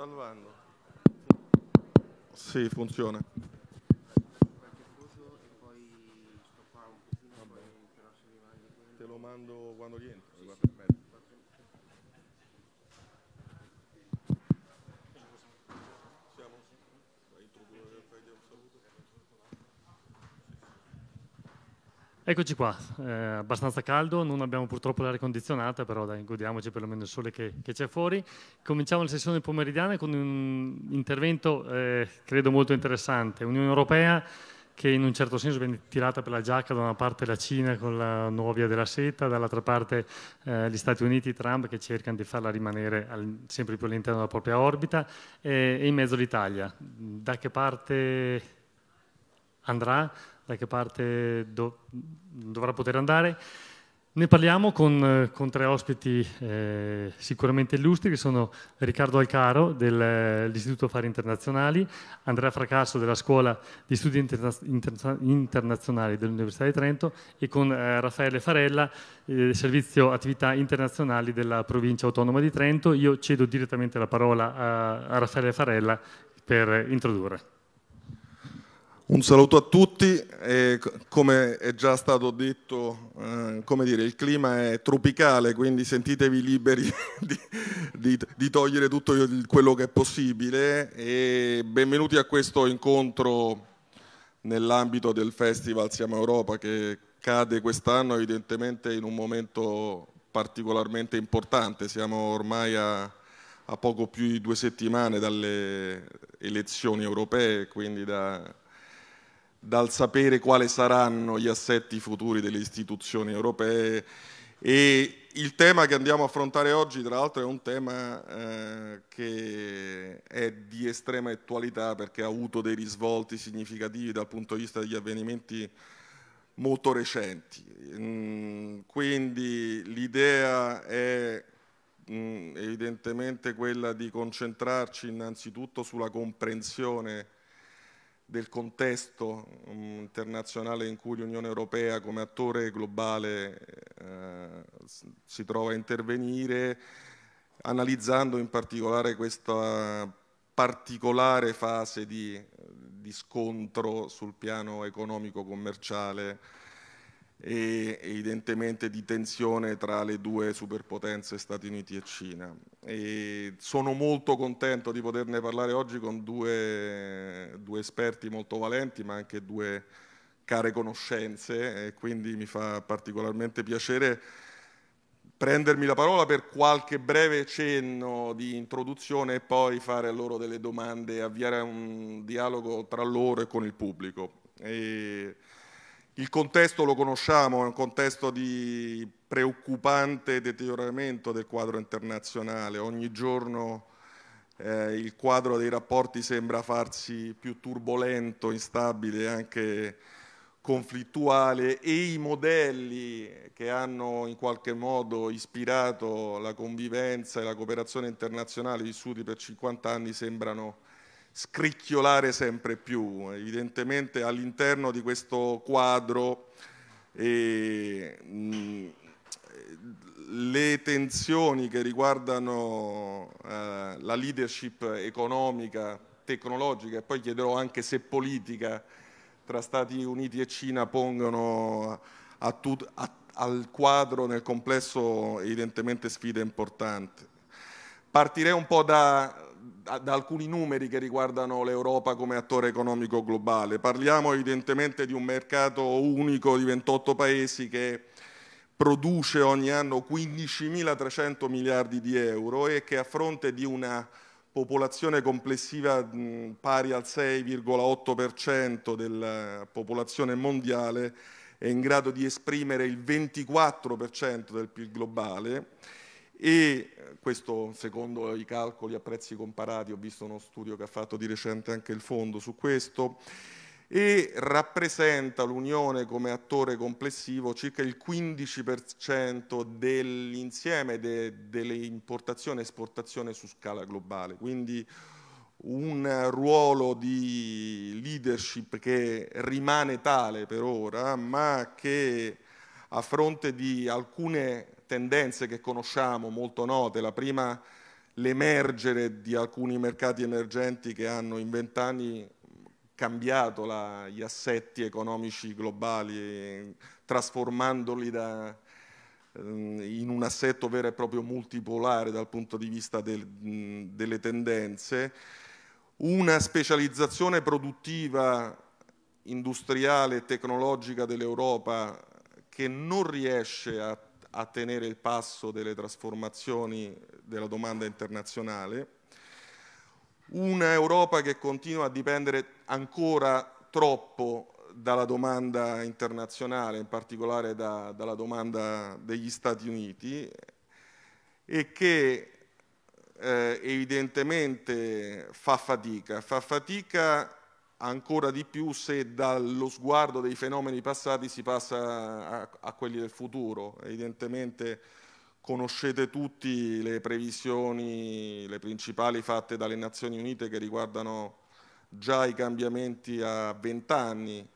salvando. Sì, funziona. Te lo mando quando rientro. Eccoci qua, eh, abbastanza caldo, non abbiamo purtroppo l'aria condizionata, però dai, godiamoci perlomeno il sole che, che c'è fuori. Cominciamo la sessione pomeridiana con un intervento, eh, credo molto interessante, Unione Europea che in un certo senso viene tirata per la giacca da una parte la Cina con la nuova via della seta, dall'altra parte eh, gli Stati Uniti, Trump che cercano di farla rimanere al, sempre più all'interno della propria orbita eh, e in mezzo l'Italia. Da che parte andrà? da che parte do, dovrà poter andare. Ne parliamo con, con tre ospiti eh, sicuramente illustri che sono Riccardo Alcaro dell'Istituto Affari Internazionali, Andrea Fracasso della Scuola di Studi Interna Interna Internazionali dell'Università di Trento e con eh, Raffaele Farella eh, Servizio Attività Internazionali della Provincia Autonoma di Trento. Io cedo direttamente la parola a, a Raffaele Farella per introdurre. Un saluto a tutti, eh, come è già stato detto, eh, dire, il clima è tropicale, quindi sentitevi liberi di, di, di togliere tutto quello che è possibile e benvenuti a questo incontro nell'ambito del Festival Siamo Europa che cade quest'anno evidentemente in un momento particolarmente importante, siamo ormai a, a poco più di due settimane dalle elezioni europee, quindi da dal sapere quali saranno gli assetti futuri delle istituzioni europee e il tema che andiamo a affrontare oggi tra l'altro è un tema eh, che è di estrema attualità perché ha avuto dei risvolti significativi dal punto di vista degli avvenimenti molto recenti. Mm, quindi l'idea è mm, evidentemente quella di concentrarci innanzitutto sulla comprensione del contesto mm, internazionale in cui l'Unione Europea come attore globale eh, si trova a intervenire, analizzando in particolare questa particolare fase di, di scontro sul piano economico-commerciale e evidentemente di tensione tra le due superpotenze Stati Uniti e Cina. E sono molto contento di poterne parlare oggi con due, due esperti molto valenti, ma anche due care conoscenze, e quindi mi fa particolarmente piacere prendermi la parola per qualche breve cenno di introduzione e poi fare a loro delle domande, avviare un dialogo tra loro e con il pubblico. E il contesto lo conosciamo, è un contesto di preoccupante deterioramento del quadro internazionale, ogni giorno eh, il quadro dei rapporti sembra farsi più turbolento, instabile, anche conflittuale e i modelli che hanno in qualche modo ispirato la convivenza e la cooperazione internazionale vissuti per 50 anni sembrano scricchiolare sempre più, evidentemente all'interno di questo quadro eh, mh, mm, le tensioni che riguardano eh, la leadership economica, tecnologica e poi chiederò anche se politica tra Stati Uniti e Cina pongono a tut, a, al quadro nel complesso evidentemente sfide importanti. Partirei un po' da da alcuni numeri che riguardano l'Europa come attore economico globale. Parliamo evidentemente di un mercato unico di 28 paesi che produce ogni anno 15.300 miliardi di euro e che a fronte di una popolazione complessiva pari al 6,8% della eh, popolazione mondiale è in grado di esprimere il 24% del PIL globale e eh, questo secondo i calcoli a prezzi comparati, ho visto uno studio che ha fatto di recente anche il fondo su questo, e rappresenta l'Unione come attore complessivo circa il 15% dell'insieme de, delle importazioni e esportazioni su scala globale, quindi un ruolo di leadership che rimane tale per ora, ma che a fronte di alcune tendenze che conosciamo molto note. La prima l'emergere di alcuni mercati emergenti che hanno in vent'anni cambiato la, gli assetti economici globali, trasformandoli da, ehm, in un assetto vero e proprio multipolare dal punto di vista del, delle tendenze, una specializzazione produttiva, industriale e tecnologica dell'Europa che non riesce a, a tenere il passo delle trasformazioni della domanda internazionale, un'Europa che continua a dipendere ancora troppo dalla domanda internazionale, in particolare da, dalla domanda degli Stati Uniti e che eh, evidentemente fa fatica, fa fatica ancora di più se dallo sguardo dei fenomeni passati si passa a, a quelli del futuro. Evidentemente conoscete tutti le previsioni, le principali fatte dalle Nazioni Unite che riguardano già i cambiamenti a vent'anni.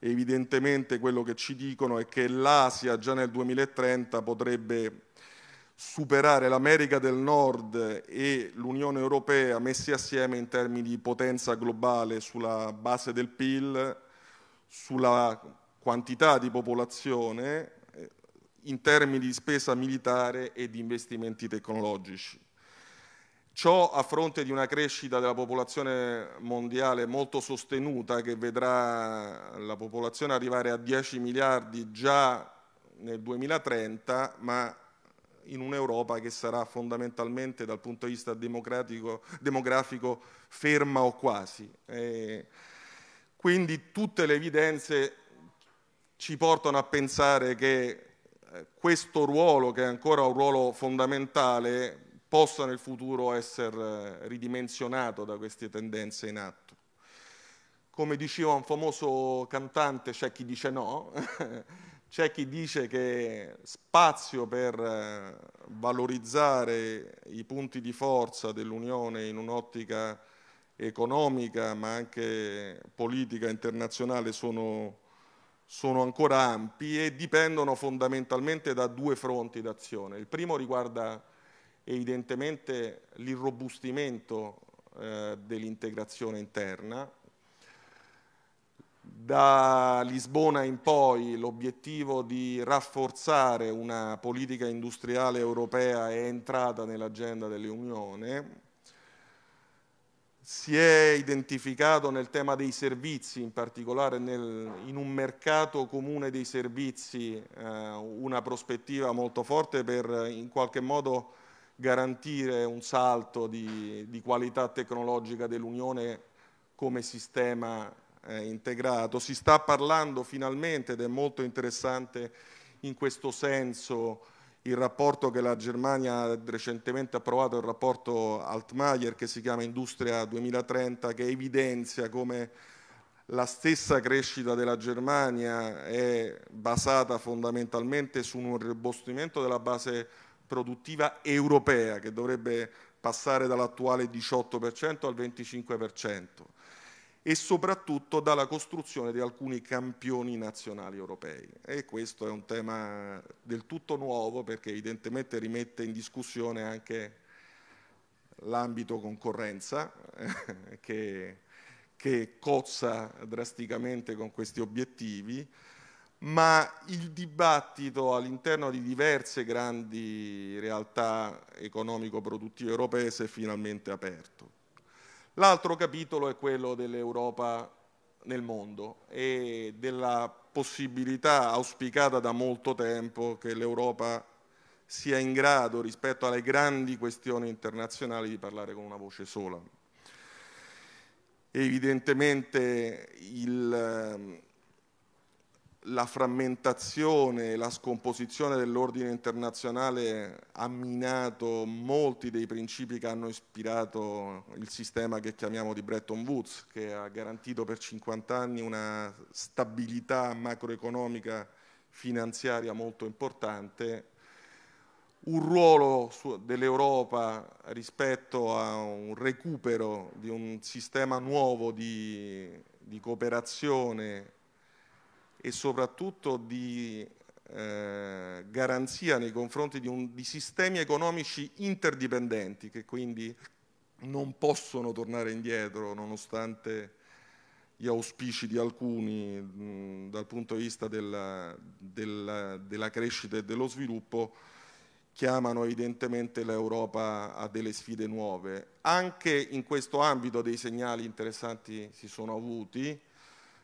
Evidentemente quello che ci dicono è che l'Asia già nel 2030 potrebbe superare l'America del Nord e l'Unione Europea messi assieme in termini di potenza globale sulla base del PIL, sulla quantità di popolazione, eh, in termini di spesa militare e di investimenti tecnologici. Ciò a fronte di una crescita della popolazione mondiale molto sostenuta che vedrà la popolazione arrivare a 10 miliardi già nel 2030, ma in un'Europa che sarà fondamentalmente dal punto di vista demografico ferma o quasi. Eh, quindi tutte le evidenze ci portano a pensare che eh, questo ruolo, che è ancora un ruolo fondamentale, possa nel futuro essere eh, ridimensionato da queste tendenze in atto. Come diceva un famoso cantante, c'è chi dice no, C'è chi dice che spazio per eh, valorizzare i punti di forza dell'Unione in un'ottica economica ma anche politica internazionale sono, sono ancora ampi e dipendono fondamentalmente da due fronti d'azione. Il primo riguarda evidentemente l'irrobustimento eh, dell'integrazione interna da Lisbona in poi l'obiettivo di rafforzare una politica industriale europea è entrata nell'agenda dell'Unione, si è identificato nel tema dei servizi, in particolare nel, in un mercato comune dei servizi, eh, una prospettiva molto forte per in qualche modo garantire un salto di, di qualità tecnologica dell'Unione come sistema eh, integrato, si sta parlando finalmente ed è molto interessante in questo senso il rapporto che la Germania ha recentemente approvato, il rapporto Altmaier che si chiama Industria 2030, che evidenzia come la stessa crescita della Germania è basata fondamentalmente su un robustimento della base produttiva europea che dovrebbe passare dall'attuale 18% al 25% e soprattutto dalla costruzione di alcuni campioni nazionali europei. E questo è un tema del tutto nuovo perché evidentemente rimette in discussione anche l'ambito concorrenza che, che cozza drasticamente con questi obiettivi, ma il dibattito all'interno di diverse grandi realtà economico-produttive europee si è finalmente aperto. L'altro capitolo è quello dell'Europa nel mondo e della possibilità auspicata da molto tempo che l'Europa sia in grado rispetto alle grandi questioni internazionali di parlare con una voce sola. Evidentemente il, la frammentazione e la scomposizione dell'ordine internazionale ha minato molti dei principi che hanno ispirato il sistema che chiamiamo di Bretton Woods, che ha garantito per 50 anni una stabilità macroeconomica finanziaria molto importante, un ruolo dell'Europa rispetto a un recupero di un sistema nuovo di, di cooperazione e soprattutto di eh, garanzia nei confronti di, un, di sistemi economici interdipendenti che quindi non possono tornare indietro nonostante gli auspici di alcuni mh, dal punto di vista della, della, della, crescita e dello sviluppo chiamano evidentemente l'Europa a delle sfide nuove. Anche in questo ambito dei segnali interessanti si sono avuti,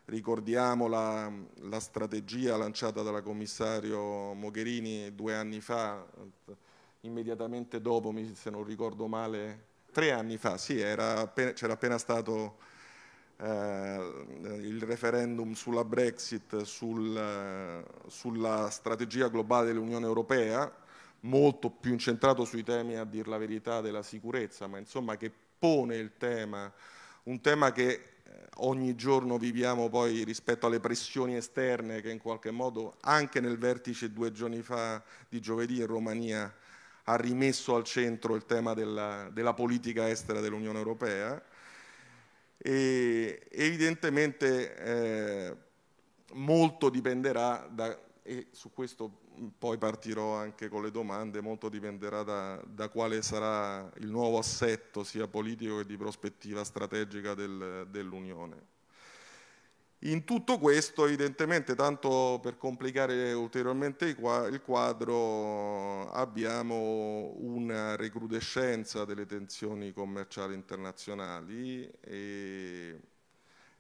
Ricordiamo la, la strategia lanciata dalla commissario Mogherini due anni fa, immediatamente dopo, se non ricordo male, tre anni fa, sì, c'era appena, appena stato eh, il referendum sulla Brexit, sul, sulla strategia globale dell'Unione Europea, molto più incentrato sui temi, a dir la verità, della sicurezza, ma insomma che pone il tema, un tema che ogni giorno viviamo poi rispetto alle pressioni esterne che in qualche modo anche nel vertice due giorni fa di giovedì in Romania ha rimesso al centro il tema della, della politica estera dell'Unione Europea e evidentemente eh, molto dipenderà da, e su questo poi partirò anche con le domande, molto dipenderà da, da quale sarà il nuovo assetto sia politico che di prospettiva strategica del, dell'Unione. In tutto questo, evidentemente, tanto per complicare ulteriormente il quadro, abbiamo una recrudescenza delle tensioni commerciali internazionali e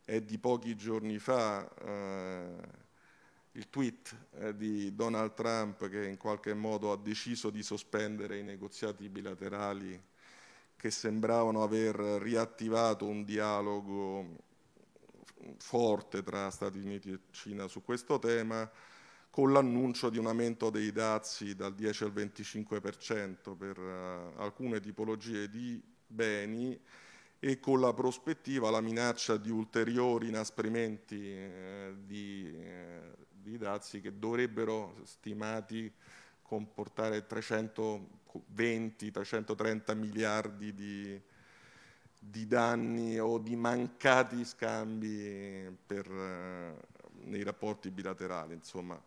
è di pochi giorni fa eh, il tweet eh, di Donald Trump che in qualche modo ha deciso di sospendere i negoziati bilaterali che sembravano aver riattivato un dialogo forte tra Stati Uniti e Cina su questo tema con l'annuncio di un aumento dei dazi dal 10 al 25% per uh, alcune tipologie di beni e con la prospettiva, la minaccia di ulteriori inasprimenti eh, di eh, di dazi che dovrebbero, stimati, comportare 320-330 miliardi di, di, danni o di mancati scambi per, eh, nei rapporti bilaterali. Insomma,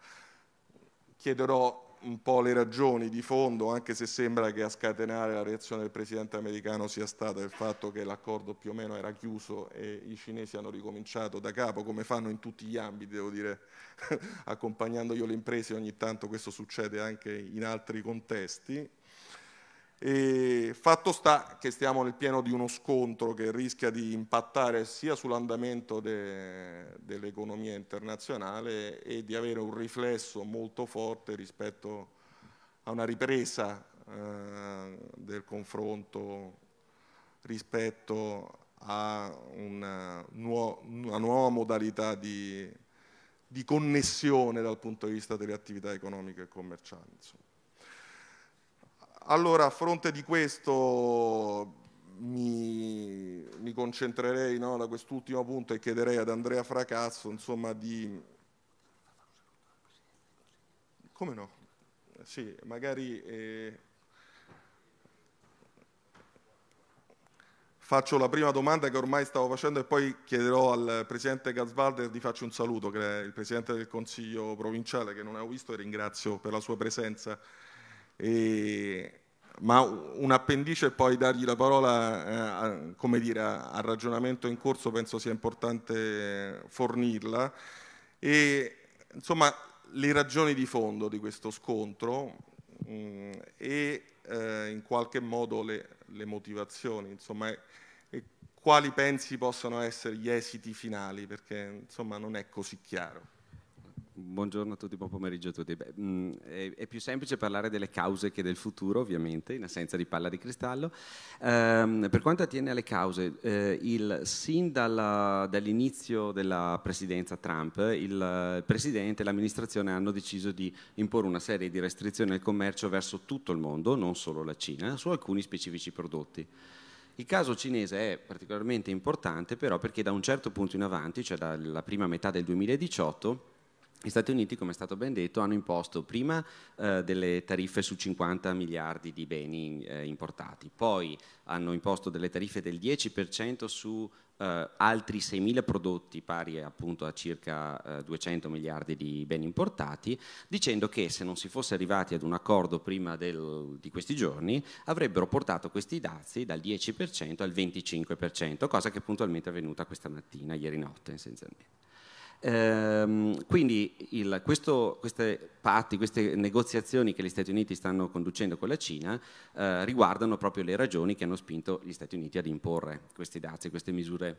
chiederò un po' le ragioni di fondo, anche se sembra che a scatenare la reazione del presidente americano sia stata il fatto che l'accordo più o meno era chiuso e i cinesi hanno ricominciato da capo, come fanno in tutti gli ambiti, devo dire, accompagnando io le imprese, ogni tanto questo succede anche in altri contesti. E fatto sta che stiamo nel pieno di uno scontro che rischia di impattare sia sull'andamento de, dell'economia internazionale e di avere un riflesso molto forte rispetto a una ripresa eh, del confronto rispetto a una, nuova, una nuova modalità di, di, connessione dal punto di vista delle attività economiche e commerciali. Insomma. Allora a fronte di questo mi, mi concentrerei no, da quest'ultimo punto e chiederei ad Andrea Fracasso insomma, di... Come no? Sì, magari... Eh... Faccio la prima domanda che ormai stavo facendo e poi chiederò al Presidente Gasvalder di farci un saluto, che è il Presidente del Consiglio provinciale che non avevo visto e ringrazio per la sua presenza e, ma un appendice e poi dargli la parola eh, a, dire, al ragionamento in corso penso sia importante fornirla. E, insomma, le ragioni di fondo di questo scontro mh, mm, e eh, in qualche modo le, le motivazioni, insomma, e, e quali pensi possano essere gli esiti finali, perché insomma non è così chiaro. Buongiorno a tutti, buon pomeriggio a tutti. Beh, mh, mm, è, è, più semplice parlare delle cause che del futuro, ovviamente, in assenza di palla di cristallo. Ehm, per quanto attiene alle cause, eh, il, sin dalla, dall'inizio della presidenza Trump, il, eh, Presidente e l'amministrazione hanno deciso di imporre una serie di restrizioni al commercio verso tutto il mondo, non solo la Cina, su alcuni specifici prodotti. Il caso cinese è particolarmente importante però perché da un certo punto in avanti, cioè dalla prima metà del 2018, gli Stati Uniti, come è stato ben detto, hanno imposto prima eh, delle tariffe su 50 miliardi di beni eh, importati, poi hanno imposto delle tariffe del 10% su eh, altri 6.000 prodotti pari appunto a circa 200 eh, miliardi di beni importati, dicendo che se non si fosse arrivati ad un accordo prima del, di questi giorni avrebbero portato questi dazi dal 10% al 25%, cosa che puntualmente è avvenuta questa mattina, ieri notte essenzialmente. Ehm, quindi il, questo, queste patti, queste negoziazioni che gli Stati Uniti stanno conducendo con la Cina eh, riguardano proprio le ragioni che hanno spinto gli Stati Uniti ad imporre questi dazi, queste misure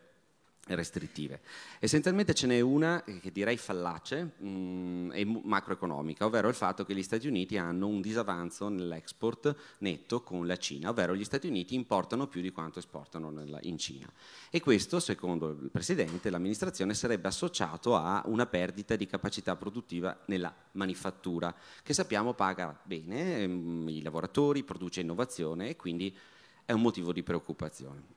restrittive. Essenzialmente ce n'è una eh, che direi fallace mh, mm, e macroeconomica, ovvero il fatto che gli Stati Uniti hanno un disavanzo nell'export netto con la Cina, ovvero gli Stati Uniti importano più di quanto esportano nella, in Cina. E questo, secondo il Presidente, l'amministrazione sarebbe associato a una perdita di capacità produttiva nella manifattura, che sappiamo paga bene mh, mm, i lavoratori, produce innovazione e quindi è un motivo di preoccupazione.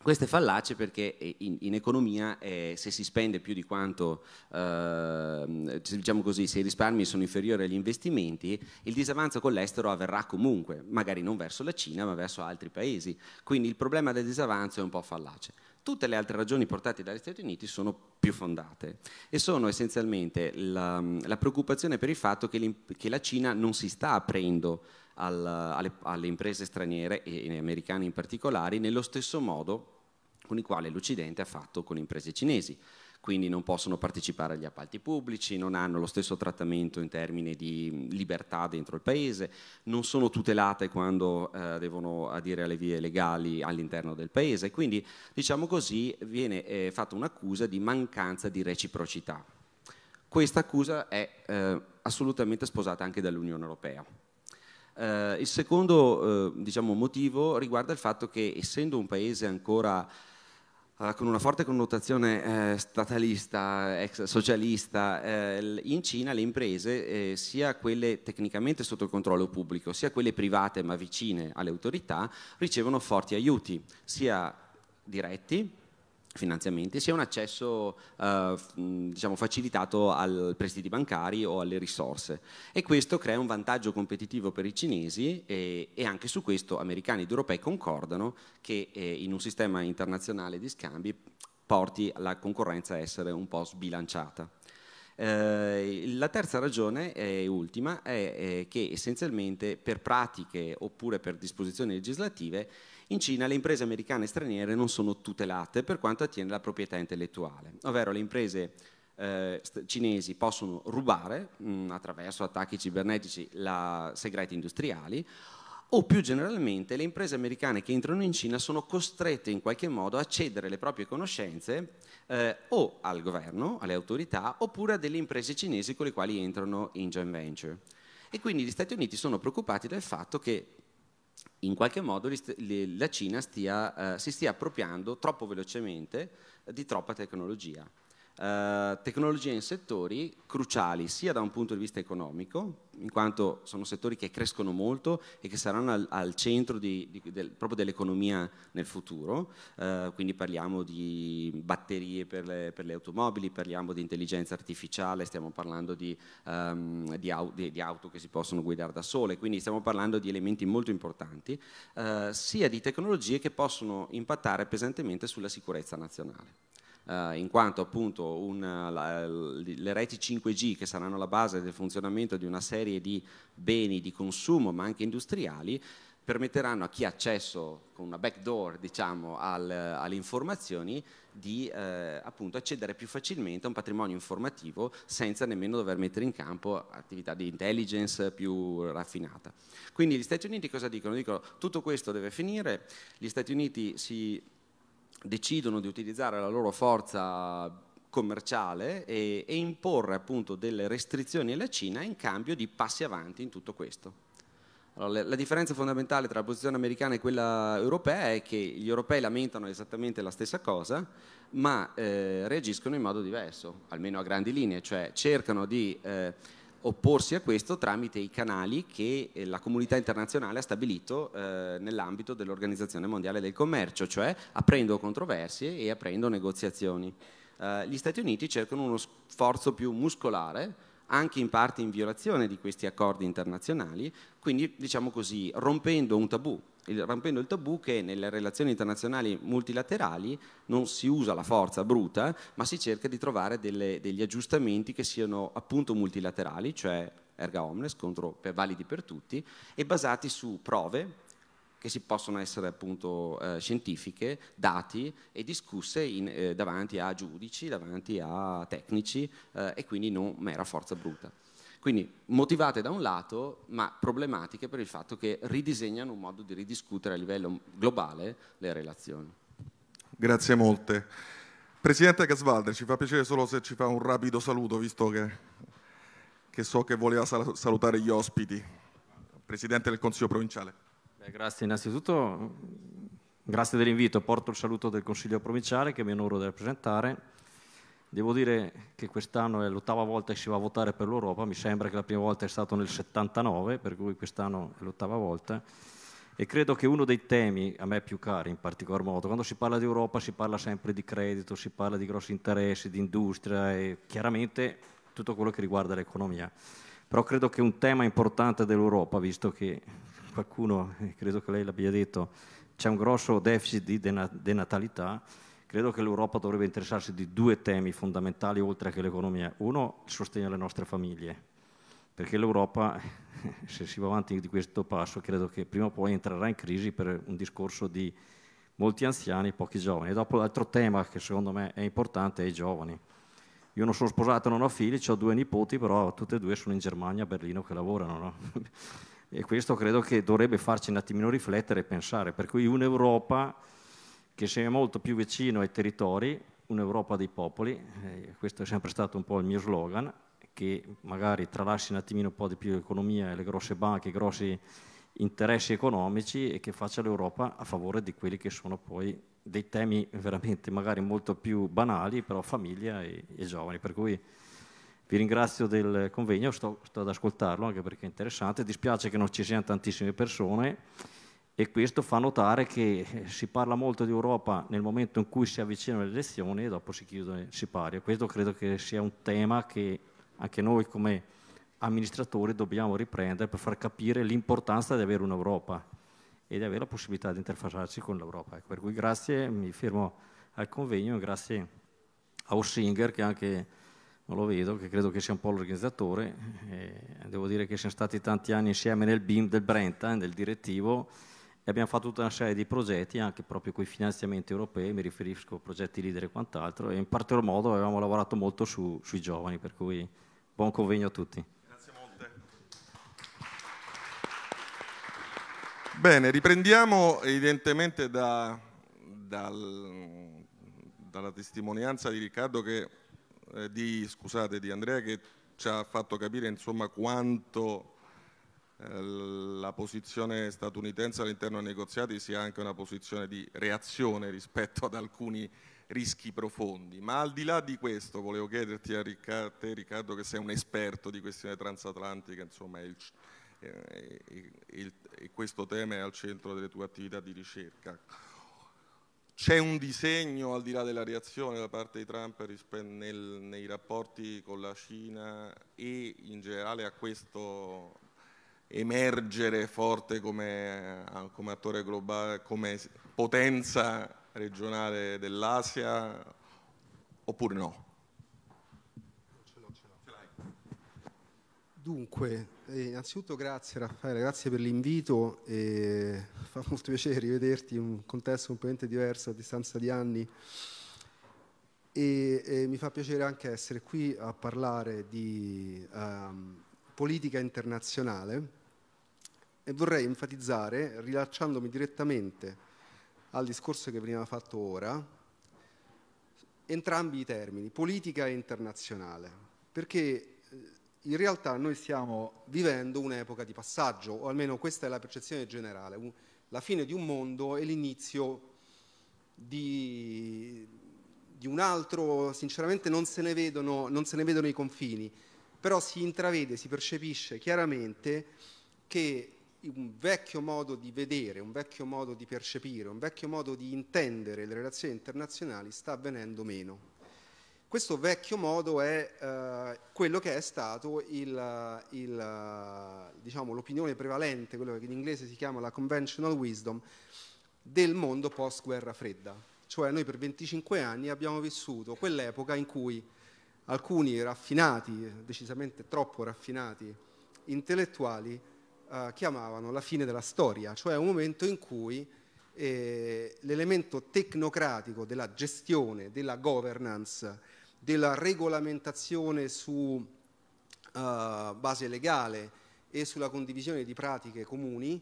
Questo è fallace perché eh, in, in economia eh, se si spende più di quanto, eh, diciamo così, se i risparmi sono inferiori agli investimenti, il disavanzo con l'estero avverrà comunque, magari non verso la Cina ma verso altri paesi. Quindi il problema del disavanzo è un po' fallace. Tutte le altre ragioni portate dagli Stati Uniti sono più fondate e sono essenzialmente la, la preoccupazione per il fatto che, che la Cina non si sta aprendo al, alle, alle, imprese straniere e americane in particolare, nello stesso modo con il quale l'Occidente ha fatto con imprese cinesi. Quindi non possono partecipare agli appalti pubblici, non hanno lo stesso trattamento in termini di libertà dentro il paese, non sono tutelate quando eh, devono adire alle vie legali all'interno del paese. Quindi, diciamo così, viene eh, fatta un'accusa di mancanza di reciprocità. Questa accusa è eh, assolutamente sposata anche dall'Unione Europea. Eh, il secondo eh, diciamo, motivo riguarda il fatto che essendo un paese ancora eh, con una forte connotazione eh, statalista, ex socialista, eh, in Cina le imprese, eh, sia quelle tecnicamente sotto il controllo pubblico, sia quelle private ma vicine alle autorità, ricevono forti aiuti, sia diretti finanziamenti sia un accesso eh, diciamo facilitato ai prestiti bancari o alle risorse e questo crea un vantaggio competitivo per i cinesi e, e anche su questo americani ed europei concordano che eh, in un sistema internazionale di scambi porti la concorrenza a essere un po' sbilanciata. Eh, la terza ragione e ultima è, è che essenzialmente per pratiche oppure per disposizioni legislative in Cina le imprese americane e straniere non sono tutelate per quanto attiene la proprietà intellettuale, ovvero le imprese eh, cinesi possono rubare mh, mm, attraverso attacchi cibernetici la, segreti industriali o più generalmente le imprese americane che entrano in Cina sono costrette in qualche modo a cedere le proprie conoscenze eh, o al governo, alle autorità, oppure a delle imprese cinesi con le quali entrano in joint venture. E quindi gli Stati Uniti sono preoccupati del fatto che in qualche modo la Cina stia, eh, si stia appropriando troppo velocemente di troppa tecnologia eh, tecnologie in settori cruciali sia da un punto di vista economico, in quanto sono settori che crescono molto e che saranno al, al centro di, di, del, proprio dell'economia nel futuro, eh, quindi parliamo di batterie per le, per le, automobili, parliamo di intelligenza artificiale, stiamo parlando di, um, di, au, di, auto che si possono guidare da sole, quindi stiamo parlando di elementi molto importanti, eh, sia di tecnologie che possono impattare pesantemente sulla sicurezza nazionale eh, in quanto appunto un, la, le reti 5G che saranno la base del funzionamento di una serie di beni di consumo ma anche industriali permetteranno a chi ha accesso con una backdoor diciamo, al, alle informazioni di eh, appunto, accedere più facilmente a un patrimonio informativo senza nemmeno dover mettere in campo attività di intelligence più raffinata. Quindi gli Stati Uniti cosa dicono? Dicono tutto questo deve finire, gli Stati Uniti si decidono di utilizzare la loro forza commerciale e, e imporre appunto delle restrizioni alla Cina in cambio di passi avanti in tutto questo. Allora, la differenza fondamentale tra la posizione americana e quella europea è che gli europei lamentano esattamente la stessa cosa, ma eh, reagiscono in modo diverso, almeno a grandi linee, cioè cercano di eh, opporsi a questo tramite i canali che eh, la comunità internazionale ha stabilito eh, nell'ambito dell'Organizzazione Mondiale del Commercio, cioè aprendo controversie e aprendo negoziazioni. Eh, gli Stati Uniti cercano uno sforzo più muscolare anche in parte in violazione di questi accordi internazionali, quindi diciamo così rompendo un tabù, il, rompendo il tabù che nelle relazioni internazionali multilaterali non si usa la forza bruta, ma si cerca di trovare delle, degli aggiustamenti che siano appunto multilaterali, cioè erga omnes, contro, per, validi per tutti, e basati su prove, che si possono essere appunto eh, scientifiche, dati e discusse in, eh, davanti a giudici, davanti a tecnici eh, e quindi non mera forza bruta. Quindi motivate da un lato, ma problematiche per il fatto che ridisegnano un modo di ridiscutere a livello globale le relazioni. Grazie molte. Presidente Casvalder, ci fa piacere solo se ci fa un rapido saluto, visto che, che so che voleva salutare gli ospiti. Presidente del Consiglio Provinciale. Eh, grazie innanzitutto, mm, grazie dell'invito, porto il saluto del Consiglio Provinciale che mi onoro di rappresentare. Devo dire che quest'anno è l'ottava volta che si va a votare per l'Europa, mi sembra che la prima volta è stato nel 79, per cui quest'anno è l'ottava volta. E credo che uno dei temi a me più cari in particolar modo, quando si parla di Europa si parla sempre di credito, si parla di grossi interessi, di industria e chiaramente tutto quello che riguarda l'economia. Però credo che un tema importante dell'Europa, visto che qualcuno, eh, credo che lei l'abbia detto, c'è un grosso deficit di denatalità, credo che l'Europa dovrebbe interessarsi di due temi fondamentali oltre che l'economia. Uno, il sostegno alle nostre famiglie, perché l'Europa, se si va avanti di questo passo, credo che prima o poi entrerà in crisi per un discorso di molti anziani e pochi giovani. E dopo l'altro tema che secondo me è importante è i giovani. Io non sono sposato, non ho figli, ho due nipoti, però tutte e due sono in Germania, a Berlino, che lavorano. No? E questo credo che dovrebbe farci un attimino riflettere e pensare, per cui un'Europa che sia molto più vicino ai territori, un'Europa dei popoli, eh, questo è sempre stato un po' il mio slogan, che magari tralasci un attimino un po' di più l'economia e le grosse banche, i grossi interessi economici e che faccia l'Europa a favore di quelli che sono poi dei temi veramente magari molto più banali, però famiglia e, e giovani. Per cui vi ringrazio del convegno, sto, sto ad ascoltarlo anche perché è interessante. Dispiace che non ci siano tantissime persone e questo fa notare che eh, si parla molto di Europa nel momento in cui si avvicinano le elezioni e dopo si chiude il sipario. Questo credo che sia un tema che anche noi come amministratori dobbiamo riprendere per far capire l'importanza di avere un'Europa e di avere la possibilità di interfacciarsi con l'Europa. Per cui grazie, mi fermo al convegno, grazie a Ossinger che anche non lo vedo, che credo che sia un po' l'organizzatore. Eh, devo dire che siamo stati tanti anni insieme nel BIM del Brenta, eh, nel direttivo, e abbiamo fatto tutta una serie di progetti, anche proprio con i finanziamenti europei, mi riferisco a progetti leader e quant'altro, e in particolar modo avevamo lavorato molto su, sui giovani, per cui buon convegno a tutti. Grazie molte. Bene, riprendiamo evidentemente da, dal, dalla testimonianza di Riccardo che eh, di, scusate, di Andrea che ci ha fatto capire insomma, quanto eh, la posizione statunitense all'interno dei negoziati sia anche una posizione di reazione rispetto ad alcuni rischi profondi. Ma al di là di questo volevo chiederti a Ricca, te Riccardo che sei un esperto di questione transatlantica, insomma il, eh, il, il, questo tema è al centro delle tue attività di ricerca c'è un disegno al di là della reazione da parte di Trump nel, nei rapporti con la Cina e in generale a questo emergere forte come, come attore globale, come potenza regionale dell'Asia oppure no? Dunque, eh, innanzitutto grazie Raffaele, grazie per l'invito, eh, fa molto piacere rivederti in un contesto completamente diverso a distanza di anni e, e mi fa piacere anche essere qui a parlare di um, politica internazionale e vorrei enfatizzare, rilacciandomi direttamente al discorso che veniva fatto ora, entrambi i termini, politica e internazionale, perché in realtà noi stiamo vivendo un'epoca di passaggio, o almeno questa è la percezione generale, la fine di un mondo e l'inizio di, di, un altro, sinceramente non se, vedono, non se, ne vedono, i confini, però si intravede, si percepisce chiaramente che un vecchio modo di vedere, un vecchio modo di percepire, un vecchio modo di intendere le relazioni internazionali sta avvenendo meno. Questo vecchio modo è eh, quello che è stato diciamo, l'opinione diciamo, prevalente, quello che in inglese si chiama la conventional wisdom, del mondo post guerra fredda. Cioè noi per 25 anni abbiamo vissuto quell'epoca in cui alcuni raffinati, decisamente troppo raffinati, intellettuali eh, chiamavano la fine della storia, cioè un momento in cui eh, l'elemento tecnocratico della gestione, della governance, della regolamentazione su uh, base legale e sulla condivisione di pratiche comuni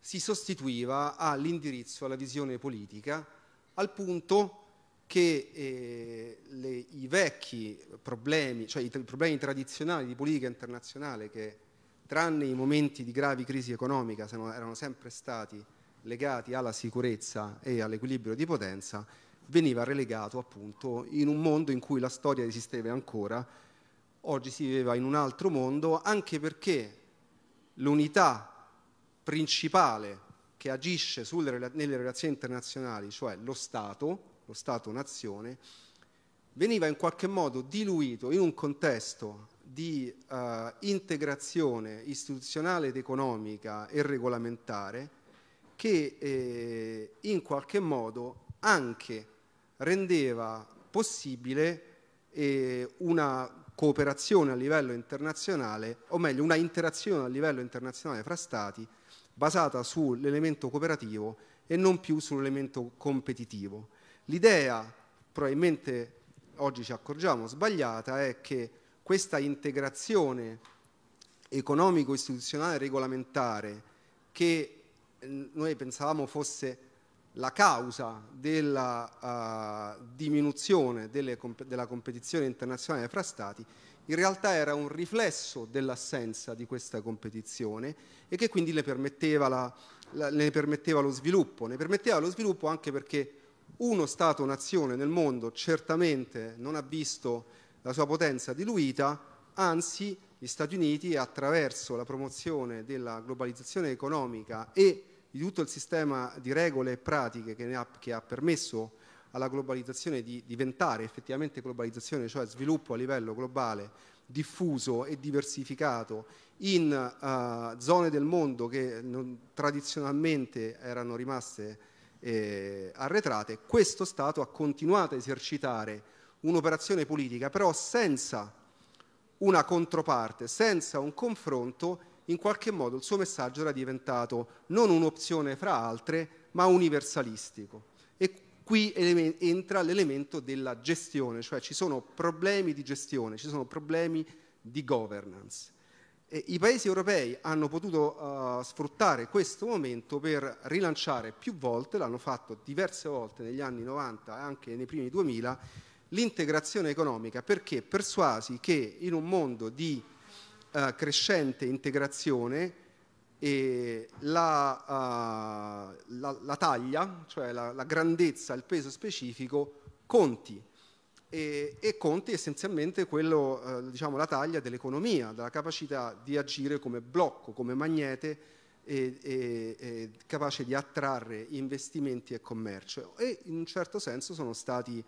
si sostituiva all'indirizzo, alla visione politica, al punto che eh, le, i vecchi problemi, cioè i, i, problemi tradizionali di politica internazionale che tranne i momenti di gravi crisi economica erano sempre stati legati alla sicurezza e all'equilibrio di potenza, veniva relegato appunto in un mondo in cui la storia esisteva ancora, oggi si viveva in un altro mondo, anche perché l'unità principale che agisce sulle, nelle relazioni internazionali, cioè lo Stato, lo Stato-nazione, veniva in qualche modo diluito in un contesto di eh, integrazione istituzionale ed economica e regolamentare che eh, in qualche modo anche rendeva possibile eh, una cooperazione a livello internazionale, o meglio una interazione a livello internazionale fra Stati basata sull'elemento cooperativo e non più sull'elemento competitivo. L'idea, probabilmente oggi ci accorgiamo sbagliata, è che questa integrazione economico-istituzionale regolamentare che eh, noi pensavamo fosse la causa della uh, diminuzione comp della competizione internazionale fra Stati in realtà era un riflesso dell'assenza di questa competizione e che quindi le permetteva, la, la, ne permetteva lo sviluppo. Ne permetteva lo sviluppo anche perché uno Stato-nazione nel mondo certamente non ha visto la sua potenza diluita, anzi gli Stati Uniti attraverso la promozione della globalizzazione economica e di tutto il sistema di regole e pratiche che ha, che ha permesso alla globalizzazione di diventare effettivamente globalizzazione, cioè sviluppo a livello globale diffuso e diversificato in uh, zone del mondo che non, tradizionalmente erano rimaste eh, arretrate, questo Stato ha continuato a esercitare un'operazione politica però senza una controparte, senza un confronto in qualche modo il suo messaggio era diventato non un'opzione fra altre, ma universalistico. E qui entra l'elemento della gestione, cioè ci sono problemi di gestione, ci sono problemi di governance. E I paesi europei hanno potuto uh, sfruttare questo momento per rilanciare più volte, l'hanno fatto diverse volte negli anni 90 e anche nei primi 2000, l'integrazione economica perché persuasi che in un mondo di eh, crescente integrazione e la, uh, la, la taglia, cioè la, la, grandezza, il peso specifico, conti. E, e conti essenzialmente quello, uh, diciamo, la taglia dell'economia, della capacità di agire come blocco, come magnete, e, e, e capace di attrarre investimenti e commercio. E in un certo senso sono stati,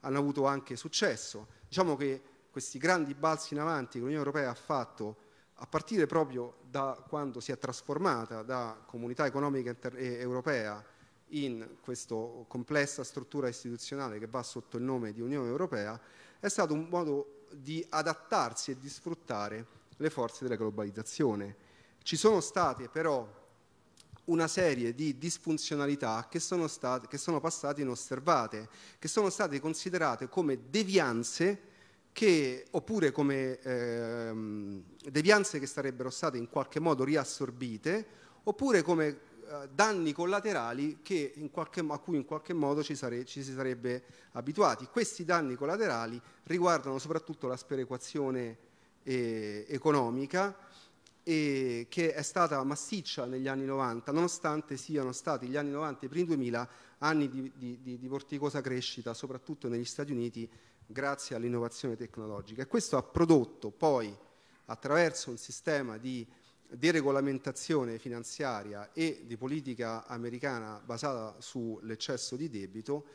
hanno avuto anche successo. Diciamo che questi grandi balzi in avanti che l'Unione Europea ha fatto a partire proprio da quando si è trasformata da comunità economica europea in questa complessa struttura istituzionale che va sotto il nome di Unione Europea, è stato un modo di adattarsi e di sfruttare le forze della globalizzazione. Ci sono state però una serie di disfunzionalità che sono, state, che sono passate inosservate, che sono state considerate come devianze che, oppure come ehm, devianze che sarebbero state in qualche modo riassorbite, oppure come eh, danni collaterali qualche, a cui in qualche modo ci, sare, ci, si sarebbe abituati. Questi danni collaterali riguardano soprattutto la sperequazione eh, economica eh, che è stata massiccia negli anni 90, nonostante siano stati gli anni 90 e i primi 2000 anni di, di, di vorticosa crescita, soprattutto negli Stati Uniti grazie all'innovazione tecnologica. E questo ha prodotto poi, attraverso un sistema di deregolamentazione finanziaria e di politica americana basata sull'eccesso di debito,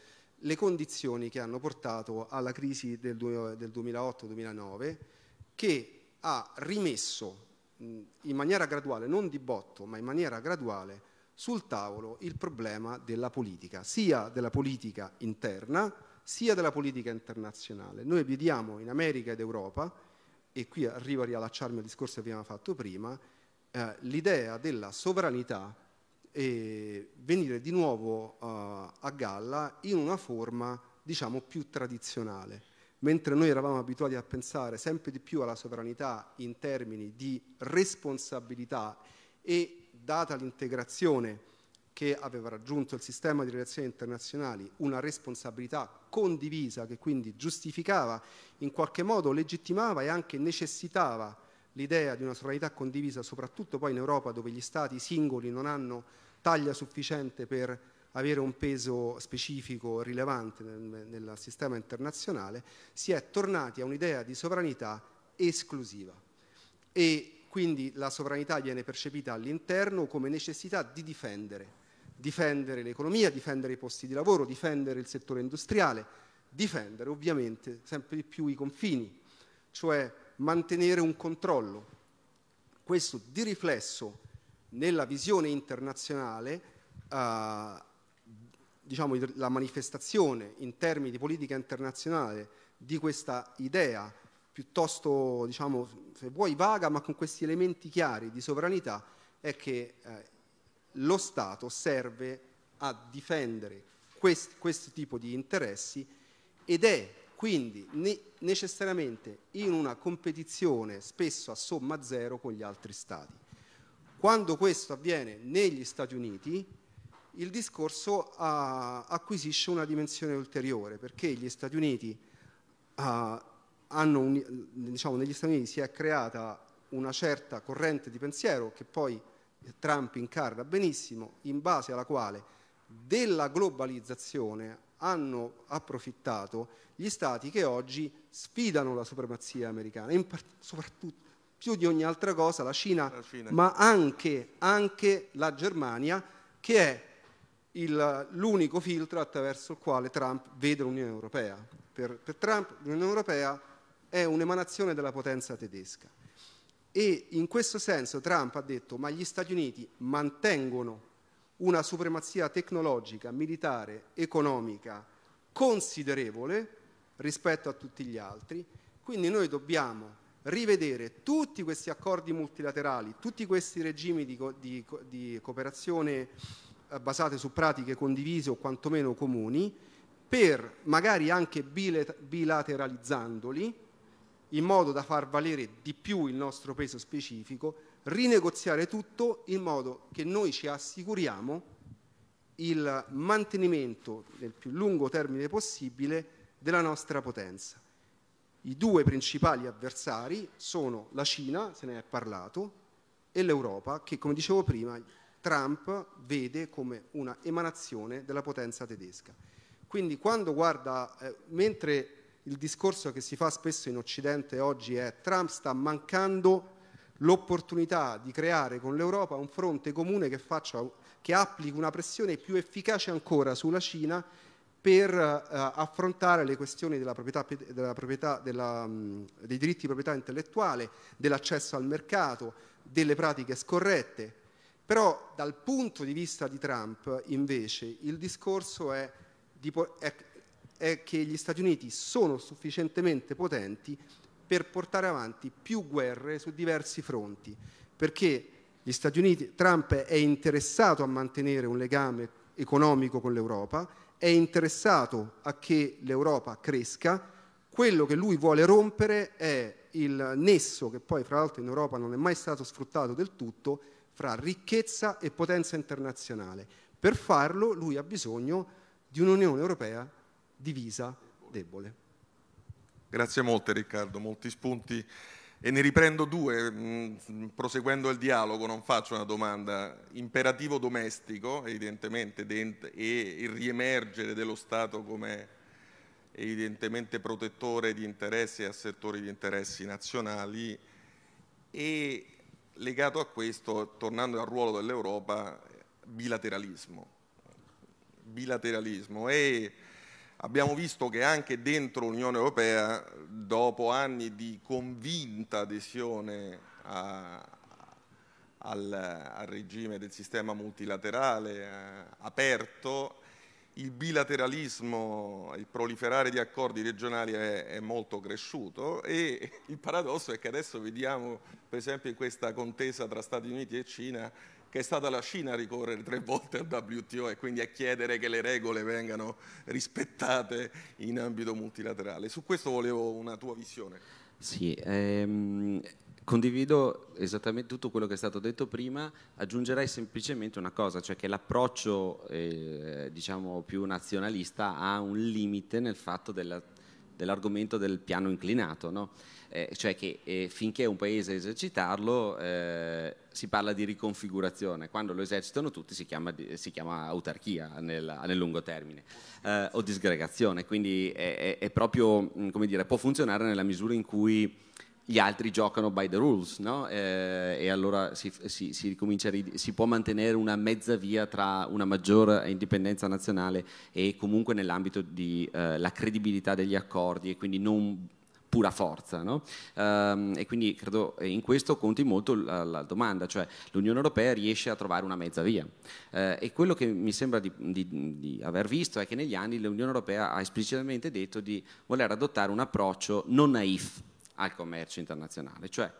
le condizioni che hanno portato alla crisi del, 2008-2009 che ha rimesso in maniera graduale, non di botto, ma in maniera graduale sul tavolo il problema della politica, sia della politica interna, sia della politica internazionale. Noi vediamo in America ed Europa, e qui arrivo a riallacciarmi al discorso che abbiamo fatto prima, eh, l'idea della sovranità e venire di nuovo eh, a galla in una forma diciamo più tradizionale. Mentre noi eravamo abituati a pensare sempre di più alla sovranità in termini di responsabilità e data l'integrazione che aveva raggiunto il sistema di relazioni internazionali una responsabilità condivisa che quindi giustificava, in qualche modo legittimava e anche necessitava l'idea di una sovranità condivisa, soprattutto poi in Europa dove gli Stati singoli non hanno taglia sufficiente per avere un peso specifico rilevante nel, nel sistema internazionale, si è tornati a un'idea di sovranità esclusiva e quindi la sovranità viene percepita all'interno come necessità di difendere difendere l'economia, difendere i posti di lavoro, difendere il settore industriale, difendere ovviamente sempre di più i confini, cioè mantenere un controllo. Questo di riflesso nella visione internazionale eh, diciamo, la manifestazione in termini di politica internazionale di questa idea piuttosto, diciamo, se vuoi vaga, ma con questi elementi chiari di sovranità è che eh, lo Stato serve a difendere questi, questi tipi di interessi ed è quindi ne necessariamente in una competizione spesso a somma zero con gli altri Stati. Quando questo avviene negli Stati Uniti il discorso ah, acquisisce una dimensione ulteriore perché gli Stati Uniti, ah, un, diciamo, negli Stati Uniti si è creata una certa corrente di pensiero che poi Trump incarna benissimo, in base alla quale della globalizzazione hanno approfittato gli stati che oggi sfidano la supremazia americana, soprattutto più di ogni altra cosa la Cina, la Cina. ma anche, anche, la Germania che è il, l'unico filtro attraverso il quale Trump vede l'Unione Europea. per, per Trump l'Unione Europea è un'emanazione della potenza tedesca. E in questo senso Trump ha detto ma gli Stati Uniti mantengono una supremazia tecnologica, militare, economica considerevole rispetto a tutti gli altri, quindi noi dobbiamo rivedere tutti questi accordi multilaterali, tutti questi regimi di, co di, co di cooperazione eh, basate su pratiche condivise o quantomeno comuni, per magari anche bilateralizzandoli, in modo da far valere di più il nostro peso specifico, rinegoziare tutto in modo che noi ci assicuriamo il mantenimento nel più lungo termine possibile della nostra potenza. I due principali avversari sono la Cina, se ne è parlato, e l'Europa, che come dicevo prima Trump vede come una emanazione della potenza tedesca. Quindi quando guarda, eh, mentre il discorso che si fa spesso in Occidente oggi è Trump sta mancando l'opportunità di creare con l'Europa un fronte comune che, faccia, che applichi una pressione più efficace ancora sulla Cina per eh, affrontare le questioni della proprietà, della proprietà, della, dei diritti di proprietà intellettuale, dell'accesso al mercato, delle pratiche scorrette. Però dal punto di vista di Trump invece il discorso è, di, è è che gli Stati Uniti sono sufficientemente potenti per portare avanti più guerre su diversi fronti, perché gli Stati Uniti, Trump è interessato a mantenere un legame economico con l'Europa, è interessato a che l'Europa cresca, quello che lui vuole rompere è il nesso, che poi fra l'altro in Europa non è mai stato sfruttato del tutto, fra ricchezza e potenza internazionale. Per farlo lui ha bisogno di un'Unione Europea divisa debole. Grazie molte Riccardo, molti spunti e ne riprendo due, mm, proseguendo il dialogo, non faccio una domanda. Imperativo domestico, evidentemente, e il riemergere dello Stato come evidentemente protettore di interessi e assertori di interessi nazionali e legato a questo, tornando al ruolo dell'Europa, bilateralismo. Bilateralismo e Abbiamo visto che anche dentro l'Unione Europea, dopo anni di convinta adesione a, al, al, regime del sistema multilaterale eh, aperto, il bilateralismo, il proliferare di accordi regionali è, è, molto cresciuto e il paradosso è che adesso vediamo, per esempio in questa contesa tra Stati Uniti e Cina, che è stata la Cina a ricorrere tre volte al WTO e quindi a chiedere che le regole vengano rispettate in ambito multilaterale. Su questo volevo una tua visione. Sì, ehm, condivido esattamente tutto quello che è stato detto prima, aggiungerei semplicemente una cosa, cioè che l'approccio eh, diciamo più nazionalista ha un limite nel fatto della dell'argomento del piano inclinato, no? eh, cioè che eh, finché un paese esercitarlo eh, si parla di riconfigurazione, quando lo esercitano tutti si chiama, si chiama autarchia nel, nel, lungo termine eh, o disgregazione, quindi è, è, è proprio, mm, dire, può funzionare nella misura in cui gli altri giocano by the rules, no? eh, e allora si, si, si, si, può mantenere una mezza via tra una maggiore indipendenza nazionale e comunque nell'ambito della eh, credibilità degli accordi e quindi non pura forza. No? Um, e quindi credo eh, in questo conti molto la, la domanda, cioè l'Unione Europea riesce a trovare una mezza via. Uh, e quello che mi sembra di, di, di, aver visto è che negli anni l'Unione Europea ha esplicitamente detto di voler adottare un approccio non naif al commercio internazionale, cioè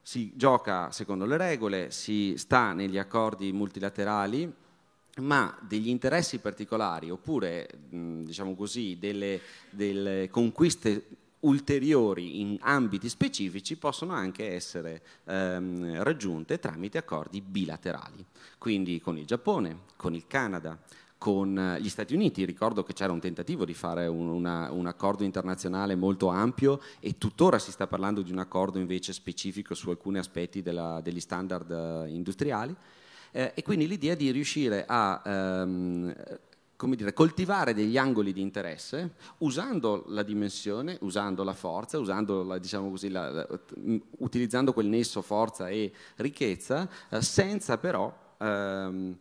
si gioca secondo le regole, si sta negli accordi multilaterali, ma degli interessi particolari oppure diciamo così, delle, delle conquiste ulteriori in ambiti specifici possono anche essere ehm, raggiunte tramite accordi bilaterali, quindi con il Giappone, con il Canada, con eh, gli Stati Uniti. Ricordo che c'era un tentativo di fare un, una, un, accordo internazionale molto ampio e tuttora si sta parlando di un accordo invece specifico su alcuni aspetti della, degli standard eh, industriali. Eh, e quindi l'idea di riuscire a ehm, come dire, coltivare degli angoli di interesse usando la dimensione, usando la forza, usando la, diciamo così, la, la, utilizzando quel nesso forza e ricchezza, eh, senza però ehm,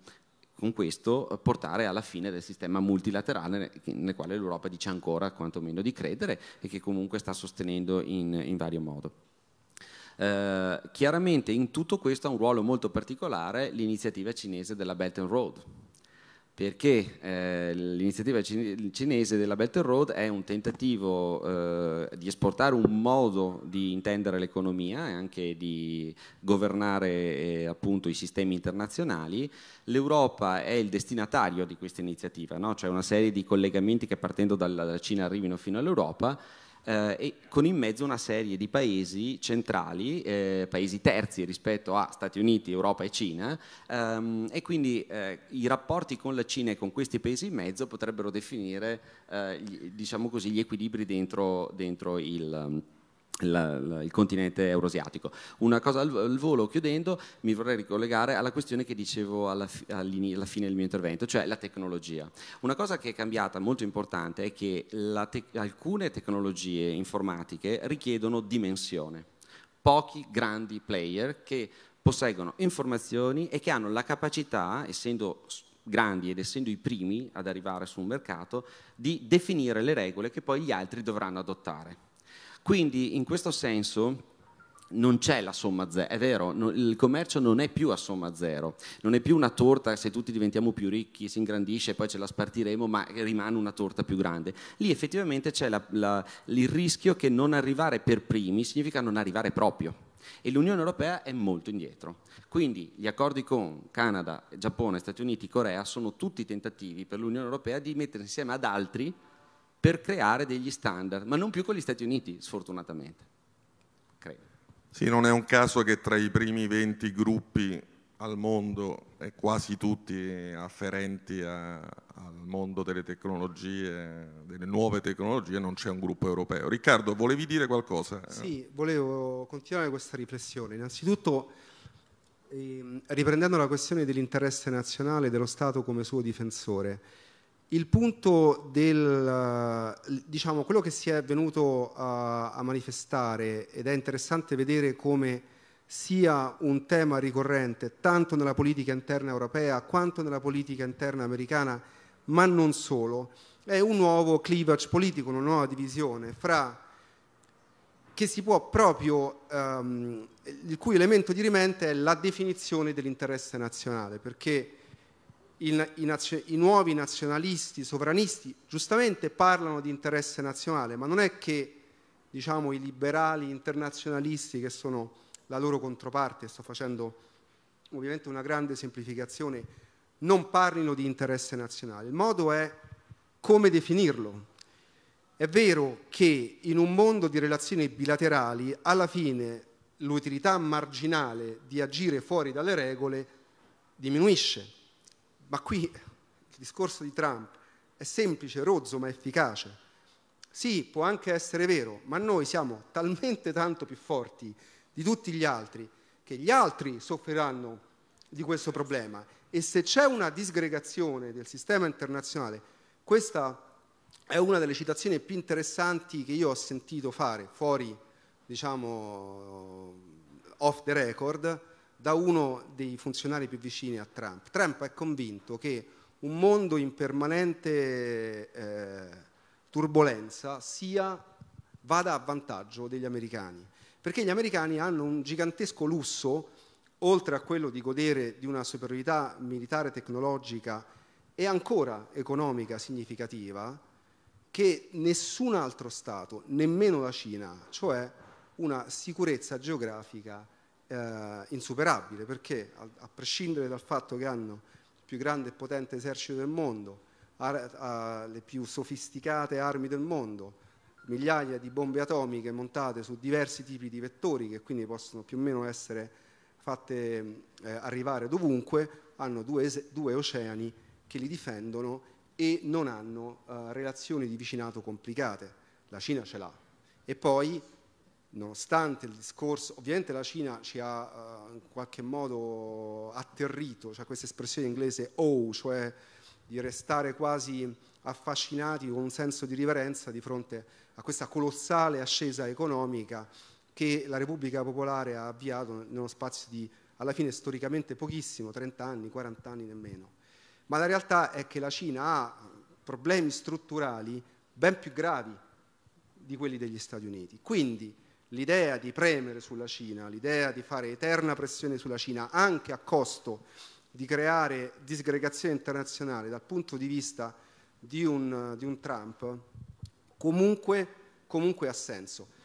con questo eh, portare alla fine del sistema multilaterale nel quale l'Europa dice ancora quantomeno di credere e che comunque sta sostenendo in, in vario modo. Eh, chiaramente in tutto questo ha un ruolo molto particolare l'iniziativa cinese della Belt and Road, perché eh, l'iniziativa cinese della Belt and Road è un tentativo eh, di esportare un modo di intendere l'economia e anche di governare eh, appunto, i sistemi internazionali. L'Europa è il destinatario di questa iniziativa, no? c'è cioè una serie di collegamenti che partendo dalla Cina arrivino fino all'Europa eh, e con in mezzo una serie di paesi centrali, eh, paesi terzi rispetto a Stati Uniti, Europa e Cina, ehm, e quindi eh, i rapporti con la Cina e con questi paesi in mezzo potrebbero definire eh, gli, diciamo così, gli equilibri dentro, dentro il la, la, il continente eurasiatico. Una cosa al, al, volo, chiudendo, mi vorrei ricollegare alla questione che dicevo alla, fi, alla, fine del mio intervento, cioè la tecnologia. Una cosa che è cambiata molto importante è che te, alcune tecnologie informatiche richiedono dimensione. Pochi grandi player che posseggono informazioni e che hanno la capacità, essendo grandi ed essendo i primi ad arrivare su un mercato, di definire le regole che poi gli altri dovranno adottare. Quindi in questo senso non c'è la somma zero, è vero, il commercio non è più a somma zero, non è più una torta se tutti diventiamo più ricchi, si ingrandisce poi ce la spartiremo, ma rimane una torta più grande. Lì effettivamente c'è la, la, il rischio che non arrivare per primi significa non arrivare proprio e l'Unione Europea è molto indietro. Quindi gli accordi con Canada, Giappone, Stati Uniti, Corea sono tutti tentativi per l'Unione Europea di mettere insieme ad altri per creare degli standard, ma non più con gli Stati Uniti, sfortunatamente. Credo. Sì, non è un caso che tra i primi 20 gruppi al mondo e quasi tutti afferenti a, al mondo delle tecnologie, delle nuove tecnologie, non c'è un gruppo europeo. Riccardo, volevi dire qualcosa? Sì, volevo continuare questa riflessione. Innanzitutto, ehm, riprendendo la questione dell'interesse nazionale dello Stato come suo difensore, il punto del, eh, diciamo, quello che si è venuto a, a manifestare ed è interessante vedere come sia un tema ricorrente tanto nella politica interna europea quanto nella politica interna americana, ma non solo, è un nuovo cleavage politico, una nuova divisione fra che si può proprio, ehm, il cui elemento di rimente è la definizione dell'interesse nazionale, perché i, i, i nuovi nazionalisti, sovranisti, giustamente parlano di interesse nazionale, ma non è che diciamo, i liberali internazionalisti, che sono la loro controparte, sto facendo ovviamente una grande semplificazione, non parlino di interesse nazionale. Il modo è come definirlo. È vero che in un mondo di relazioni bilaterali, alla fine l'utilità marginale di agire fuori dalle regole diminuisce. Ma qui il discorso di Trump è semplice, rozzo, ma efficace. Sì, può anche essere vero, ma noi siamo talmente tanto più forti di tutti gli altri che gli altri soffriranno di questo problema. E se c'è una disgregazione del sistema internazionale, questa è una delle citazioni più interessanti che io ho sentito fare fuori, diciamo, off the record, da uno dei funzionari più vicini a Trump. Trump è convinto che un mondo in permanente eh, turbolenza sia, vada a vantaggio degli americani, perché gli americani hanno un gigantesco lusso, oltre a quello di godere di una superiorità militare tecnologica e ancora economica significativa, che nessun altro Stato, nemmeno la Cina, cioè una sicurezza geografica eh, insuperabile, perché a, a, prescindere dal fatto che hanno il più grande e potente esercito del mondo, ar, a, le più sofisticate armi del mondo, migliaia di bombe atomiche montate su diversi tipi di vettori che quindi possono più o meno essere fatte eh, arrivare dovunque, hanno due, due, oceani che li difendono e non hanno eh, relazioni di vicinato complicate. La Cina ce l'ha. E poi nonostante il discorso, ovviamente la Cina ci ha uh, in qualche modo atterrito, cioè questa espressione inglese oh, cioè di restare quasi affascinati con un senso di riverenza di fronte a questa colossale ascesa economica che la Repubblica Popolare ha avviato nello spazio di, alla fine storicamente pochissimo, 30 anni, 40 anni nemmeno. Ma la realtà è che la Cina ha problemi strutturali ben più gravi di quelli degli Stati Uniti. Quindi, l'idea di premere sulla Cina, l'idea di fare eterna pressione sulla Cina anche a costo di creare disgregazione internazionale dal punto di vista di un, di un Trump, comunque, comunque ha senso.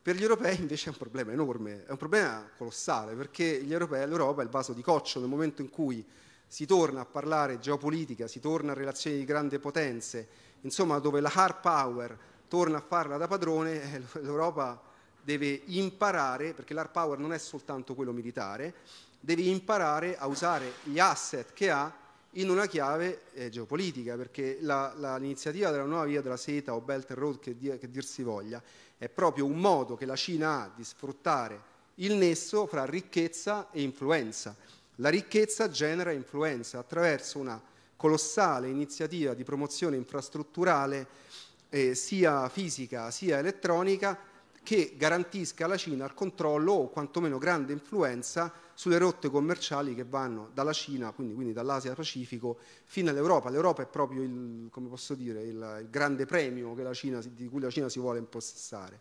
Per gli europei invece è un problema enorme, è un problema colossale, perché europei, l'Europa è il vaso di coccio nel momento in cui si torna a parlare geopolitica, si torna a relazioni di grande potenze, insomma dove la hard power torna a farla da padrone, eh, l'Europa deve imparare, perché l'hard power non è soltanto quello militare, deve imparare a usare gli asset che ha in una chiave eh, geopolitica, perché la, la, l'iniziativa della nuova via della seta o Belt and Road che, che dir si voglia è proprio un modo che la Cina ha di sfruttare il nesso fra ricchezza e influenza. La ricchezza genera influenza attraverso una colossale iniziativa di promozione infrastrutturale eh, sia fisica sia elettronica che garantisca alla Cina il controllo o quantomeno grande influenza sulle rotte commerciali che vanno dalla Cina, quindi, quindi dall'Asia Pacifico, fino all'Europa. L'Europa è proprio il, dire, il, il grande premio Cina, di cui la Cina si vuole impossessare.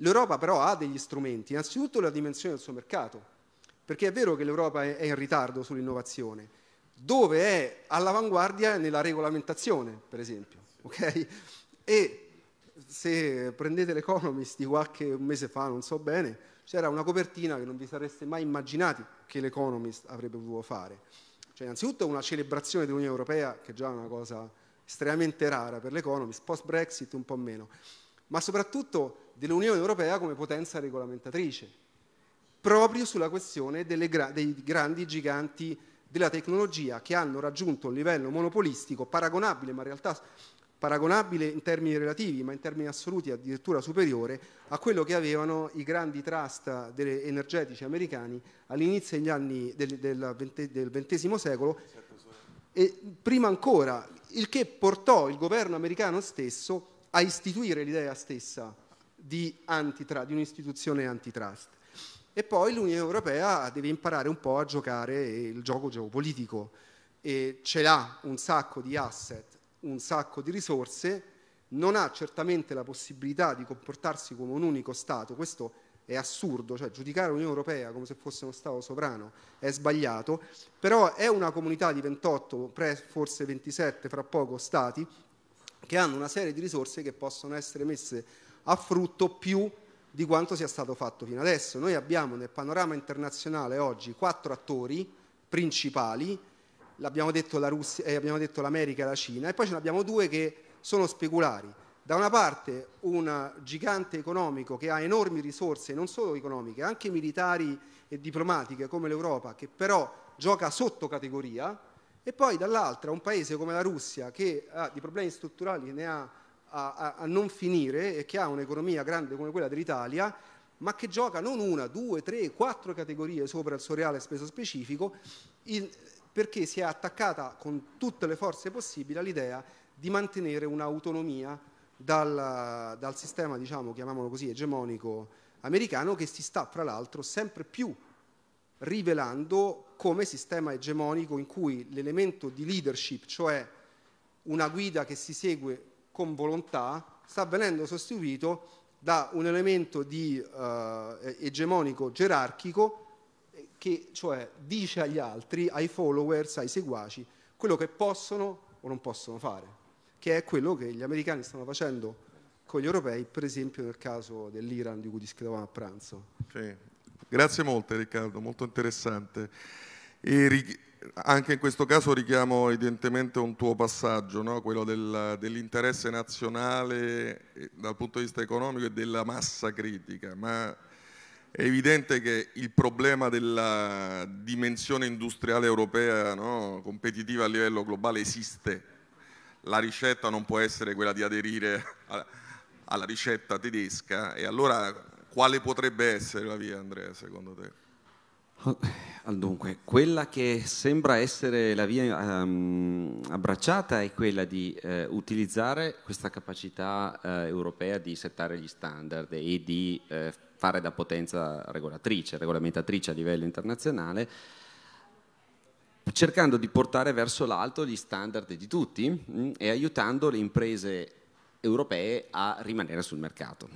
L'Europa però ha degli strumenti, innanzitutto la dimensione del suo mercato, perché è vero che l'Europa è in ritardo sull'innovazione, dove è all'avanguardia nella regolamentazione, per esempio. Okay? E se prendete l'Economist di qualche mese fa, non so bene, c'era una copertina che non vi sareste mai immaginati che l'Economist avrebbe potuto fare. Cioè, innanzitutto una celebrazione dell'Unione Europea, che è già una cosa estremamente rara per l'Economist, post-Brexit un po' meno, ma soprattutto dell'Unione Europea come potenza regolamentatrice, proprio sulla questione gra dei grandi giganti della tecnologia che hanno raggiunto un livello monopolistico paragonabile, ma in realtà paragonabile in termini relativi, ma in termini assoluti addirittura superiore a quello che avevano i grandi trust energetici americani all'inizio degli anni del, del, del XX secolo e prima ancora, il che portò il governo americano stesso a istituire l'idea stessa di, di un'istituzione antitrust. E poi l'Unione Europea deve imparare un po' a giocare il gioco geopolitico e ce l'ha un sacco di asset un sacco di risorse, non ha certamente la possibilità di comportarsi come un unico Stato, questo è assurdo, cioè giudicare l'Unione Europea come se fosse uno Stato sovrano è sbagliato, però è una comunità di 28, forse 27 fra poco Stati, che hanno una serie di risorse che possono essere messe a frutto più di quanto sia stato fatto fino adesso. Noi abbiamo nel panorama internazionale oggi quattro attori principali l'abbiamo detto, la Russia, eh, abbiamo detto l'America e la Cina, e poi ce ne abbiamo due che sono speculari. Da una parte un gigante economico che ha enormi risorse, non solo economiche, anche militari e diplomatiche come l'Europa, che però gioca sotto categoria, e poi dall'altra un paese come la Russia che ha, di problemi strutturali ne ha a, a, a non finire e che ha un'economia grande come quella dell'Italia, ma che gioca non una, due, tre, quattro categorie sopra il suo reale speso specifico, in, perché si è attaccata con tutte le forze possibili all'idea di mantenere un'autonomia dal, dal, sistema, diciamo, chiamiamolo così, egemonico americano che si sta, fra l'altro, sempre più rivelando come sistema egemonico in cui l'elemento di leadership, cioè una guida che si segue con volontà, sta venendo sostituito da un elemento di, eh, egemonico gerarchico che cioè dice agli altri, ai followers, ai seguaci, quello che possono o non possono fare, che è quello che gli americani stanno facendo con gli europei, per esempio nel caso dell'Iran di cui discutevamo a pranzo. Sì. Grazie molte Riccardo, molto interessante. E anche in questo caso richiamo evidentemente un tuo passaggio, no? quello del, dell'interesse nazionale eh, dal punto di vista economico e della massa critica, ma è evidente che il problema della dimensione industriale europea no, competitiva a livello globale esiste. La ricetta non può essere quella di aderire alla ricetta tedesca e allora quale potrebbe essere la via Andrea secondo te? Dunque, quella che sembra essere la via um, abbracciata è quella di eh, utilizzare questa capacità eh, europea di settare gli standard e di eh, fare da potenza regolatrice, regolamentatrice a livello internazionale, cercando di portare verso l'alto gli standard di tutti mh, mm, e aiutando le imprese europee a rimanere sul mercato.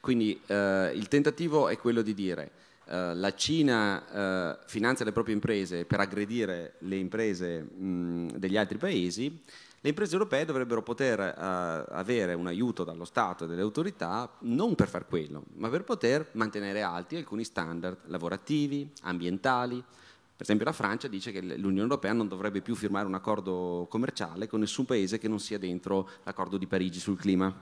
Quindi eh, il tentativo è quello di dire eh, la Cina eh, finanzia le proprie imprese per aggredire le imprese mh, mm, degli altri paesi, le imprese europee dovrebbero poter uh, avere un aiuto dallo Stato e dalle autorità non per far quello, ma per poter mantenere alti alcuni standard lavorativi, ambientali. Per esempio la Francia dice che l'Unione Europea non dovrebbe più firmare un accordo commerciale con nessun paese che non sia dentro l'accordo di Parigi sul clima.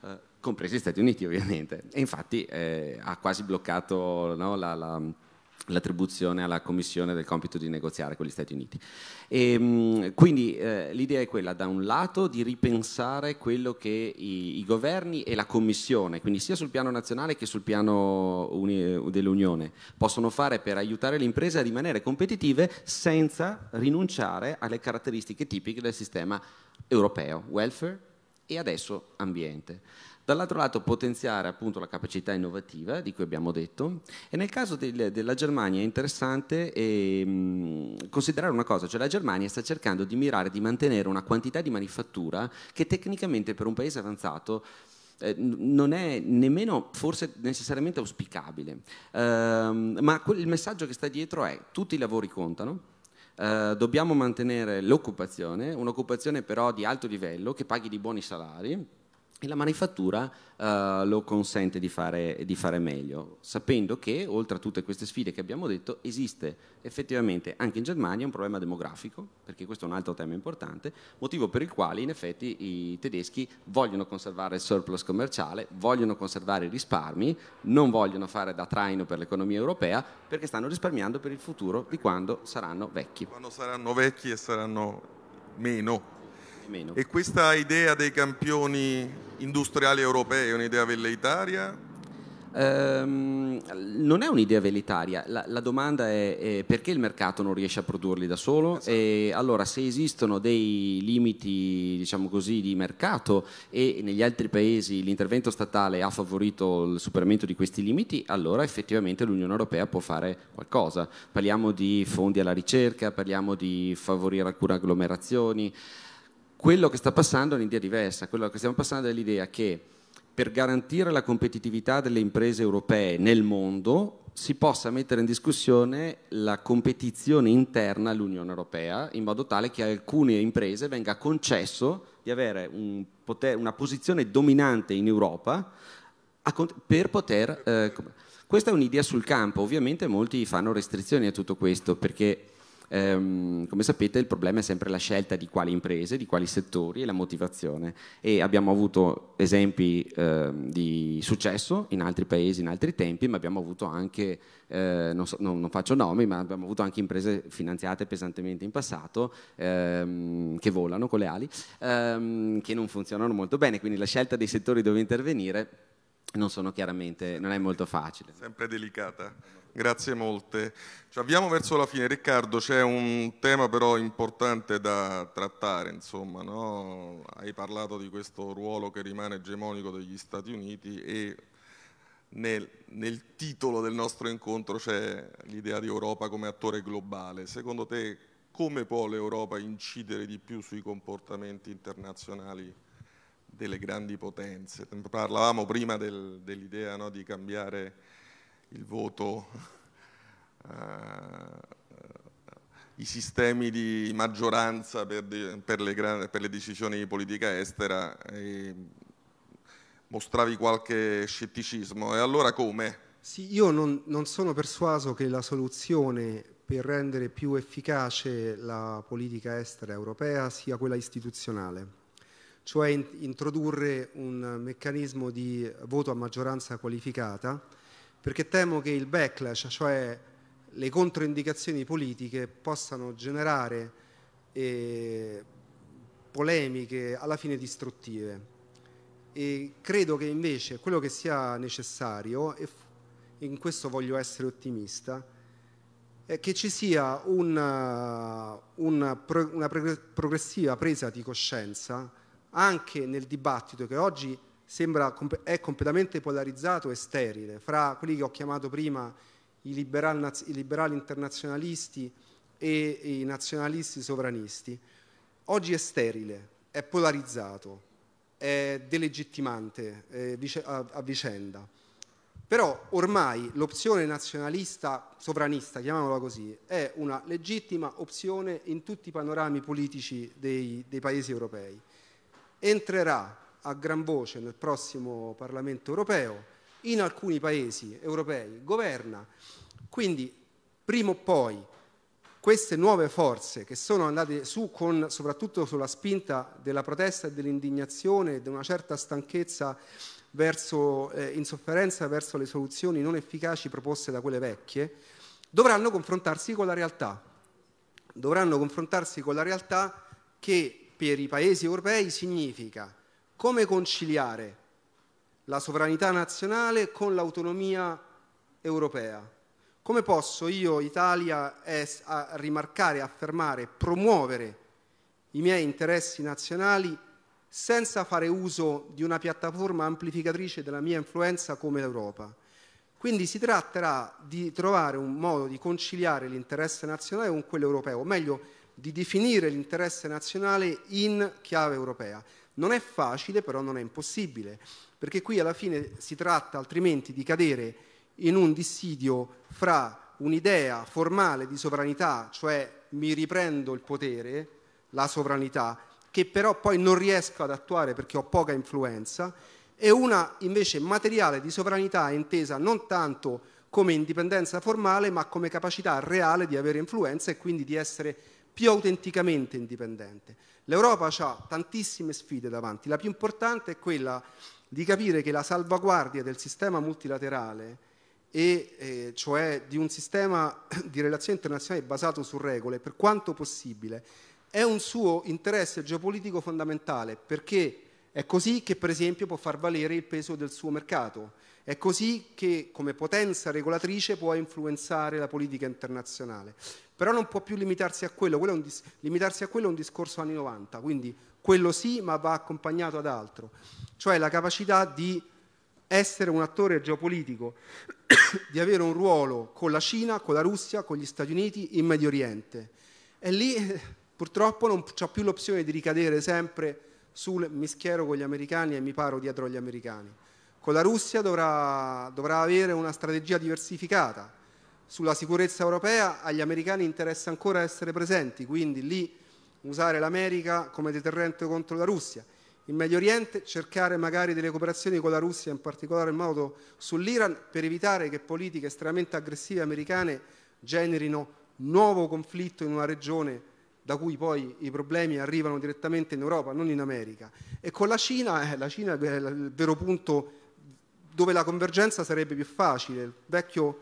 Uh, compresi gli Stati Uniti ovviamente, e infatti eh, ha quasi bloccato no, la, la l'attribuzione alla Commissione del compito di negoziare con gli Stati Uniti. E, ehm, quindi eh, l'idea è quella, da un lato, di ripensare quello che i, i, governi e la Commissione, quindi sia sul piano nazionale che sul piano dell'Unione, possono fare per aiutare le imprese a rimanere competitive senza rinunciare alle caratteristiche tipiche del sistema europeo, welfare e adesso ambiente. Dall'altro lato potenziare appunto la capacità innovativa di cui abbiamo detto e nel caso del, della Germania è interessante eh, considerare una cosa, cioè la Germania sta cercando di mirare di mantenere una quantità di manifattura che tecnicamente per un paese avanzato eh, non è nemmeno forse necessariamente auspicabile, ehm, ma il messaggio che sta dietro è tutti i lavori contano, Uh, dobbiamo mantenere l'occupazione, un'occupazione però di alto livello che paghi di buoni salari e la manifattura uh, lo consente di fare, di fare, meglio, sapendo che oltre a tutte queste sfide che abbiamo detto esiste effettivamente anche in Germania un problema demografico, perché questo è un altro tema importante, motivo per il quale in effetti i tedeschi vogliono conservare il surplus commerciale, vogliono conservare i risparmi, non vogliono fare da traino per l'economia europea, perché stanno risparmiando per il futuro di quando saranno vecchi. Quando saranno vecchi e saranno meno meno. E questa idea dei campioni industriali europei è un'idea velleitaria? Um, non è un'idea velitaria, la, la domanda è, è, perché il mercato non riesce a produrli da solo esatto. e allora se esistono dei limiti diciamo così, di mercato e negli altri paesi l'intervento statale ha favorito il superamento di questi limiti, allora effettivamente l'Unione Europea può fare qualcosa. Parliamo di fondi alla ricerca, parliamo di favorire alcune agglomerazioni. Quello che sta passando è un'idea diversa, quello che stiamo passando è l'idea che per garantire la competitività delle imprese europee nel mondo si possa mettere in discussione la competizione interna all'Unione Europea in modo tale che a alcune imprese venga concesso di avere un poter, una posizione dominante in Europa per poter... Eh, questa è un'idea sul campo, ovviamente molti fanno restrizioni a tutto questo perché Ehm, come sapete il problema è sempre la scelta di quali imprese, di quali settori e la motivazione e abbiamo avuto esempi eh, di successo in altri paesi, in altri tempi, ma abbiamo avuto anche, eh, non, so, non, non, faccio nomi, ma abbiamo avuto anche imprese finanziate pesantemente in passato ehm, che volano con le ali, ehm, che non funzionano molto bene, quindi la scelta dei settori dove intervenire non, non è molto facile. Sempre delicata. Grazie molte. Ci avviamo verso la fine. Riccardo, c'è un tema però importante da trattare, insomma, no? hai parlato di questo ruolo che rimane egemonico degli Stati Uniti e nel, nel titolo del nostro incontro c'è l'idea di Europa come attore globale. Secondo te come può l'Europa incidere di più sui comportamenti internazionali delle grandi potenze? Parlavamo prima del, dell'idea no, di cambiare il voto, eh, eh, i sistemi di maggioranza per, per, le, per, le, decisioni di politica estera, mostravi qualche scetticismo. E allora come? Sì, io non, non sono persuaso che la soluzione per rendere più efficace la politica estera europea sia quella istituzionale, cioè introdurre un meccanismo di voto a maggioranza qualificata perché temo che il backlash, cioè le controindicazioni politiche, possano generare eh, polemiche alla fine distruttive. E credo che invece quello che sia necessario, e in questo voglio essere ottimista, è che ci sia una, una, una progressiva presa di coscienza anche nel dibattito che oggi sembra, è completamente polarizzato e sterile fra quelli che ho chiamato prima i, liberal, i liberali internazionalisti e i nazionalisti sovranisti. Oggi è sterile, è polarizzato, è delegittimante eh, a, a vicenda. Però ormai l'opzione nazionalista sovranista, chiamiamola così, è una legittima opzione in tutti i panorami politici dei, dei paesi europei. Entrerà a gran voce nel prossimo Parlamento europeo, in alcuni paesi europei governa. Quindi prima o poi queste nuove forze che sono andate su con, soprattutto sulla spinta della protesta e dell'indignazione, e di una certa stanchezza verso eh, insofferenza verso le soluzioni non efficaci proposte da quelle vecchie, dovranno confrontarsi con la realtà. Dovranno confrontarsi con la realtà che per i paesi europei significa come conciliare la sovranità nazionale con l'autonomia europea. Come posso io, Italia, es- a rimarcare, affermare, promuovere i miei interessi nazionali senza fare uso di una piattaforma amplificatrice della mia influenza come l'Europa? Quindi si tratterà di trovare un modo di conciliare l'interesse nazionale con quello europeo, o meglio, di definire l'interesse nazionale in chiave europea. Non è facile, però non è impossibile, perché qui alla fine si tratta altrimenti di cadere in un dissidio fra un'idea formale di sovranità, cioè mi riprendo il potere, la sovranità, che però poi non riesco ad attuare perché ho poca influenza, e una invece materiale di sovranità intesa non tanto come indipendenza formale, ma come capacità reale di avere influenza e quindi di essere più autenticamente indipendente. L'Europa ha tantissime sfide davanti, la più importante è quella di capire che la salvaguardia del sistema multilaterale e eh, cioè di un sistema di relazioni internazionali basato su regole per quanto possibile è un suo interesse geopolitico fondamentale perché è così che per esempio può far valere il peso del suo mercato è così che come potenza regolatrice può influenzare la politica internazionale. Però non può più limitarsi a quello, quello limitarsi a quello è un discorso anni 90, quindi quello sì ma va accompagnato ad altro, cioè la capacità di essere un attore geopolitico, di avere un ruolo con la Cina, con la Russia, con gli Stati Uniti in Medio Oriente. E lì purtroppo non c'è più l'opzione di ricadere sempre sul mi schiero con gli americani e mi paro dietro agli americani. Con la Russia dovrà, dovrà avere una strategia diversificata. Sulla sicurezza europea agli americani interessa ancora essere presenti, quindi lì usare l'America come deterrente contro la Russia. In Medio Oriente cercare magari delle cooperazioni con la Russia, in particolare in modo sull'Iran, per evitare che politiche estremamente aggressive americane generino nuovo conflitto in una regione da cui poi i problemi arrivano direttamente in Europa, non in America. E con la Cina, eh, la Cina è il vero punto dove la convergenza sarebbe più facile. Il vecchio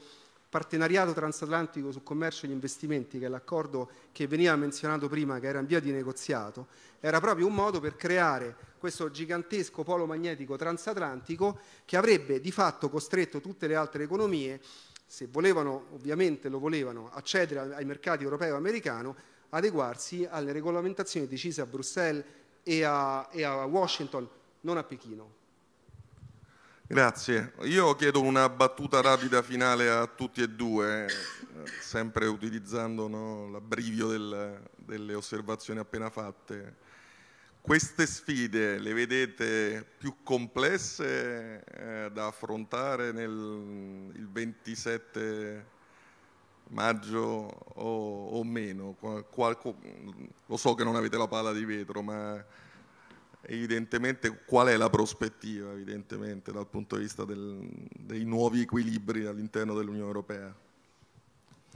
partenariato transatlantico su commercio e gli investimenti, che è l'accordo che veniva menzionato prima, che era in via di negoziato, era proprio un modo per creare questo gigantesco polo magnetico transatlantico che avrebbe di fatto costretto tutte le altre economie, se volevano, ovviamente lo volevano, accedere ai mercati europeo e americano, adeguarsi alle regolamentazioni decise a Bruxelles e a, e a Washington, non a Pechino. Grazie. Io chiedo una battuta rapida finale a tutti e due, eh, sempre utilizzando no, l'abbrivio del, delle osservazioni appena fatte. Queste sfide le vedete più complesse eh, da affrontare nel 27 maggio o, o meno? Qualco, lo so che non avete la palla di vetro, ma evidentemente qual è la prospettiva evidentemente dal punto di vista del, dei nuovi equilibri all'interno dell'Unione Europea?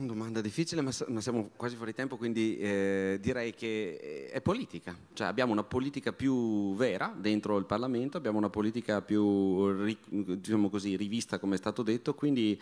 Domanda difficile, ma, ma, siamo quasi fuori tempo, quindi eh, direi che eh, è politica. Cioè, abbiamo una politica più vera dentro il Parlamento, abbiamo una politica più diciamo così, rivista, come è stato detto, quindi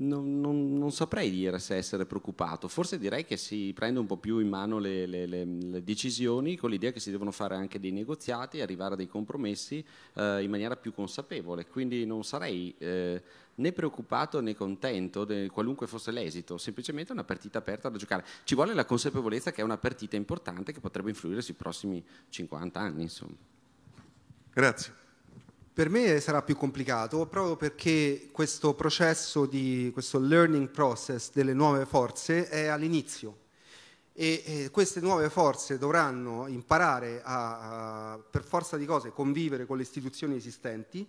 non, non, non, saprei dire se essere preoccupato, forse direi che si prende un po' più in mano le, le, le, le decisioni con l'idea che si devono fare anche dei negoziati, arrivare a dei compromessi eh, in maniera più consapevole, quindi non sarei eh, né preoccupato né contento, de, qualunque fosse l'esito, semplicemente una partita aperta da giocare. Ci vuole la consapevolezza che è una partita importante che potrebbe influire sui prossimi 50 anni. Insomma. Grazie. Per me sarà più complicato proprio perché questo processo di questo learning process delle nuove forze è all'inizio e, e queste nuove forze dovranno imparare a, a, per forza di cose convivere con le istituzioni esistenti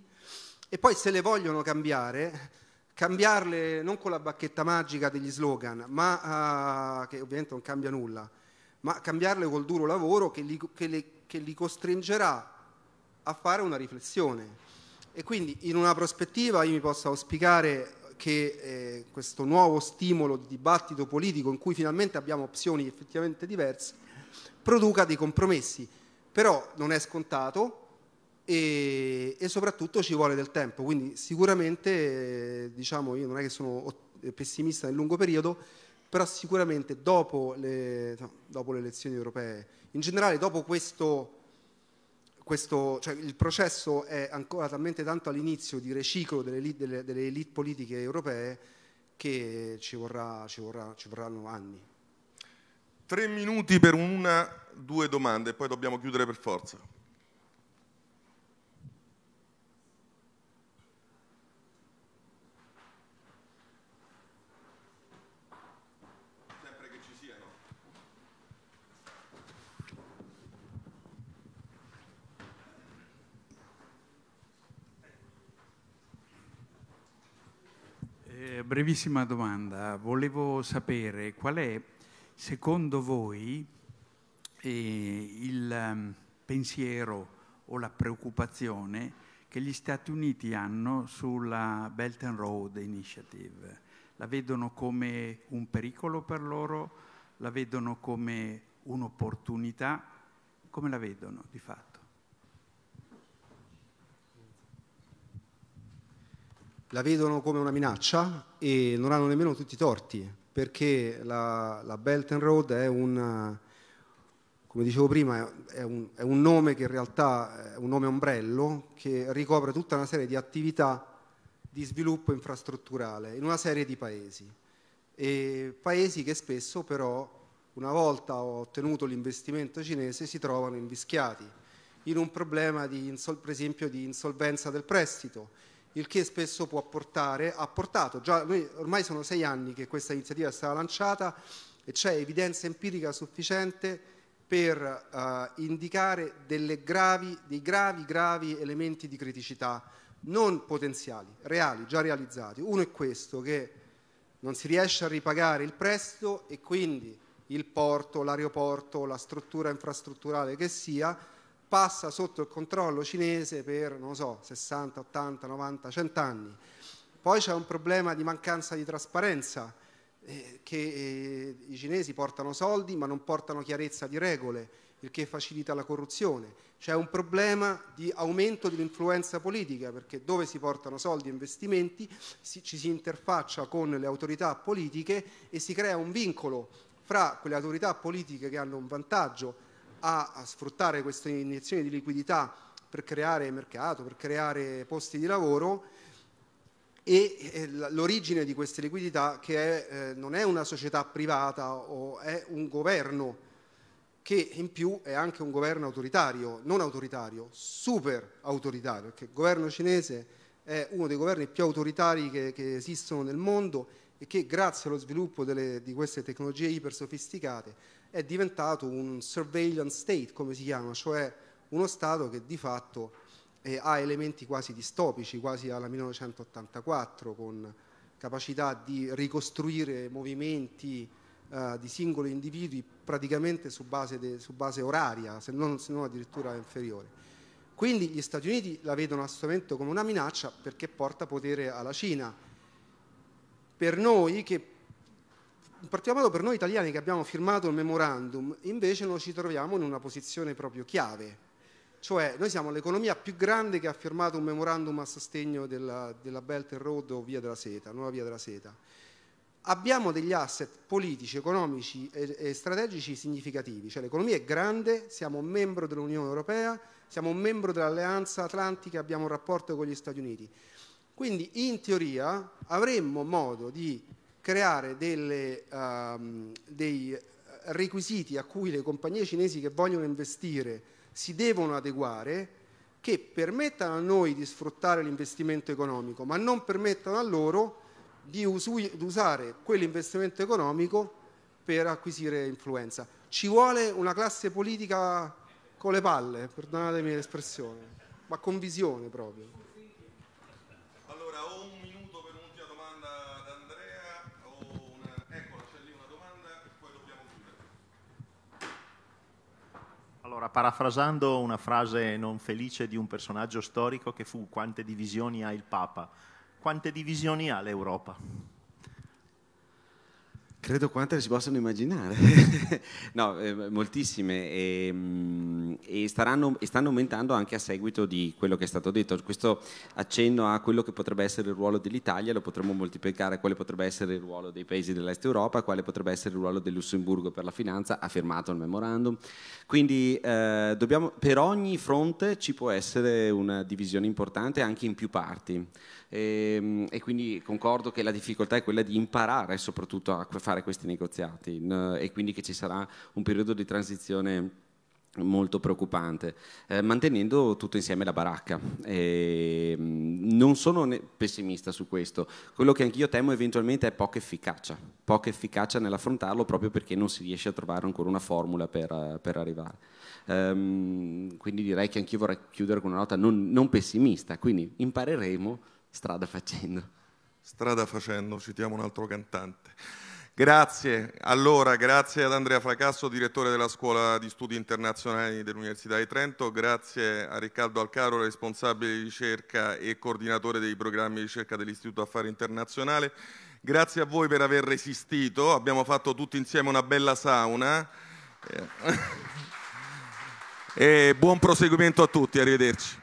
e poi se le vogliono cambiare cambiarle non con la bacchetta magica degli slogan ma a, ah, che ovviamente non cambia nulla ma cambiarle col duro lavoro che li, che le, che li costringerà a fare una riflessione. E quindi in una prospettiva io mi posso auspicare che eh, questo nuovo stimolo di dibattito politico in cui finalmente abbiamo opzioni effettivamente diverse produca dei compromessi, però non è scontato e, e soprattutto ci vuole del tempo, quindi sicuramente eh, diciamo io non è che sono eh, pessimista nel lungo periodo, però sicuramente dopo le, dopo le elezioni europee, in generale dopo questo questo, cioè il processo è ancora talmente tanto all'inizio di riciclo delle elite, delle, delle elite politiche europee che ci, vorrà, ci, vorrà, ci vorranno anni. Tre minuti per una, due domande, e poi dobbiamo chiudere per forza. brevissima domanda. Volevo sapere qual è, secondo voi, eh, il ehm, pensiero o la preoccupazione che gli Stati Uniti hanno sulla Belt and Road Initiative. La vedono come un pericolo per loro, la vedono come un'opportunità, come la vedono di fatto? la vedono come una minaccia e non hanno nemmeno tutti i torti, perché la, la Belt and Road è un, come dicevo prima, è un, è un, nome che in realtà è un nome ombrello che ricopre tutta una serie di attività di sviluppo infrastrutturale in una serie di paesi. E paesi che spesso però, una volta ottenuto l'investimento cinese, si trovano invischiati in un problema di, per esempio di insolvenza del prestito il che spesso può portare, ha portato, già noi ormai sono sei anni che questa iniziativa è stata lanciata e c'è evidenza empirica sufficiente per eh, indicare gravi, dei gravi, gravi elementi di criticità, non potenziali, reali, già realizzati. Uno è questo, che non si riesce a ripagare il prestito e quindi il porto, l'aeroporto, la struttura infrastrutturale che sia, passa sotto il controllo cinese per, non so, 60, 80, 90, 100 anni. Poi c'è un problema di mancanza di trasparenza, eh, che eh, i cinesi portano soldi ma non portano chiarezza di regole, il che facilita la corruzione. C'è un problema di aumento dell'influenza politica, perché dove si portano soldi e investimenti si, ci si interfaccia con le autorità politiche e si crea un vincolo fra quelle autorità politiche che hanno un vantaggio a, a sfruttare queste iniezioni di liquidità per creare mercato, per creare posti di lavoro e eh, l'origine di queste liquidità che è, eh, non è una società privata o è un governo che in più è anche un governo autoritario, non autoritario, super autoritario, perché il governo cinese è uno dei governi più autoritari che, che esistono nel mondo e che grazie allo sviluppo delle, di queste tecnologie ipersofisticate è diventato un surveillance state, come si chiama, cioè uno Stato che di fatto eh, ha elementi quasi distopici, quasi alla 1984, con capacità di ricostruire movimenti eh, di singoli individui praticamente su base, de, su base oraria, se non, se non addirittura inferiore. Quindi gli Stati Uniti la vedono assolutamente come una minaccia perché porta potere alla Cina. Per noi che in particolar modo per noi italiani che abbiamo firmato il memorandum, invece noi ci troviamo in una posizione proprio chiave, cioè noi siamo l'economia più grande che ha firmato un memorandum a sostegno della, della Belt and Road o via della seta, nuova via della seta. Abbiamo degli asset politici, economici e, e strategici significativi, cioè l'economia è grande, siamo un membro dell'Unione Europea, siamo un membro dell'Alleanza Atlantica, abbiamo un rapporto con gli Stati Uniti. Quindi in teoria avremmo modo di creare delle, um, dei requisiti a cui le compagnie cinesi che vogliono investire si devono adeguare che permettano a noi di sfruttare l'investimento economico, ma non permettano a loro di, usui, di usare quell'investimento economico per acquisire influenza. Ci vuole una classe politica con le palle, perdonatemi l'espressione, ma con visione proprio. Allora, parafrasando una frase non felice di un personaggio storico che fu quante divisioni ha il Papa, quante divisioni ha l'Europa? Credo quante si possano immaginare, no, eh, moltissime e, ehm, e, staranno, e, stanno aumentando anche a seguito di quello che è stato detto. Questo accenno a quello che potrebbe essere il ruolo dell'Italia lo potremmo moltiplicare, quale potrebbe essere il ruolo dei paesi dell'Est Europa, quale potrebbe essere il ruolo del Lussemburgo per la finanza, ha firmato il memorandum. Quindi eh, dobbiamo, per ogni fronte ci può essere una divisione importante anche in più parti e, ehm, e, quindi concordo che la difficoltà è quella di imparare soprattutto a fare questi negoziati e quindi che ci sarà un periodo di transizione molto preoccupante, eh, mantenendo tutto insieme la baracca. E, ehm, non sono pessimista su questo, quello che anch'io temo eventualmente è poca efficacia, poca efficacia nell'affrontarlo proprio perché non si riesce a trovare ancora una formula per, per arrivare. Um, quindi direi che anch'io vorrei chiudere con una nota non, non pessimista, quindi impareremo Strada facendo. Strada facendo, citiamo un altro cantante. Grazie, allora grazie ad Andrea Fracasso, direttore della Scuola di Studi Internazionali dell'Università di Trento, grazie a Riccardo Alcaro, responsabile di ricerca e coordinatore dei programmi di ricerca dell'Istituto Affari Internazionale, grazie a voi per aver resistito, abbiamo fatto tutti insieme una bella sauna e buon proseguimento a tutti, arrivederci.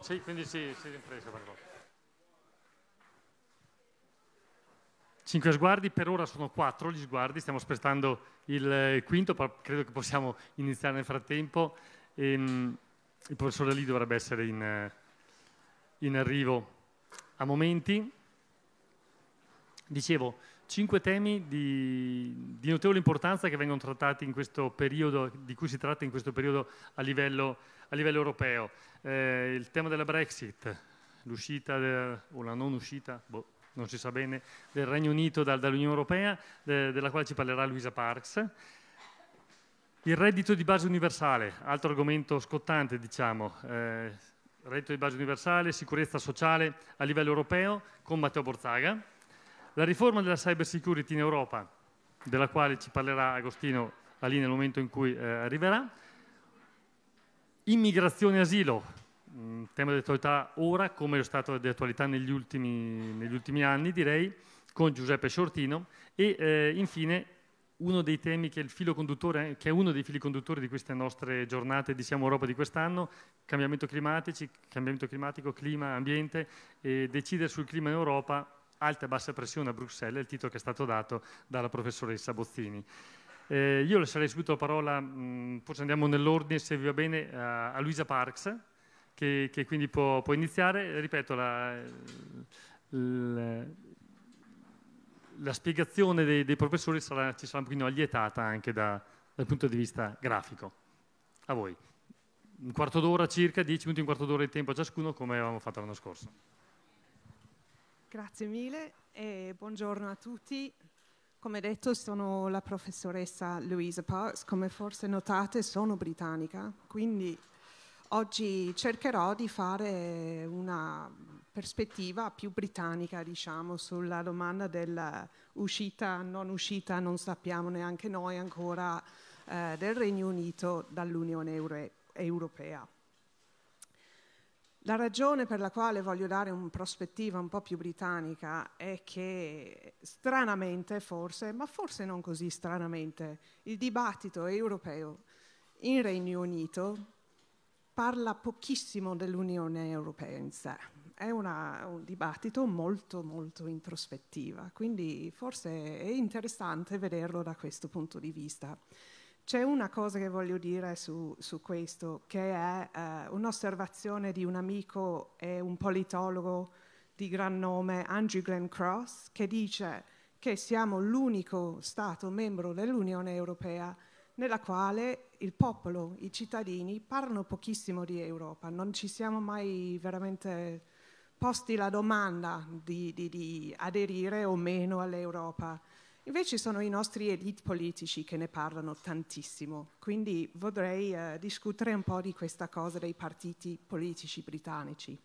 Sì, quindi si, si ripresa per volta. Cinque sguardi, per ora sono quattro gli sguardi, stiamo aspettando il eh, quinto, credo che possiamo iniziare nel frattempo. Ehm, il professore lì dovrebbe essere in, eh, in arrivo a momenti. Dicevo, cinque temi di, di, notevole importanza che vengono trattati in questo periodo, di cui si tratta in questo periodo a livello, a livello europeo. Eh, il tema della Brexit, l'uscita o la non uscita, boh, non si sa bene, del Regno Unito dal, dall'Unione Europea, de, della quale ci parlerà Luisa Parks. Il reddito di base universale, altro argomento scottante diciamo, eh, reddito di base universale, sicurezza sociale a livello europeo con Matteo Borzaga la riforma della cyber security in Europa, della quale ci parlerà Agostino lì nel momento in cui eh, arriverà, immigrazione e asilo, un tema di attualità ora come è stato di attualità negli ultimi, negli ultimi anni direi, con Giuseppe Sciortino e eh, infine uno dei temi che è, il filo conduttore, che è uno dei fili conduttori di queste nostre giornate di Siamo Europa di quest'anno, cambiamento, cambiamento climatico, clima, ambiente, e decidere sul clima in Europa Alta e bassa pressione a Bruxelles, è il titolo che è stato dato dalla professoressa Bozzini. Eh, io lascerei subito la parola, mh, forse andiamo nell'ordine, se vi va bene, a, a Luisa Parks, che, che quindi può, può, iniziare. Ripeto, la, la, la spiegazione dei, dei professori sarà, ci sarà un pochino allietata anche da, dal punto di vista grafico. A voi. Un quarto d'ora circa, dieci minuti, un quarto d'ora di tempo a ciascuno, come avevamo fatto l'anno scorso. Grazie mille e buongiorno a tutti. Come detto sono la professoressa Louisa Parks, come forse notate sono britannica, quindi oggi cercherò di fare una prospettiva più britannica, diciamo, sulla domanda dell'uscita, non uscita, non sappiamo neanche noi ancora, eh, del Regno Unito dall'Unione Europea. La ragione per la quale voglio dare una prospettiva un po' più britannica è che stranamente forse, ma forse non così stranamente, il dibattito europeo in Regno Unito parla pochissimo dell'Unione Europea in sé. È una, un dibattito molto molto introspettiva, quindi forse è interessante vederlo da questo punto di vista. C'è una cosa che voglio dire su, su questo, che è eh, un'osservazione di un amico e un politologo di gran nome, Andrew Glenn Cross, che dice che siamo l'unico Stato membro dell'Unione Europea nella quale il popolo, i cittadini parlano pochissimo di Europa, non ci siamo mai veramente posti la domanda di, di, di aderire o meno all'Europa. Invece sono i nostri elite politici che ne parlano tantissimo, quindi vorrei eh, discutere un po' di questa cosa dei partiti politici britannici.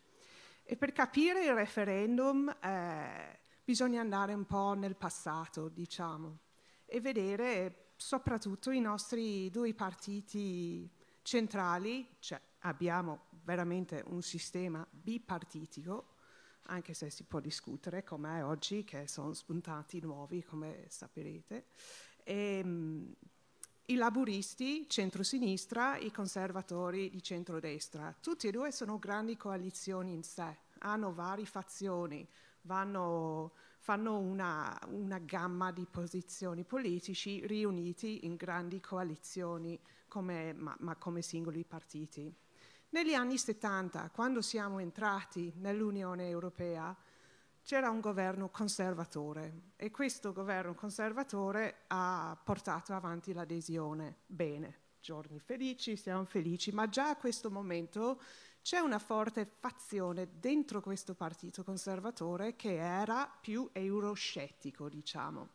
E per capire il referendum eh, bisogna andare un po' nel passato, diciamo, e vedere soprattutto i nostri due partiti centrali, cioè abbiamo veramente un sistema bipartitico anche se si può discutere come è oggi, che sono spuntati nuovi, come sapete. E, ehm, mh, I laburisti, centro-sinistra, i conservatori di centro-destra, Tutti e due sono grandi coalizioni in sé, hanno varie fazioni, vanno, fanno una, una gamma di posizioni politici riuniti in grandi coalizioni, come, ma, ma come singoli partiti. Negli anni 70, quando siamo entrati nell'Unione Europea, c'era un governo conservatore e questo governo conservatore ha portato avanti l'adesione. Bene, giorni felici, siamo felici, ma già a questo momento c'è una forte fazione dentro questo partito conservatore che era più euroscettico, diciamo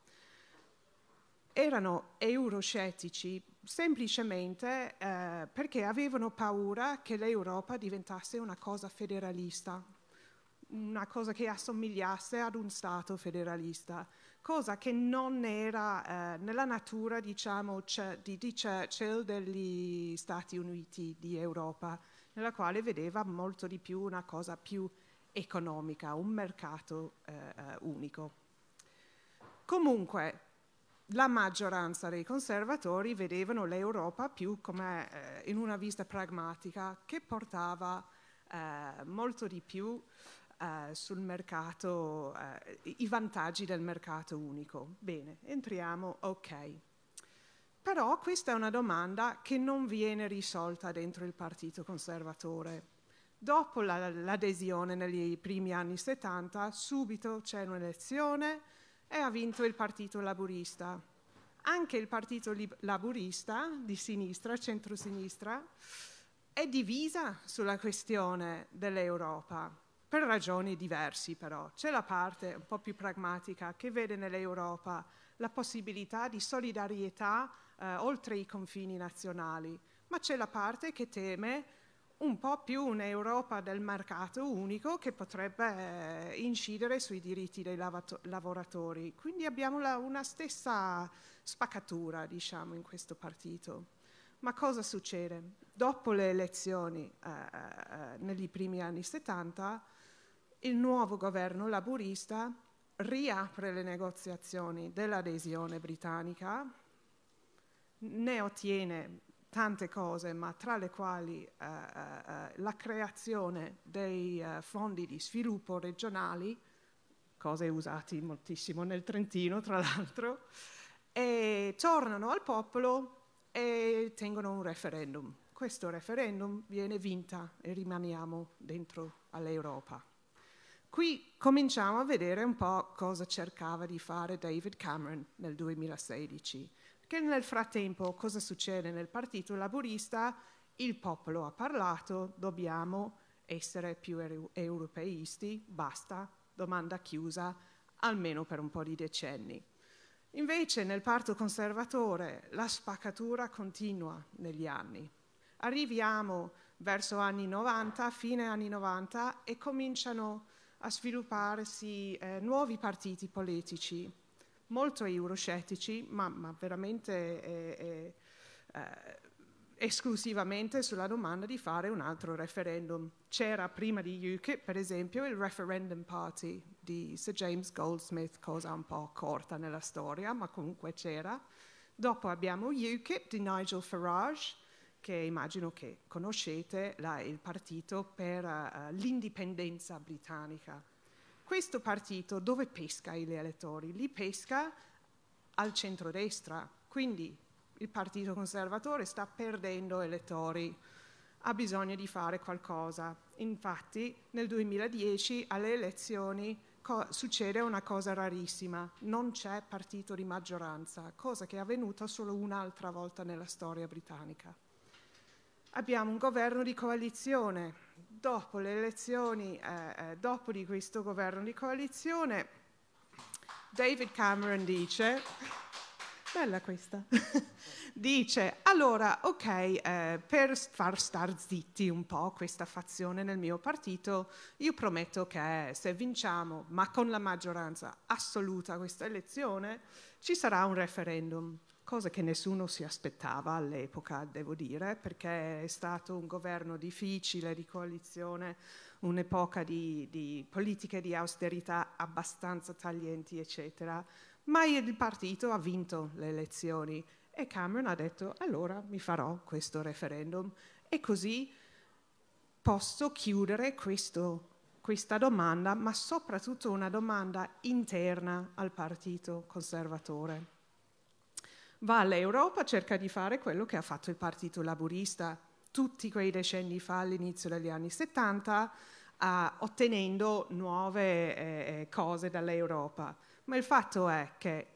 erano euroscettici semplicemente eh, perché avevano paura che l'Europa diventasse una cosa federalista, una cosa che assomigliasse ad un Stato federalista, cosa che non era eh, nella natura, diciamo, di, di Churchill degli Stati Uniti di Europa, nella quale vedeva molto di più una cosa più economica, un mercato eh, eh unico. Comunque, la maggioranza dei conservatori vedevano l'Europa più come eh, in una vista pragmatica che portava eh, molto di più eh, sul mercato, eh, i vantaggi del mercato unico. Bene, entriamo, ok. Però questa è una domanda che non viene risolta dentro il Partito Conservatore. Dopo l'adesione negli primi anni 70, subito c'è un'elezione, e ha vinto il Partito Laburista. Anche il Partito Laburista di sinistra, centrosinistra, è divisa sulla questione dell'Europa, per ragioni diverse però. C'è la parte un po' più pragmatica che vede nell'Europa la possibilità di solidarietà eh, oltre i confini nazionali, ma c'è la parte che teme un po' più un'Europa del mercato unico che potrebbe eh, incidere sui diritti dei lavoratori. Quindi abbiamo la, una stessa spaccatura, diciamo, in questo partito. Ma cosa succede? Dopo le elezioni eh, eh negli primi anni 70, il nuovo governo laburista riapre le negoziazioni dell'adesione britannica, ne ottiene tante cose, ma tra le quali eh, eh, eh, la creazione dei eh, fondi di sviluppo regionali, cose usate moltissimo nel Trentino tra l'altro, e tornano al popolo e tengono un referendum. Questo referendum viene vinta e rimaniamo dentro all'Europa. Qui cominciamo a vedere un po' cosa cercava di fare David Cameron nel 2016 che nel frattempo cosa succede nel partito laburista? Il popolo ha parlato, dobbiamo essere più europeisti, basta, domanda chiusa, almeno per un po' di decenni. Invece nel parto conservatore la spaccatura continua negli anni. Arriviamo verso anni 90, fine anni 90, e cominciano a svilupparsi eh, nuovi partiti politici molto euroscettici, ma, ma veramente eh, eh, esclusivamente sulla domanda di fare un altro referendum. C'era prima di UKIP, per esempio, il referendum party di Sir James Goldsmith, cosa un po' corta nella storia, ma comunque c'era. Dopo abbiamo UKIP di Nigel Farage, che immagino che conoscete, la, il partito per uh, l'indipendenza britannica questo partito dove pesca gli elettori? Li pesca al centrodestra, quindi il partito conservatore sta perdendo elettori, ha bisogno di fare qualcosa. Infatti nel 2010 alle elezioni succede una cosa rarissima, non c'è partito di maggioranza, cosa che è avvenuta solo un'altra volta nella storia britannica abbiamo un governo di coalizione. Dopo le elezioni, eh, eh, dopo di questo governo di coalizione, David Cameron dice, bella questa, dice, allora ok, eh, per far star zitti un po' questa fazione nel mio partito, io prometto che se vinciamo, ma con la maggioranza assoluta questa elezione, ci sarà un referendum cosa che nessuno si aspettava all'epoca, devo dire, perché è stato un governo difficile di coalizione, un'epoca di, di politiche di austerità abbastanza taglienti, eccetera, ma il partito ha vinto le elezioni e Cameron ha detto allora mi farò questo referendum e così posso chiudere questo, questa domanda, ma soprattutto una domanda interna al partito conservatore va all'Europa, cerca di fare quello che ha fatto il Partito Laburista tutti quei decenni fa all'inizio degli anni 70, eh, ottenendo nuove eh, eh, cose dall'Europa. Ma il fatto è che,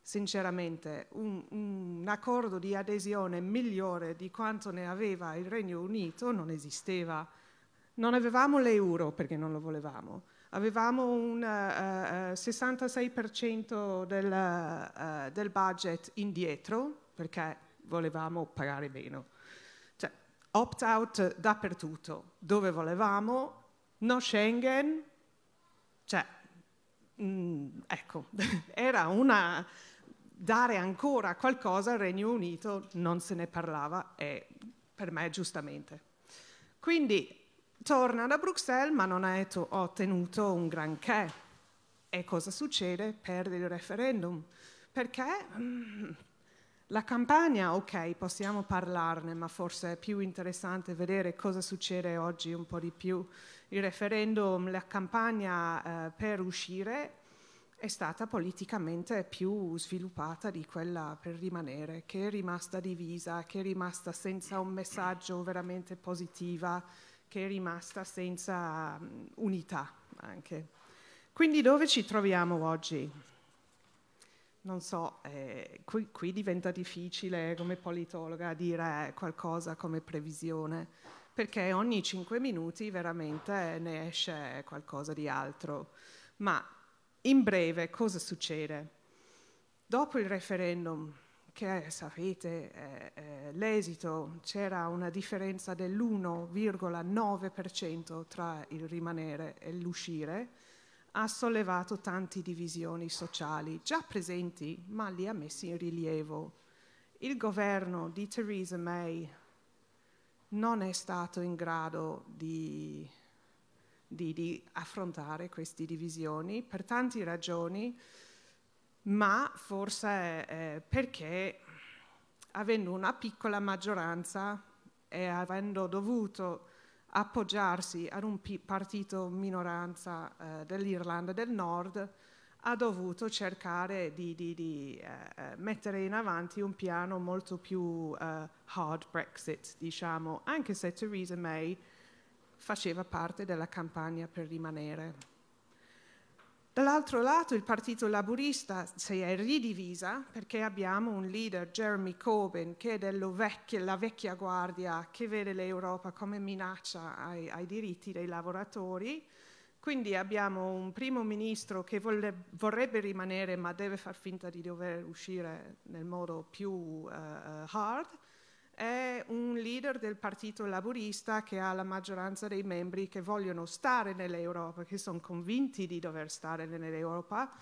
sinceramente, un, un accordo di adesione migliore di quanto ne aveva il Regno Unito non esisteva. Non avevamo l'euro perché non lo volevamo Avevamo un uh, eh, 66% eh, del, uh, del, budget indietro perché volevamo pagare meno. Cioè, opt-out dappertutto, dove volevamo, no Schengen, cioè, mh, mm, ecco, era una dare ancora qualcosa al Regno Unito non se ne parlava e per me giustamente. Quindi torna da Bruxelles ma non ha ottenuto un granché. E cosa succede? Perde il referendum. Perché mm, la campagna, ok, possiamo parlarne, ma forse è più interessante vedere cosa succede oggi un po' di più. Il referendum, la campagna eh, per uscire è stata politicamente più sviluppata di quella per rimanere, che è rimasta divisa, che è rimasta senza un messaggio veramente positivo che è rimasta senza unità anche. Quindi dove ci troviamo oggi? Non so, eh, qui, qui diventa difficile come politologa dire qualcosa come previsione, perché ogni cinque minuti veramente ne esce qualcosa di altro. Ma in breve cosa succede? Dopo il referendum che è, sapete è, eh, eh, l'esito, c'era una differenza dell'1,9% tra il rimanere e l'uscire, ha sollevato tante divisioni sociali già presenti ma li ha messi in rilievo. Il governo di Theresa May non è stato in grado di, di, di affrontare queste divisioni per tante ragioni ma forse eh, perché avendo una piccola maggioranza e avendo dovuto appoggiarsi ad un partito minoranza eh, dell'Irlanda del Nord, ha dovuto cercare di, di, di eh, eh, mettere in avanti un piano molto più eh, hard Brexit, diciamo, anche se Theresa May faceva parte della campagna per rimanere. Dall'altro lato il partito laburista si è ridivisa perché abbiamo un leader, Jeremy Corbyn, che è della vecchia guardia, che vede l'Europa come minaccia ai, ai diritti dei lavoratori, quindi abbiamo un primo ministro che volle, vorrebbe rimanere ma deve far finta di dover uscire nel modo più uh, hard è un leader del partito laburista che ha la maggioranza dei membri che vogliono stare nell'Europa, che sono convinti di dover stare nell'Europa,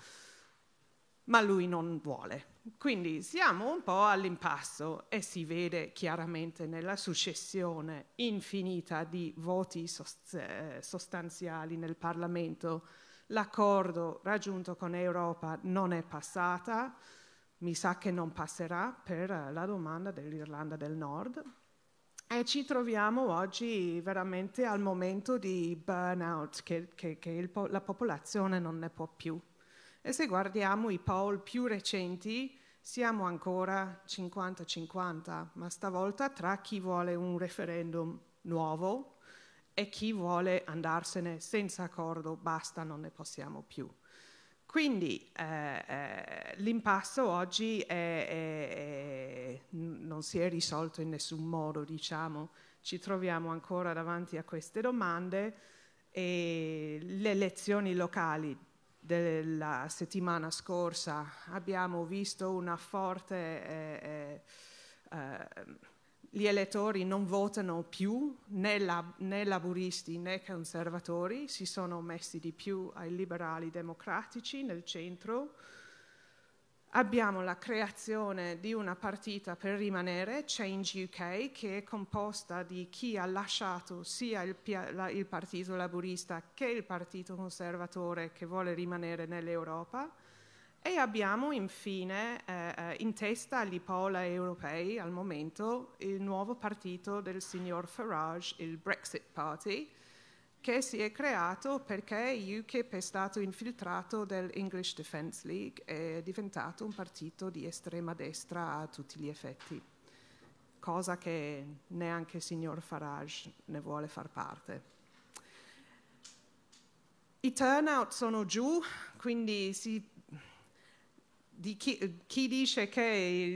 ma lui non vuole. Quindi siamo un po' all'impasso e si vede chiaramente nella successione infinita di voti eh, sostanziali nel Parlamento. L'accordo raggiunto con Europa non è passata, mi sa che non passerà per eh, la domanda dell'Irlanda del Nord. E ci troviamo oggi veramente al momento di burnout, che, che, che il, la popolazione non ne può più. E se guardiamo i poll più recenti, siamo ancora 50-50, ma stavolta tra chi vuole un referendum nuovo e chi vuole andarsene senza accordo, basta, non ne possiamo più. Quindi eh, eh, l'impasto oggi è, è, non si è risolto in nessun modo, diciamo. ci troviamo ancora davanti a queste domande e le elezioni locali della settimana scorsa abbiamo visto una forte... Eh, eh, eh gli elettori non votano più né, lab, né, laburisti né conservatori, si sono messi di più ai liberali democratici nel centro. Abbiamo la creazione di una partita per rimanere, Change UK, che è composta di chi ha lasciato sia il, la, il partito laburista che il partito conservatore che vuole rimanere nell'Europa e abbiamo infine eh, eh in testa agli pola europei al momento il nuovo partito del signor Farage, il Brexit Party, che si è creato perché UKIP è stato infiltrato dall'English Defence League e è diventato un partito di estrema destra a tutti gli effetti, cosa che neanche il signor Farage ne vuole far parte. I turnout sono giù, quindi si di chi, chi, dice che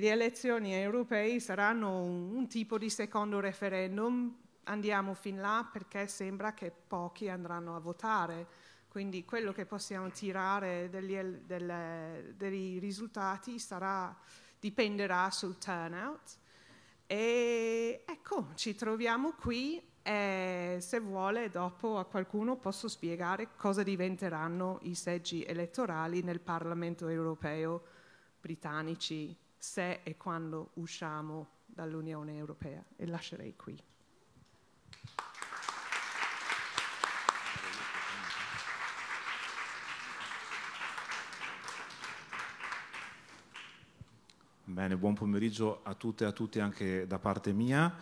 le elezioni europee saranno un, un, tipo di secondo referendum, andiamo fin là perché sembra che pochi andranno a votare. Quindi quello che possiamo tirare degli, delle, dei risultati sarà, dipenderà sul turnout. E ecco, ci troviamo qui e se vuole dopo a qualcuno posso spiegare cosa diventeranno i seggi elettorali nel Parlamento europeo britannici se e quando usciamo dall'Unione Europea e lascerei qui. Bene, buon pomeriggio a tutte e a tutti anche da parte mia.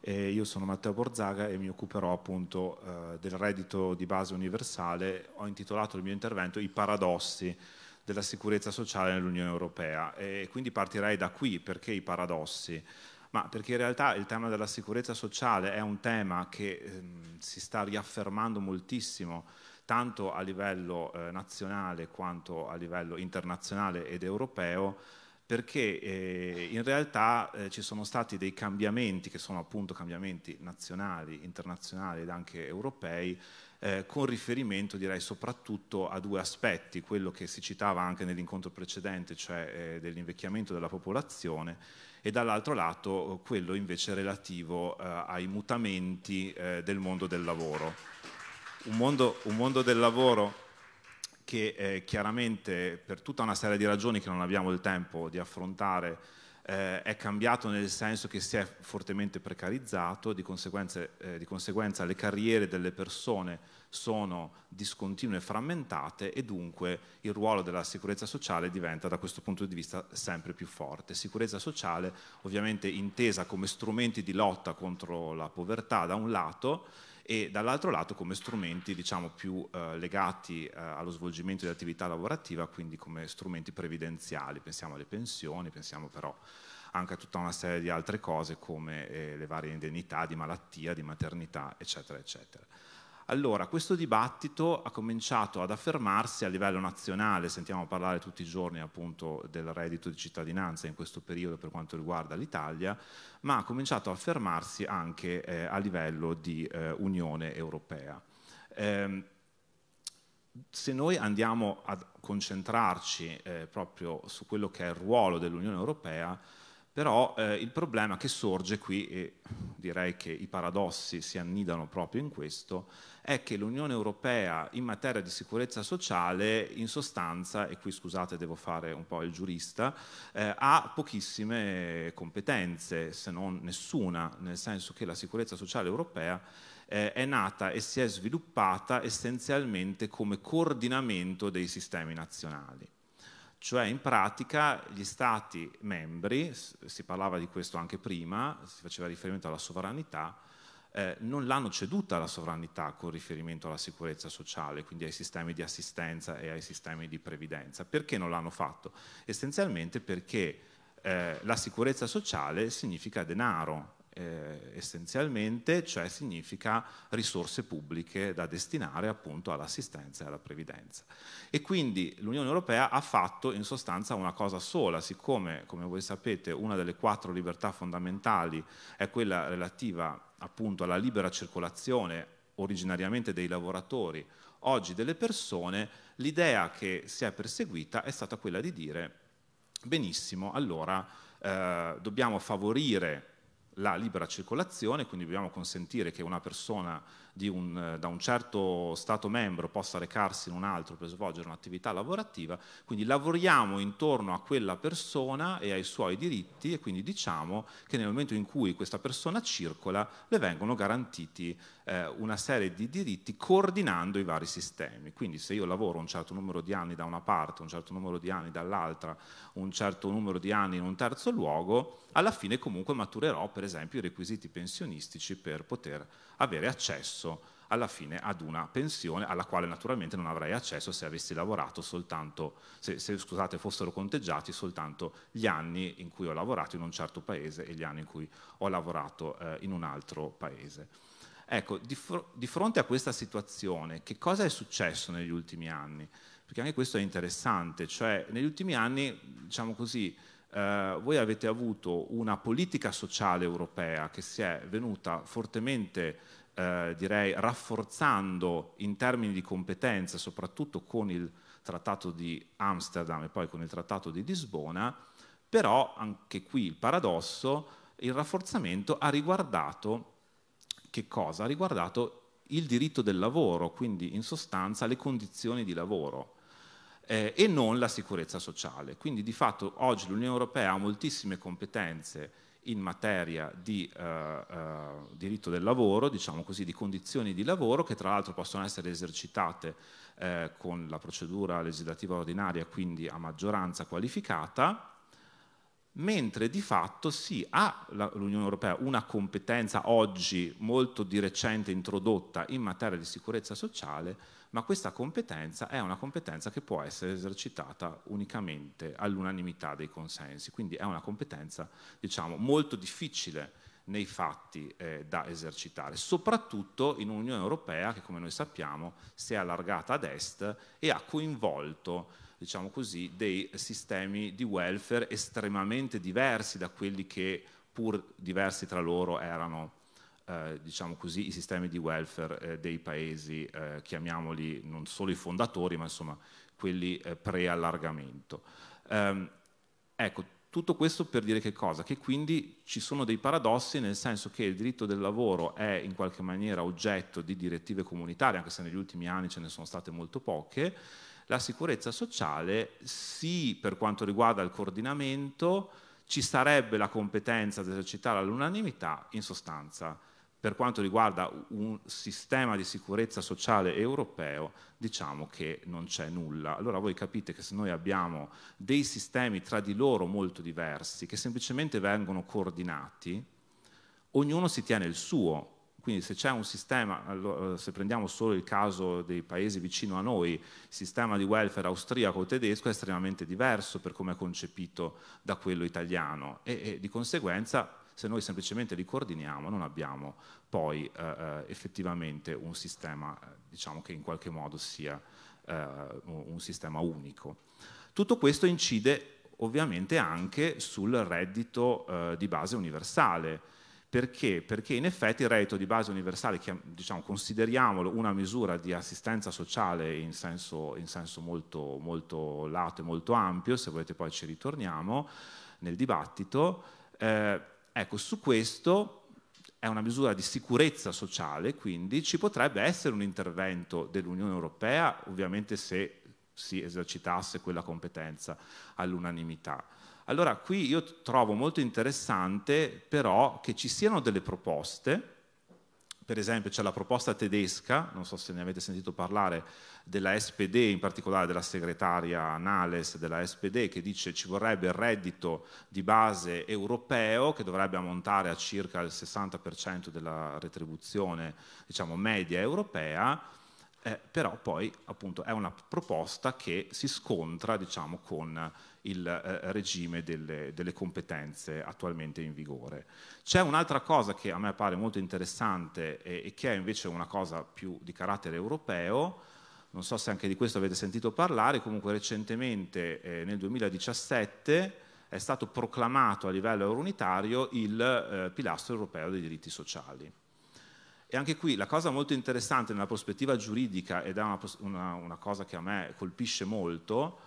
Eh, io sono Matteo Borzaga e mi occuperò appunto eh, del reddito di base universale. Ho intitolato il mio intervento I paradossi della sicurezza sociale nell'Unione Europea e quindi partirei da qui, perché i paradossi? Ma perché in realtà il tema della sicurezza sociale è un tema che ehm, si sta riaffermando moltissimo, tanto a livello eh, nazionale quanto a livello internazionale ed europeo, perché eh, in realtà eh, ci sono stati dei cambiamenti, che sono appunto cambiamenti nazionali, internazionali ed anche europei, eh, con riferimento direi soprattutto a due aspetti, quello che si citava anche nell'incontro precedente, cioè eh, dell'invecchiamento della popolazione, e dall'altro lato eh, quello invece relativo eh, ai mutamenti eh, del mondo del lavoro. Un mondo, un mondo del lavoro che eh, chiaramente per tutta una serie di ragioni che non abbiamo il tempo di affrontare eh, è cambiato nel senso che si è fortemente precarizzato, di, eh, di conseguenza le carriere delle persone sono discontinue e frammentate e dunque il ruolo della sicurezza sociale diventa da questo punto di vista sempre più forte. Sicurezza sociale ovviamente intesa come strumenti di lotta contro la povertà da un lato e dall'altro lato come strumenti diciamo, più eh, legati eh, allo svolgimento di attività lavorativa, quindi come strumenti previdenziali, pensiamo alle pensioni, pensiamo però anche a tutta una serie di altre cose come eh, le varie indennità di malattia, di maternità, eccetera, eccetera. Allora, questo dibattito ha cominciato ad affermarsi a livello nazionale, sentiamo parlare tutti i giorni appunto del reddito di cittadinanza in questo periodo per quanto riguarda l'Italia, ma ha cominciato a affermarsi anche eh, a livello di eh, Unione Europea. Eh, se noi andiamo a concentrarci eh, proprio su quello che è il ruolo dell'Unione Europea, però eh, il problema che sorge qui, e direi che i paradossi si annidano proprio in questo, è che l'Unione Europea in materia di sicurezza sociale, in sostanza, e qui scusate devo fare un po' il giurista, eh, ha pochissime competenze, se non nessuna, nel senso che la sicurezza sociale europea eh, è nata e si è sviluppata essenzialmente come coordinamento dei sistemi nazionali cioè in pratica gli Stati membri, si parlava di questo anche prima, si faceva riferimento alla sovranità, eh, non l'hanno ceduta la sovranità con riferimento alla sicurezza sociale, quindi ai sistemi di assistenza e ai sistemi di previdenza. Perché non l'hanno fatto? Essenzialmente perché eh, la sicurezza sociale significa denaro, eh, essenzialmente, cioè significa risorse pubbliche da destinare appunto all'assistenza e alla previdenza. E quindi l'Unione Europea ha fatto in sostanza una cosa sola, siccome come voi sapete una delle quattro libertà fondamentali è quella relativa appunto alla libera circolazione originariamente dei lavoratori, oggi delle persone, l'idea che si è perseguita è stata quella di dire benissimo, allora eh, dobbiamo favorire la libera circolazione, quindi dobbiamo consentire che una persona un, eh, da un certo Stato membro possa recarsi in un altro per svolgere un'attività lavorativa, quindi lavoriamo intorno a quella persona e ai suoi diritti e quindi diciamo che nel momento in cui questa persona circola le vengono garantiti eh, una serie di diritti coordinando i vari sistemi. Quindi se io lavoro un certo numero di anni da una parte, un certo numero di anni dall'altra, un certo numero di anni in un terzo luogo, alla fine comunque maturerò per esempio i requisiti pensionistici per poter avere accesso alla fine ad una pensione alla quale naturalmente non avrei accesso se avessi lavorato soltanto, se, se scusate, fossero conteggiati soltanto gli anni in cui ho lavorato in un certo paese e gli anni in cui ho lavorato eh, in un altro paese. Ecco, di, fr di fronte a questa situazione, che cosa è successo negli ultimi anni? Perché anche questo è interessante, cioè negli ultimi anni, diciamo così, eh, voi avete avuto una politica sociale europea che si è venuta fortemente eh, direi rafforzando in termini di competenze, soprattutto con il trattato di Amsterdam e poi con il trattato di Lisbona, però anche qui il paradosso, il rafforzamento ha riguardato che cosa? Ha riguardato il diritto del lavoro, quindi in sostanza le condizioni di lavoro eh, e non la sicurezza sociale. Quindi di fatto oggi l'Unione Europea ha moltissime competenze in materia di eh, eh, diritto del lavoro, diciamo così, di condizioni di lavoro che tra l'altro possono essere esercitate eh, con la procedura legislativa ordinaria, quindi a maggioranza qualificata, mentre di fatto sì, ha l'Unione Europea una competenza oggi molto di recente introdotta in materia di sicurezza sociale, ma questa competenza è una competenza che può essere esercitata unicamente all'unanimità dei consensi, quindi è una competenza diciamo, molto difficile nei fatti eh, da esercitare, soprattutto in un'Unione Europea che come noi sappiamo si è allargata ad est e ha coinvolto diciamo così, dei sistemi di welfare estremamente diversi da quelli che pur diversi tra loro erano eh, diciamo così, i sistemi di welfare eh, dei paesi, eh, chiamiamoli non solo i fondatori, ma insomma quelli eh, pre-allargamento. Ehm, ecco, tutto questo per dire che cosa? Che quindi ci sono dei paradossi nel senso che il diritto del lavoro è in qualche maniera oggetto di direttive comunitarie, anche se negli ultimi anni ce ne sono state molto poche, la sicurezza sociale sì per quanto riguarda il coordinamento, ci sarebbe la competenza da esercitare all'unanimità in sostanza per quanto riguarda un sistema di sicurezza sociale europeo, diciamo che non c'è nulla. Allora voi capite che se noi abbiamo dei sistemi tra di loro molto diversi, che semplicemente vengono coordinati, ognuno si tiene il suo. Quindi se c'è un sistema, eh, se prendiamo solo il caso dei paesi vicino a noi, il sistema di welfare austriaco o tedesco è estremamente diverso per come è concepito da quello italiano e, e di conseguenza se noi semplicemente li coordiniamo non abbiamo poi eh, eh effettivamente un sistema eh, diciamo che in qualche modo sia eh, un sistema unico. Tutto questo incide ovviamente anche sul reddito eh, di base universale, perché? Perché in effetti il reddito di base universale, diciamo, consideriamolo una misura di assistenza sociale in senso, in senso molto, molto, lato e molto ampio, se volete poi ci ritorniamo nel dibattito, eh, Ecco, su questo è una misura di sicurezza sociale, quindi ci potrebbe essere un intervento dell'Unione Europea, ovviamente se si esercitasse quella competenza all'unanimità. Allora qui io trovo molto interessante però che ci siano delle proposte per esempio c'è la proposta tedesca, non so se ne avete sentito parlare, della SPD, in particolare della segretaria Nales della SPD, che dice ci vorrebbe il reddito di base europeo che dovrebbe ammontare a circa il 60% della retribuzione diciamo, media europea, eh, però poi appunto è una proposta che si scontra diciamo, con il eh, regime delle, delle, competenze attualmente in vigore. C'è un'altra cosa che a me pare molto interessante e, e che è invece una cosa più di carattere europeo, non so se anche di questo avete sentito parlare, comunque recentemente eh, nel 2017 è stato proclamato a livello eurounitario il eh, pilastro europeo dei diritti sociali. E anche qui la cosa molto interessante nella prospettiva giuridica, ed è una, una, una cosa che a me colpisce molto,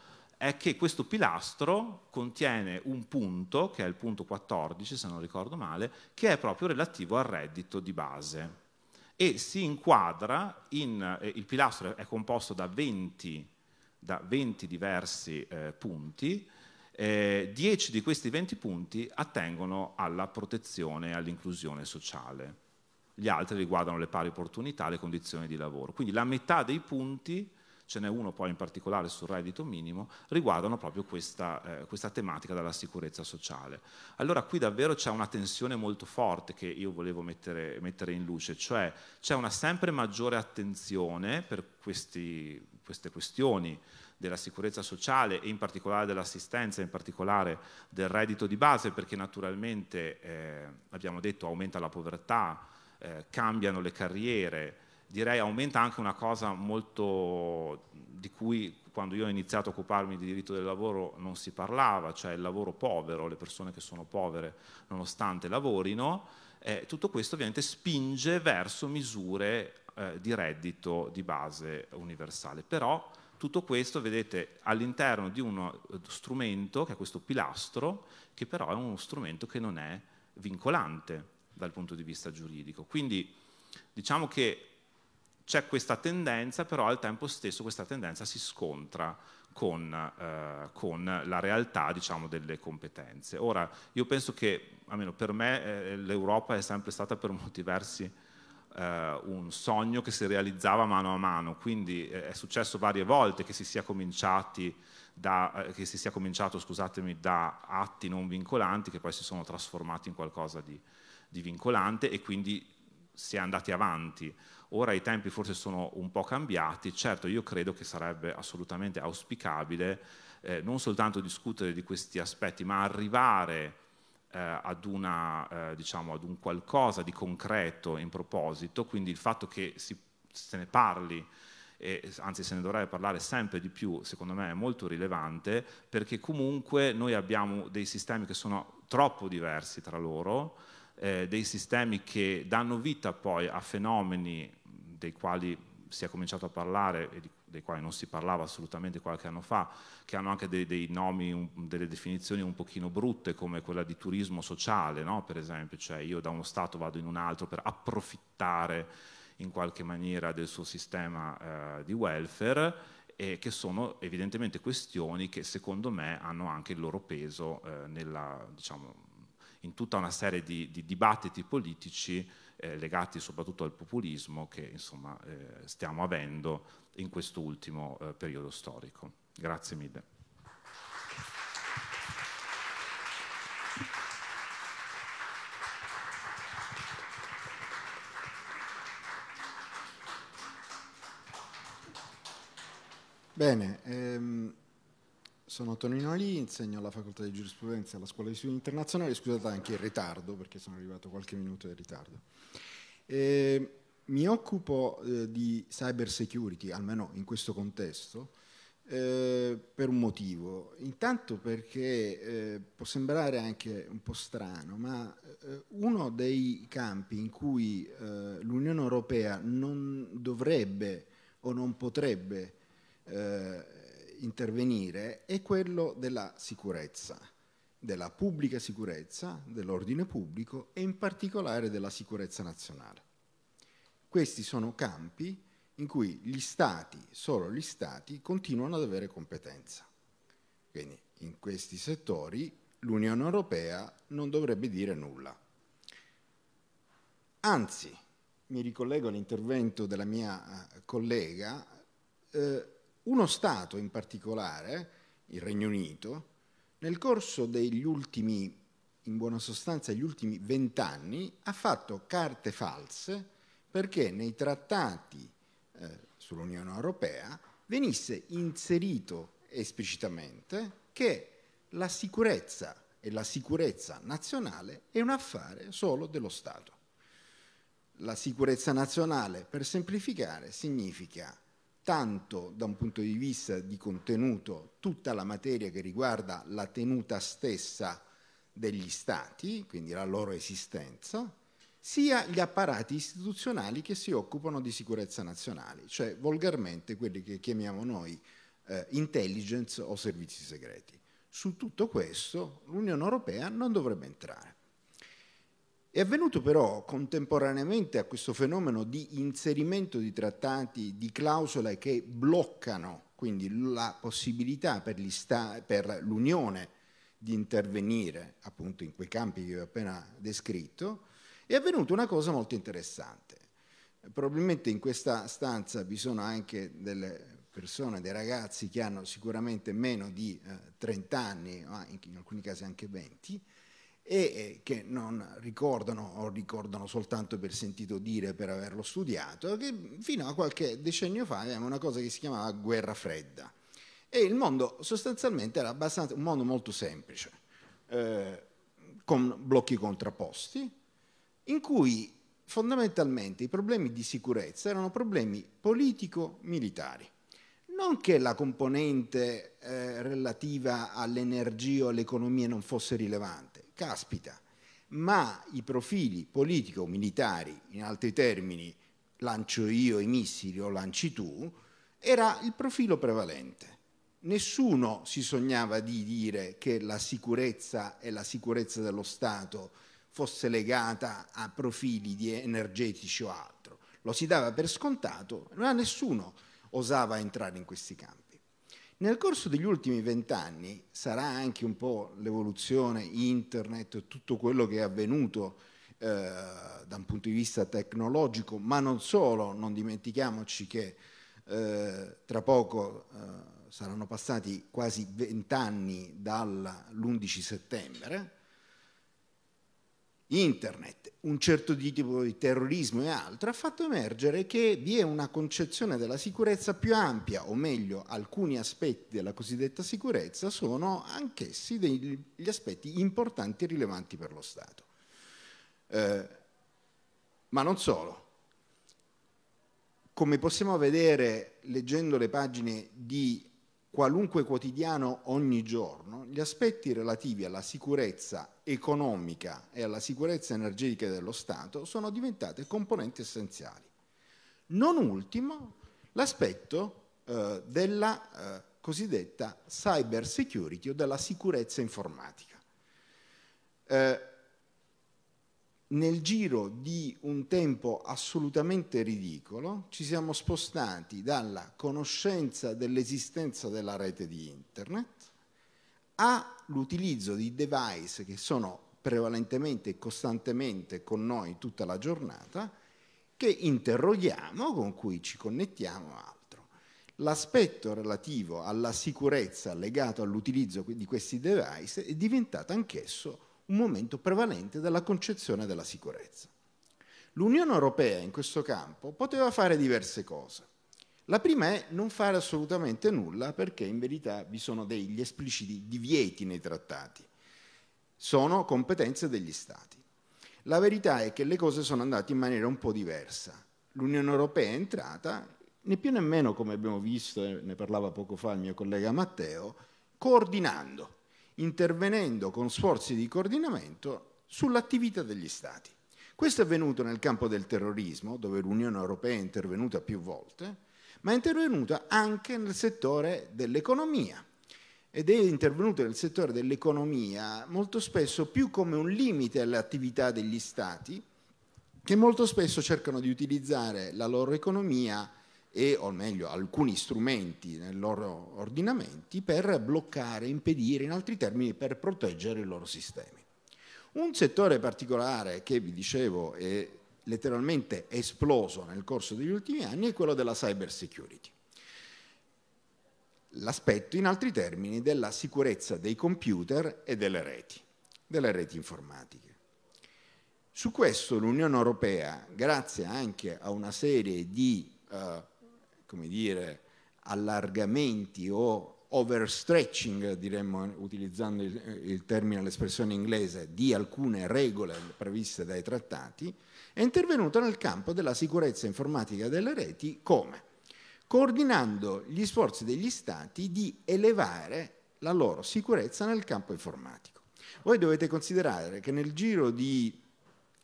è che questo pilastro contiene un punto, che è il punto 14 se non ricordo male, che è proprio relativo al reddito di base e si inquadra in, eh, il pilastro è composto da 20, da 20 diversi eh, punti, eh, 10 di questi 20 punti attengono alla protezione e all'inclusione sociale, gli altri riguardano le pari opportunità, le condizioni di lavoro, quindi la metà dei punti ce n'è uno poi in particolare sul reddito minimo, riguardano proprio questa, eh, questa tematica della sicurezza sociale. Allora qui davvero c'è una tensione molto forte che io volevo mettere, mettere in luce, cioè c'è una sempre maggiore attenzione per questi, queste questioni della sicurezza sociale e in particolare dell'assistenza, in particolare del reddito di base, perché naturalmente, eh, abbiamo detto, aumenta la povertà, eh, cambiano le carriere, direi aumenta anche una cosa molto di cui quando io ho iniziato a occuparmi di diritto del lavoro non si parlava, cioè il lavoro povero, le persone che sono povere nonostante lavorino, eh, tutto questo ovviamente spinge verso misure eh, di reddito di base universale. Però tutto questo, vedete, all'interno di uno eh, strumento, che è questo pilastro, che però è uno strumento che non è vincolante dal punto di vista giuridico. Quindi diciamo che c'è questa tendenza, però al tempo stesso questa tendenza si scontra con, eh, con la realtà diciamo, delle competenze. Ora, io penso che, almeno per me, eh, l'Europa è sempre stata per molti versi eh, un sogno che si realizzava mano a mano, quindi eh, è successo varie volte che si sia cominciati da, eh, che si sia cominciato scusatemi, da atti non vincolanti che poi si sono trasformati in qualcosa di, di vincolante e quindi si è andati avanti. Ora i tempi forse sono un po' cambiati, certo io credo che sarebbe assolutamente auspicabile eh, non soltanto discutere di questi aspetti, ma arrivare eh, ad, una, eh, diciamo, ad un qualcosa di concreto in proposito, quindi il fatto che si, se ne parli e, anzi se ne dovrebbe parlare sempre di più, secondo me è molto rilevante, perché comunque noi abbiamo dei sistemi che sono troppo diversi tra loro, eh, dei sistemi che danno vita poi a fenomeni dei quali si è cominciato a parlare e dei quali non si parlava assolutamente qualche anno fa, che hanno anche dei, dei nomi, un, delle definizioni un pochino brutte come quella di turismo sociale, no? per esempio, cioè io da uno Stato vado in un altro per approfittare in qualche maniera del suo sistema eh, di welfare e che sono evidentemente questioni che secondo me hanno anche il loro peso eh, nella, diciamo, in tutta una serie di, di dibattiti politici eh, legati soprattutto al populismo che insomma, eh, stiamo avendo in quest'ultimo eh, periodo storico. Grazie mille. Bene, ehm... Sono Tonino Lì, insegno alla Facoltà di Giurisprudenza alla Scuola di Studi Internazionali, scusate anche il ritardo perché sono arrivato qualche minuto in ritardo. E ehm, mi occupo eh, di cyber security, almeno in questo contesto, eh, per un motivo. Intanto perché eh, può sembrare anche un po' strano, ma eh, uno dei campi in cui eh, l'Unione Europea non dovrebbe o non potrebbe eh, intervenire è quello della sicurezza, della pubblica sicurezza, dell'ordine pubblico e in particolare della sicurezza nazionale. Questi sono campi in cui gli Stati, solo gli Stati, continuano ad avere competenza. Quindi in questi settori l'Unione Europea non dovrebbe dire nulla. Anzi, mi ricollego all'intervento della mia eh, collega, eh, uno Stato in particolare, il Regno Unito, nel corso degli ultimi, in buona sostanza, gli ultimi vent'anni, ha fatto carte false perché nei trattati eh, sull'Unione Europea venisse inserito esplicitamente che la sicurezza e la sicurezza nazionale è un affare solo dello Stato. La sicurezza nazionale, per semplificare, significa tanto da un punto di vista di contenuto tutta la materia che riguarda la tenuta stessa degli stati, quindi la loro esistenza, sia gli apparati istituzionali che si occupano di sicurezza nazionale, cioè volgarmente quelli che chiamiamo noi eh, intelligence o servizi segreti. Su tutto questo l'Unione Europea non dovrebbe entrare. È avvenuto però contemporaneamente a questo fenomeno di inserimento di trattati, di clausole che bloccano quindi la possibilità per, per l'Unione di intervenire appunto in quei campi che vi ho appena descritto, è avvenuta una cosa molto interessante. Probabilmente in questa stanza vi sono anche delle persone, dei ragazzi che hanno sicuramente meno di eh, 30 anni, ma in alcuni casi anche 20, e che non ricordano o ricordano soltanto per sentito dire, per averlo studiato, che fino a qualche decennio fa avevamo una cosa che si chiamava guerra fredda. E il mondo sostanzialmente era abbastanza, un mondo molto semplice, eh, con blocchi contrapposti, in cui fondamentalmente i problemi di sicurezza erano problemi politico-militari. Non che la componente eh, relativa all'energia o all'economia non fosse rilevante, caspita, ma i profili politico-militari, in altri termini, lancio io i missili o lanci tu, era il profilo prevalente. Nessuno si sognava di dire che la sicurezza e la sicurezza dello Stato fosse legata a profili energetici o altro. Lo si dava per scontato, ma nessuno osava entrare in questi campi. Nel corso degli ultimi vent'anni sarà anche un po' l'evoluzione internet, tutto quello che è avvenuto eh, da un punto di vista tecnologico, ma non solo, non dimentichiamoci che eh, tra poco eh, saranno passati quasi vent'anni dall'11 settembre, internet, un certo tipo di terrorismo e altro, ha fatto emergere che vi è una concezione della sicurezza più ampia, o meglio, alcuni aspetti della cosiddetta sicurezza sono anch'essi degli aspetti importanti e rilevanti per lo Stato. Eh, ma non solo. Come possiamo vedere leggendo le pagine di qualunque quotidiano ogni giorno, gli aspetti relativi alla sicurezza economica e alla sicurezza energetica dello Stato sono diventate componenti essenziali. Non ultimo l'aspetto eh, della eh, cosiddetta cyber security o della sicurezza informatica. Eh, nel giro di un tempo assolutamente ridicolo ci siamo spostati dalla conoscenza dell'esistenza della rete di internet all'utilizzo di device che sono prevalentemente e costantemente con noi tutta la giornata, che interroghiamo, con cui ci connettiamo altro. L'aspetto relativo alla sicurezza legato all'utilizzo di questi device è diventato anch'esso un momento prevalente della concezione della sicurezza. L'Unione Europea in questo campo poteva fare diverse cose. La prima è non fare assolutamente nulla perché in verità vi sono degli espliciti divieti nei trattati. Sono competenze degli Stati. La verità è che le cose sono andate in maniera un po' diversa. L'Unione Europea è entrata, né più né meno come abbiamo visto, ne parlava poco fa il mio collega Matteo, coordinando intervenendo con sforzi di coordinamento sull'attività degli Stati. Questo è avvenuto nel campo del terrorismo, dove l'Unione Europea è intervenuta più volte, ma è intervenuta anche nel settore dell'economia ed è intervenuto nel settore dell'economia molto spesso più come un limite all'attività degli Stati che molto spesso cercano di utilizzare la loro economia e, o meglio, alcuni strumenti nei loro ordinamenti per bloccare, impedire, in altri termini, per proteggere i loro sistemi. Un settore particolare che vi dicevo è letteralmente esploso nel corso degli ultimi anni è quello della cyber security. L'aspetto, in altri termini, della sicurezza dei computer e delle reti, delle reti informatiche. Su questo l'Unione Europea, grazie anche a una serie di eh, come dire, allargamenti o overstretching, diremmo utilizzando il, eh, il termine, l'espressione inglese, di alcune regole previste dai trattati, è intervenuto nel campo della sicurezza informatica delle reti come? Coordinando gli sforzi degli Stati di elevare la loro sicurezza nel campo informatico. Voi dovete considerare che nel giro di,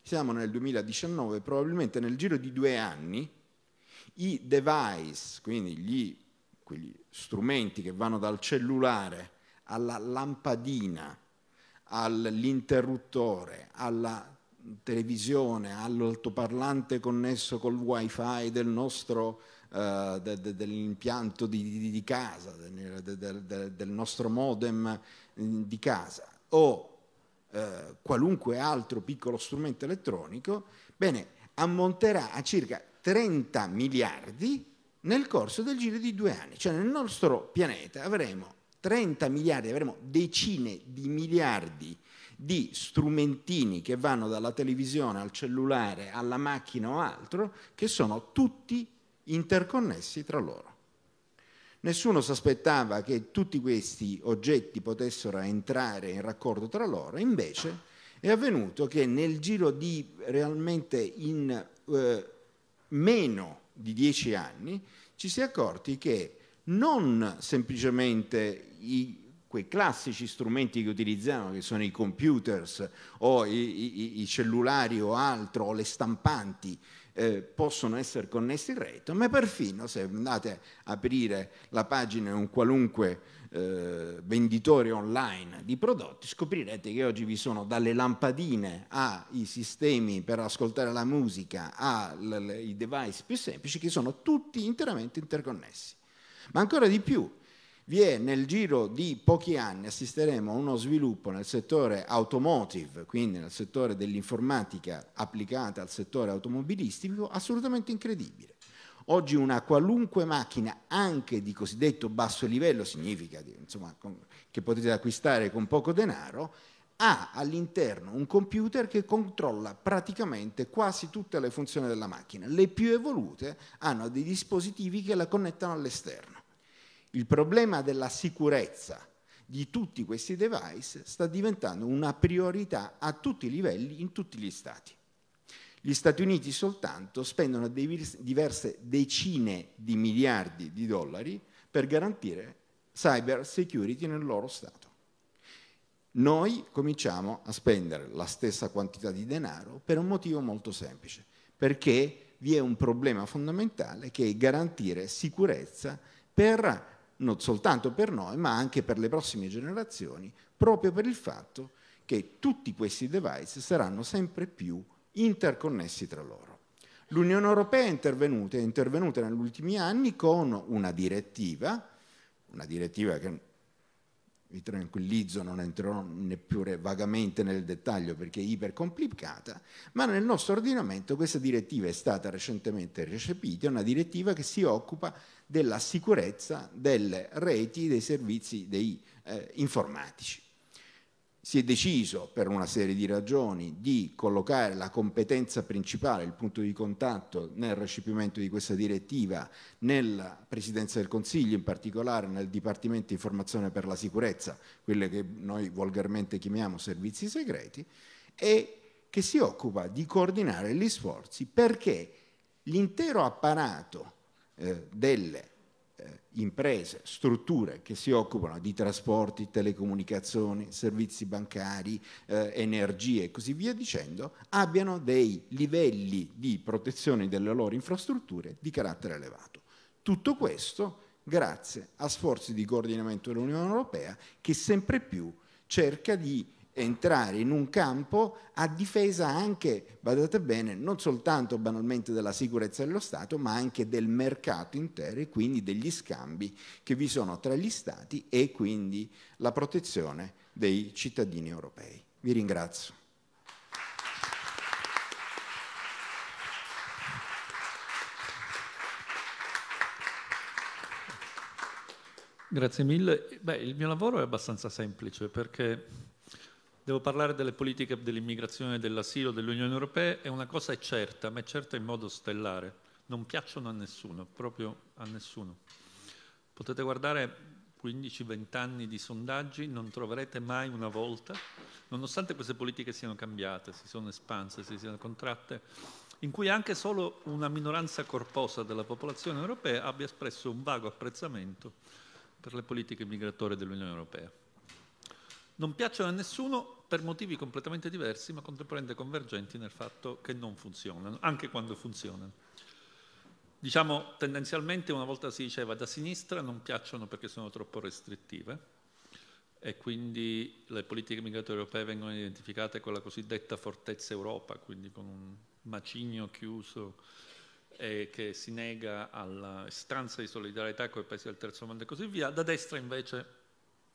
siamo nel 2019, probabilmente nel giro di due anni, i device, quindi gli, quegli strumenti che vanno dal cellulare alla lampadina, all'interruttore, alla televisione, all'altoparlante connesso col wifi del nostro, eh, dell'impianto di, di, di casa, de, del nostro modem mm, di casa o eh, qualunque altro piccolo strumento elettronico, bene, ammonterà a circa 30 miliardi nel corso del giro di due anni. Cioè nel nostro pianeta avremo 30 miliardi, avremo decine di miliardi di strumentini che vanno dalla televisione al cellulare, alla macchina o altro, che sono tutti interconnessi tra loro. Nessuno si aspettava che tutti questi oggetti potessero entrare in raccordo tra loro, invece è avvenuto che nel giro di realmente in eh, meno di dieci anni, ci si è accorti che non semplicemente i, quei classici strumenti che utilizziamo, che sono i computers o i, i, i cellulari o altro, o le stampanti, eh, possono essere connessi in rete, ma perfino se andate a aprire la pagina di un qualunque eh, venditori online di prodotti, scoprirete che oggi vi sono dalle lampadine ai sistemi per ascoltare la musica, ai device più semplici, che sono tutti interamente interconnessi. Ma ancora di più, vi è nel giro di pochi anni assisteremo a uno sviluppo nel settore automotive, quindi nel settore dell'informatica applicata al settore automobilistico, assolutamente incredibile. Oggi una qualunque macchina, anche di cosiddetto basso livello, significa insomma, che potete acquistare con poco denaro, ha all'interno un computer che controlla praticamente quasi tutte le funzioni della macchina. Le più evolute hanno dei dispositivi che la connettano all'esterno. Il problema della sicurezza di tutti questi device sta diventando una priorità a tutti i livelli in tutti gli stati. Gli Stati Uniti soltanto spendono diverse decine di miliardi di dollari per garantire cyber security nel loro Stato. Noi cominciamo a spendere la stessa quantità di denaro per un motivo molto semplice, perché vi è un problema fondamentale che è garantire sicurezza per non soltanto per noi, ma anche per le prossime generazioni, proprio per il fatto che tutti questi device saranno sempre più interconnessi tra loro. L'Unione Europea è intervenuta, è intervenuta negli ultimi anni con una direttiva, una direttiva che vi tranquillizzo, non entrerò neppure vagamente nel dettaglio perché è ipercomplicata, ma nel nostro ordinamento questa direttiva è stata recentemente recepita, è una direttiva che si occupa della sicurezza delle reti dei servizi dei, eh, informatici si è deciso per una serie di ragioni di collocare la competenza principale, il punto di contatto nel recepimento di questa direttiva nella Presidenza del Consiglio, in particolare nel Dipartimento di Informazione per la Sicurezza, quelle che noi volgarmente chiamiamo servizi segreti, e che si occupa di coordinare gli sforzi perché l'intero apparato eh, delle eh, imprese, strutture che si occupano di trasporti, telecomunicazioni, servizi bancari, eh, energie e così via dicendo, abbiano dei livelli di protezione delle loro infrastrutture di carattere elevato. Tutto questo grazie a sforzi di coordinamento dell'Unione Europea che sempre più cerca di entrare in un campo a difesa anche, badate bene, non soltanto banalmente della sicurezza dello Stato, ma anche del mercato intero e quindi degli scambi che vi sono tra gli Stati e quindi la protezione dei cittadini europei. Vi ringrazio. Grazie mille. Beh, il mio lavoro è abbastanza semplice perché devo parlare delle politiche dell'immigrazione, dell'asilo, dell'Unione Europea e una cosa è certa, ma è certa in modo stellare, non piacciono a nessuno, proprio a nessuno. Potete guardare 15-20 anni di sondaggi, non troverete mai una volta, nonostante queste politiche siano cambiate, si sono espanse, si siano contratte, in cui anche solo una minoranza corposa della popolazione europea abbia espresso un vago apprezzamento per le politiche migratorie dell'Unione Europea. Non piacciono a nessuno per motivi completamente diversi ma contemporaneamente convergenti nel fatto che non funzionano, anche quando funzionano. Diciamo tendenzialmente una volta si diceva da sinistra non piacciono perché sono troppo restrittive e quindi le politiche migratorie europee vengono identificate con la cosiddetta fortezza Europa, quindi con un macigno chiuso eh, che si nega alla stanza di solidarietà con i paesi del terzo mondo e così via. Da destra invece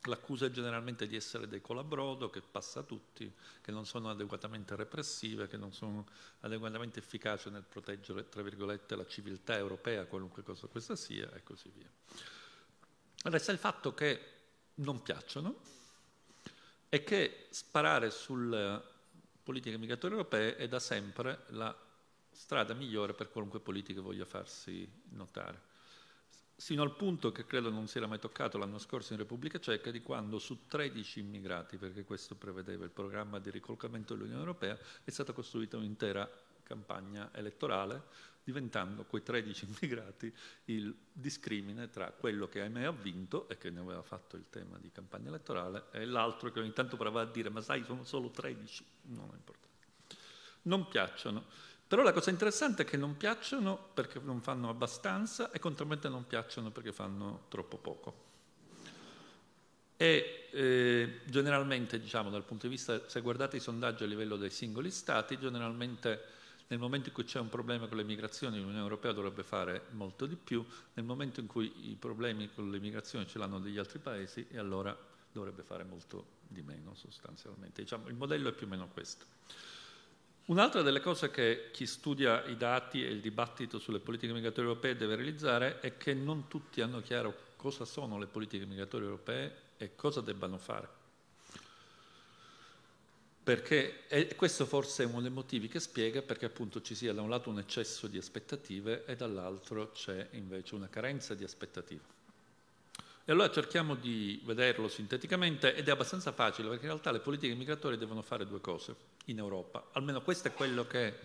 L'accusa è generalmente di essere dei colabrodo che passa a tutti, che non sono adeguatamente repressive, che non sono adeguatamente efficaci nel proteggere, tra virgolette, la civiltà europea, qualunque cosa questa sia, e così via. Resta il fatto che non piacciono e che sparare sulle politiche migratorie europee è da sempre la strada migliore per qualunque politica voglia farsi notare sino al punto che credo non si era mai toccato l'anno scorso in Repubblica Ceca, di quando su 13 immigrati, perché questo prevedeva il programma di ricollocamento dell'Unione Europea, è stata costruita un'intera campagna elettorale, diventando quei 13 immigrati il discrimine tra quello che ahimè ha vinto e che ne aveva fatto il tema di campagna elettorale e l'altro che ogni tanto provava a dire ma sai sono solo 13, non è Non piacciono però la cosa interessante è che non piacciono perché non fanno abbastanza e contrariamente non piacciono perché fanno troppo poco. E eh, generalmente, diciamo, dal punto di vista, se guardate i sondaggi a livello dei singoli stati, generalmente nel momento in cui c'è un problema con le migrazioni l'Unione Europea dovrebbe fare molto di più, nel momento in cui i problemi con le migrazioni ce l'hanno degli altri paesi e allora dovrebbe fare molto di meno sostanzialmente. Diciamo, il modello è più o meno questo. Un'altra delle cose che chi studia i dati e il dibattito sulle politiche migratorie europee deve realizzare è che non tutti hanno chiaro cosa sono le politiche migratorie europee e cosa debbano fare. Perché, e questo forse è uno dei motivi che spiega perché appunto ci sia da un lato un eccesso di aspettative e dall'altro c'è invece una carenza di aspettative. E allora cerchiamo di vederlo sinteticamente ed è abbastanza facile perché in realtà le politiche migratorie devono fare due cose in Europa, almeno questo è quello che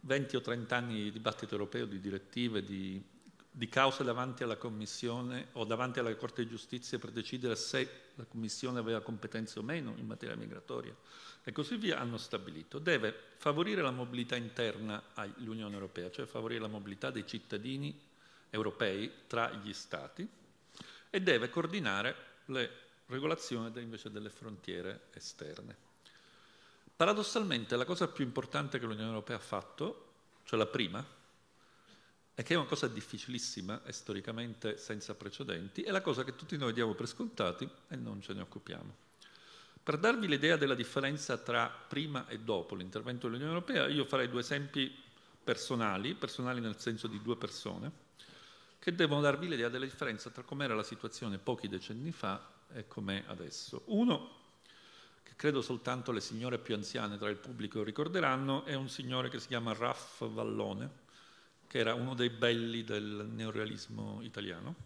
20 o 30 anni di dibattito europeo, di direttive, di, di cause davanti alla Commissione o davanti alla Corte di Giustizia per decidere se la Commissione aveva competenze o meno in materia migratoria e così via hanno stabilito. Deve favorire la mobilità interna all'Unione Europea, cioè favorire la mobilità dei cittadini europei tra gli Stati e deve coordinare le regolazioni invece delle frontiere esterne. Paradossalmente la cosa più importante che l'Unione Europea ha fatto, cioè la prima, e che è una cosa difficilissima e storicamente senza precedenti, è la cosa che tutti noi diamo per scontati e non ce ne occupiamo. Per darvi l'idea della differenza tra prima e dopo l'intervento dell'Unione Europea, io farei due esempi personali, personali nel senso di due persone che devono darvi l'idea della differenza tra com'era la situazione pochi decenni fa e com'è adesso. Uno, che credo soltanto le signore più anziane tra il pubblico ricorderanno, è un signore che si chiama Raff Vallone, che era uno dei belli del neorealismo italiano,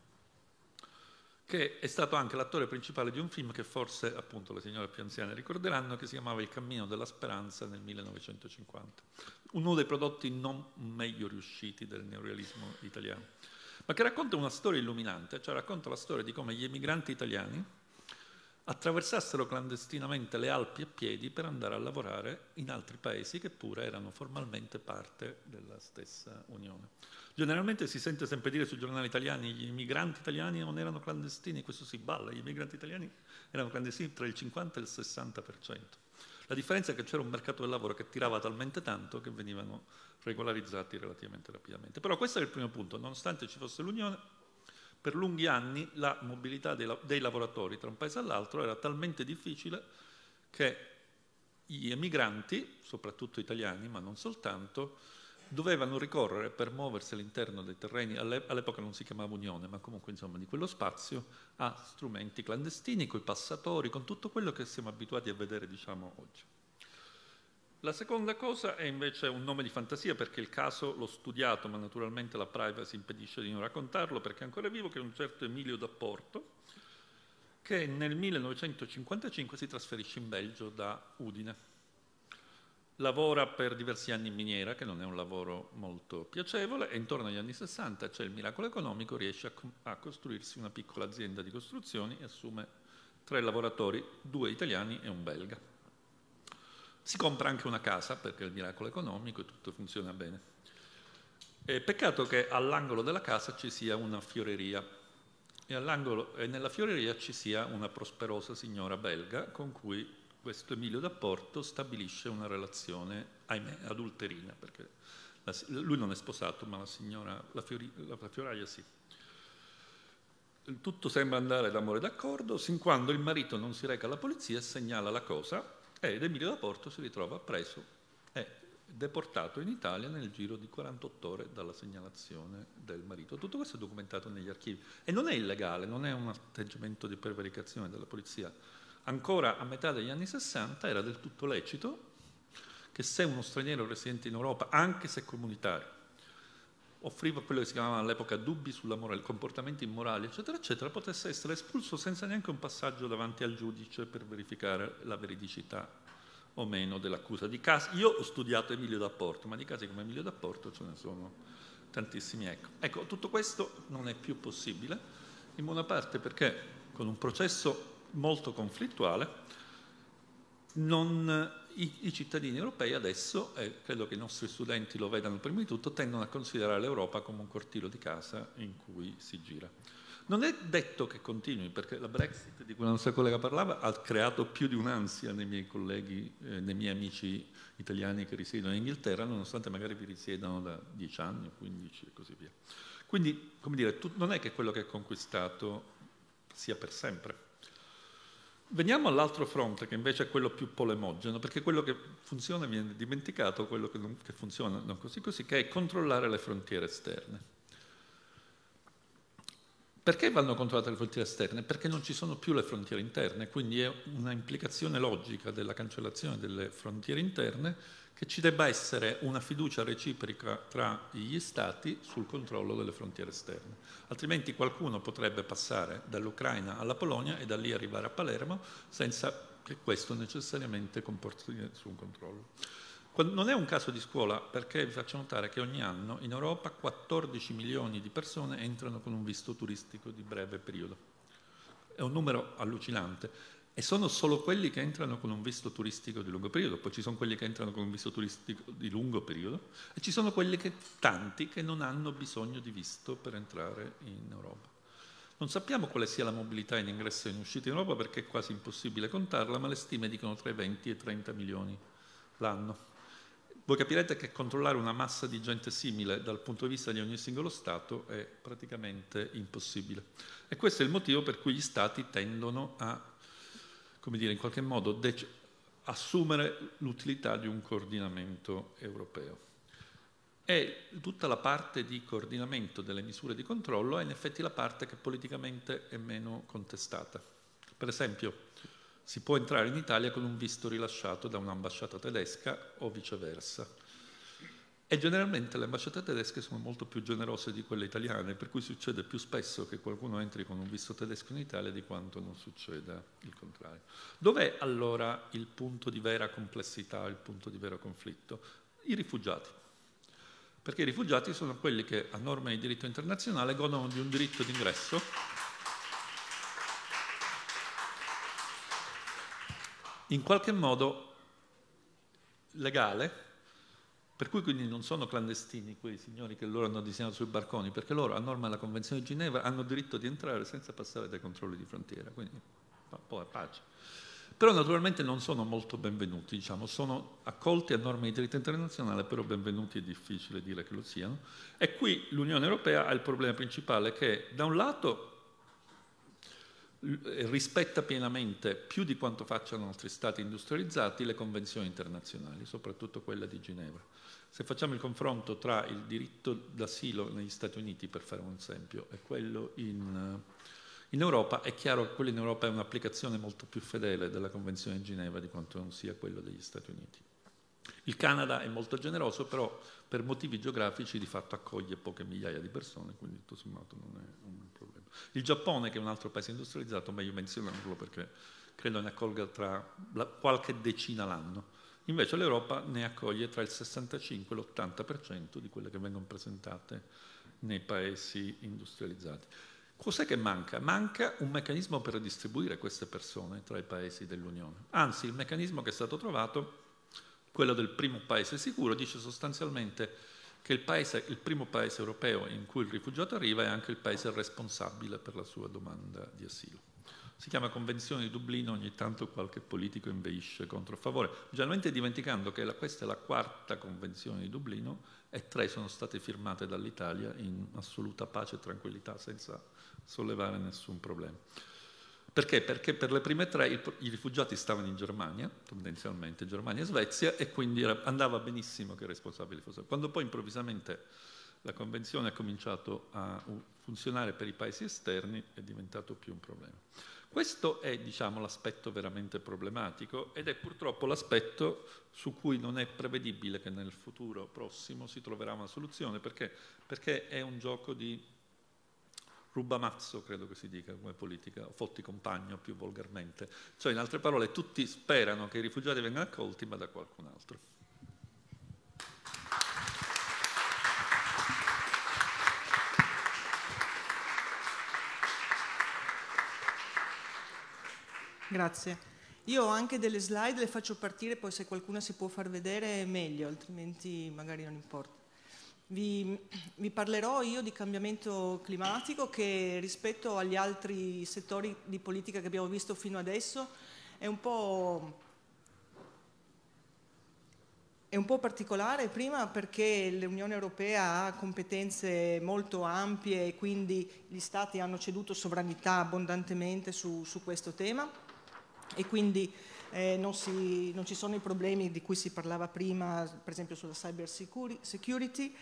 che è stato anche l'attore principale di un film che forse appunto le signore più anziane ricorderanno, che si chiamava Il cammino della speranza nel 1950, uno dei prodotti non meglio riusciti del neorealismo italiano ma che racconta una storia illuminante, cioè racconta la storia di come gli emigranti italiani attraversassero clandestinamente le Alpi a piedi per andare a lavorare in altri paesi che pure erano formalmente parte della stessa Unione. Generalmente si sente sempre dire sui giornali italiani che gli emigranti italiani non erano clandestini, questo si balla, gli emigranti italiani erano clandestini tra il 50 e il 60%. La differenza è che c'era un mercato del lavoro che tirava talmente tanto che venivano regolarizzati relativamente rapidamente. Però questo è il primo punto, nonostante ci fosse l'Unione, per lunghi anni la mobilità dei, dei lavoratori tra un paese all'altro era talmente difficile che gli emigranti, soprattutto italiani, ma non soltanto, dovevano ricorrere per muoversi all'interno dei terreni, all'epoca non si chiamava Unione, ma comunque insomma di quello spazio, a strumenti clandestini, coi passatori, con tutto quello che siamo abituati a vedere diciamo oggi. La seconda cosa è invece un nome di fantasia perché il caso l'ho studiato, ma naturalmente la privacy impedisce di non raccontarlo perché è ancora vivo, che è un certo Emilio D'Apporto, che nel 1955 si trasferisce in Belgio da Udine. Lavora per diversi anni in miniera, che non è un lavoro molto piacevole, e intorno agli anni 60 c'è cioè il miracolo economico, riesce a, com- a costruirsi una piccola azienda di costruzioni e assume tre lavoratori, due italiani e un belga si compra anche una casa perché è il miracolo economico e tutto funziona bene. E peccato che all'angolo della casa ci sia una fioreria e, e nella fioreria ci sia una prosperosa signora belga con cui questo Emilio da Porto stabilisce una relazione, ahimè, adulterina, perché la, lui non è sposato, ma la signora, la, fiori, la, la fioraia sì. Tutto sembra andare d'amore d'accordo, sin quando il marito non si reca alla polizia e segnala la cosa eh, ed Emilio da Porto si ritrova preso e eh, deportato in Italia nel giro di 48 ore dalla segnalazione del marito. Tutto questo è documentato negli archivi e non è illegale, non è un atteggiamento di prevaricazione della polizia. Ancora a metà degli anni 60 era del tutto lecito che se uno straniero residente in Europa, anche se comunitario, offriva quello che si chiamava all'epoca dubbi sulla morale, comportamenti immorali, eccetera, eccetera, potesse essere espulso senza neanche un passaggio davanti al giudice per verificare la veridicità o meno dell'accusa. Di casi, io ho studiato Emilio D'Apporto, ma di casi come Emilio D'Apporto ce ne sono tantissimi. Ecco. ecco, tutto questo non è più possibile, in buona parte perché con un processo molto conflittuale non i, i cittadini europei adesso, e credo che i nostri studenti lo vedano prima di tutto, tendono a considerare l'Europa come un cortile di casa in cui si gira. Non è detto che continui, perché la Brexit, di cui la nostra collega parlava, ha creato più di un'ansia nei miei colleghi, eh, nei miei amici italiani che risiedono in Inghilterra, nonostante magari vi risiedano da 10 anni, 15 e così via. Quindi, come dire, tu, non è che quello che è conquistato sia per sempre. Veniamo all'altro fronte, che invece è quello più polemogeno, perché quello che funziona viene dimenticato, quello che, non, che funziona non così così, che è controllare le frontiere esterne. Perché vanno controllate le frontiere esterne? Perché non ci sono più le frontiere interne, quindi è una implicazione logica della cancellazione delle frontiere interne che ci debba essere una fiducia reciproca tra gli Stati sul controllo delle frontiere esterne, altrimenti qualcuno potrebbe passare dall'Ucraina alla Polonia e da lì arrivare a Palermo senza che questo necessariamente comporti nessun controllo. Non è un caso di scuola perché vi faccio notare che ogni anno in Europa 14 milioni di persone entrano con un visto turistico di breve periodo. È un numero allucinante e sono solo quelli che entrano con un visto turistico di lungo periodo, poi ci sono quelli che entrano con un visto turistico di lungo periodo e ci sono quelli che, tanti che non hanno bisogno di visto per entrare in Europa. Non sappiamo quale sia la mobilità in ingresso e in uscita in Europa perché è quasi impossibile contarla, ma le stime dicono tra i 20 e i 30 milioni l'anno. Voi capirete che controllare una massa di gente simile dal punto di vista di ogni singolo Stato è praticamente impossibile. E questo è il motivo per cui gli Stati tendono a come dire, in qualche modo assumere l'utilità di un coordinamento europeo. E tutta la parte di coordinamento delle misure di controllo è in effetti la parte che politicamente è meno contestata. Per esempio, si può entrare in Italia con un visto rilasciato da un'ambasciata tedesca o viceversa. E generalmente le ambasciate tedesche sono molto più generose di quelle italiane, per cui succede più spesso che qualcuno entri con un visto tedesco in Italia di quanto non succeda il contrario. Dov'è allora il punto di vera complessità, il punto di vero conflitto? I rifugiati. Perché i rifugiati sono quelli che a norma di diritto internazionale godono di un diritto d'ingresso in qualche modo legale per cui quindi non sono clandestini quei signori che loro hanno disegnato sui barconi, perché loro, a norma della Convenzione di Ginevra, hanno diritto di entrare senza passare dai controlli di frontiera, quindi poi a pace. Però naturalmente non sono molto benvenuti, diciamo, sono accolti a norma di diritto internazionale, però benvenuti è difficile dire che lo siano. E qui l'Unione Europea ha il problema principale che da un lato rispetta pienamente, più di quanto facciano altri stati industrializzati, le convenzioni internazionali, soprattutto quella di Ginevra se facciamo il confronto tra il diritto d'asilo negli Stati Uniti, per fare un esempio, e quello in, in Europa, è chiaro che quello in Europa è un'applicazione molto più fedele della Convenzione di Ginevra di quanto non sia quello degli Stati Uniti. Il Canada è molto generoso, però per motivi geografici di fatto accoglie poche migliaia di persone, quindi tutto sommato non è un problema. Il Giappone, che è un altro paese industrializzato, meglio menzionarlo perché credo ne accolga tra qualche decina l'anno Invece l'Europa ne accoglie tra il 65 e l'80% di quelle che vengono presentate nei paesi industrializzati. Cos'è che manca? Manca un meccanismo per distribuire queste persone tra i paesi dell'Unione. Anzi, il meccanismo che è stato trovato, quello del primo paese sicuro, dice sostanzialmente che il, paese, il primo paese europeo in cui il rifugiato arriva è anche il paese responsabile per la sua domanda di asilo si chiama Convenzione di Dublino, ogni tanto qualche politico inveisce contro a favore, generalmente dimenticando che la, questa è la quarta Convenzione di Dublino e tre sono state firmate dall'Italia in assoluta pace e tranquillità, senza sollevare nessun problema. Perché? Perché per le prime tre il, i rifugiati stavano in Germania, tendenzialmente Germania e Svezia, e quindi era, andava benissimo che i responsabili fossero. Quando poi improvvisamente la Convenzione ha cominciato a funzionare per i paesi esterni è diventato più un problema. Questo è diciamo, l'aspetto veramente problematico ed è purtroppo l'aspetto su cui non è prevedibile che nel futuro prossimo si troverà una soluzione, perché, perché è un gioco di rubamazzo, credo che si dica come politica, o fotti compagno più volgarmente. Cioè, in altre parole, tutti sperano che i rifugiati vengano accolti, ma da qualcun altro. Grazie. Io ho anche delle slide, le faccio partire, poi se qualcuna si può far vedere è meglio, altrimenti magari non importa. Vi, vi, parlerò io di cambiamento climatico che rispetto agli altri settori di politica che abbiamo visto fino adesso è un po', è un po particolare, prima perché l'Unione Europea ha competenze molto ampie e quindi gli Stati hanno ceduto sovranità abbondantemente su, su questo tema e quindi eh, non, si, non, ci sono i problemi di cui si parlava prima, per esempio sulla cyber security.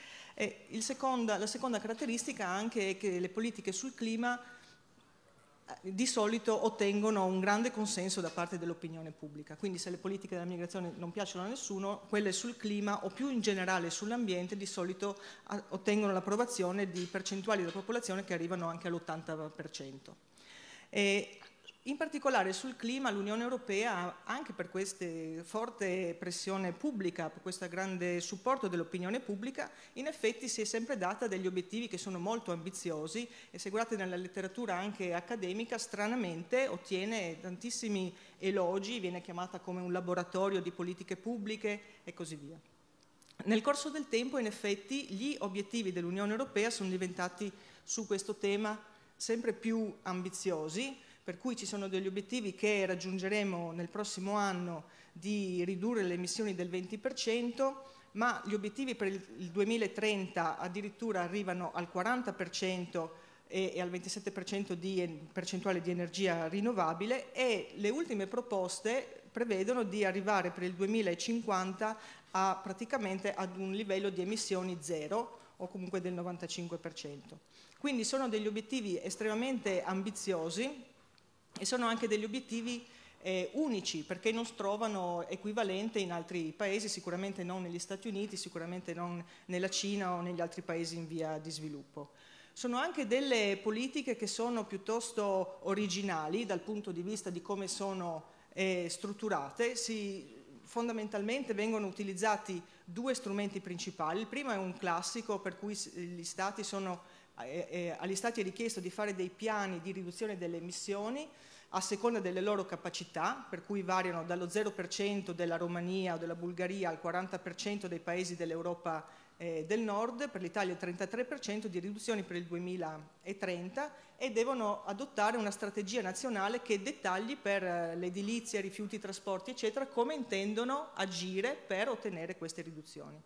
Seconda, la seconda caratteristica anche è che le politiche sul clima eh, di solito ottengono un grande consenso da parte dell'opinione pubblica, quindi se le politiche della migrazione non piacciono a nessuno, quelle sul clima o più in generale sull'ambiente di solito ottengono l'approvazione di percentuali della popolazione che arrivano anche all'80%. E in particolare sul clima l'Unione Europea, anche per questa forte pressione pubblica, per questo grande supporto dell'opinione pubblica, in effetti si è sempre data degli obiettivi che sono molto ambiziosi e se guardate nella letteratura anche accademica, stranamente ottiene tantissimi elogi, viene chiamata come un laboratorio di politiche pubbliche e così via. Nel corso del tempo, in effetti, gli obiettivi dell'Unione Europea sono diventati su questo tema sempre più ambiziosi, per cui ci sono degli obiettivi che raggiungeremo nel prossimo anno di ridurre le emissioni del 20%, ma gli obiettivi per il 2030 addirittura arrivano al 40% e, e al 27% di percentuale di energia rinnovabile e le ultime proposte prevedono di arrivare per il 2050 a, praticamente ad un livello di emissioni zero o comunque del 95%. Quindi sono degli obiettivi estremamente ambiziosi e sono anche degli obiettivi eh, unici perché non trovano equivalente in altri paesi, sicuramente non negli Stati Uniti, sicuramente non nella Cina o negli altri paesi in via di sviluppo. Sono anche delle politiche che sono piuttosto originali dal punto di vista di come sono eh, strutturate, si, fondamentalmente vengono utilizzati due strumenti principali. Il primo è un classico per cui gli stati sono, eh, eh, agli stati è richiesto di fare dei piani di riduzione delle emissioni a seconda delle loro capacità, per cui variano dallo 0% della Romania o della Bulgaria al 40% dei paesi dell'Europa eh, del Nord, per l'Italia il 33% di riduzioni per il 2030 e devono adottare una strategia nazionale che dettagli per eh, l'edilizia, rifiuti, trasporti, eccetera, come intendono agire per ottenere queste riduzioni.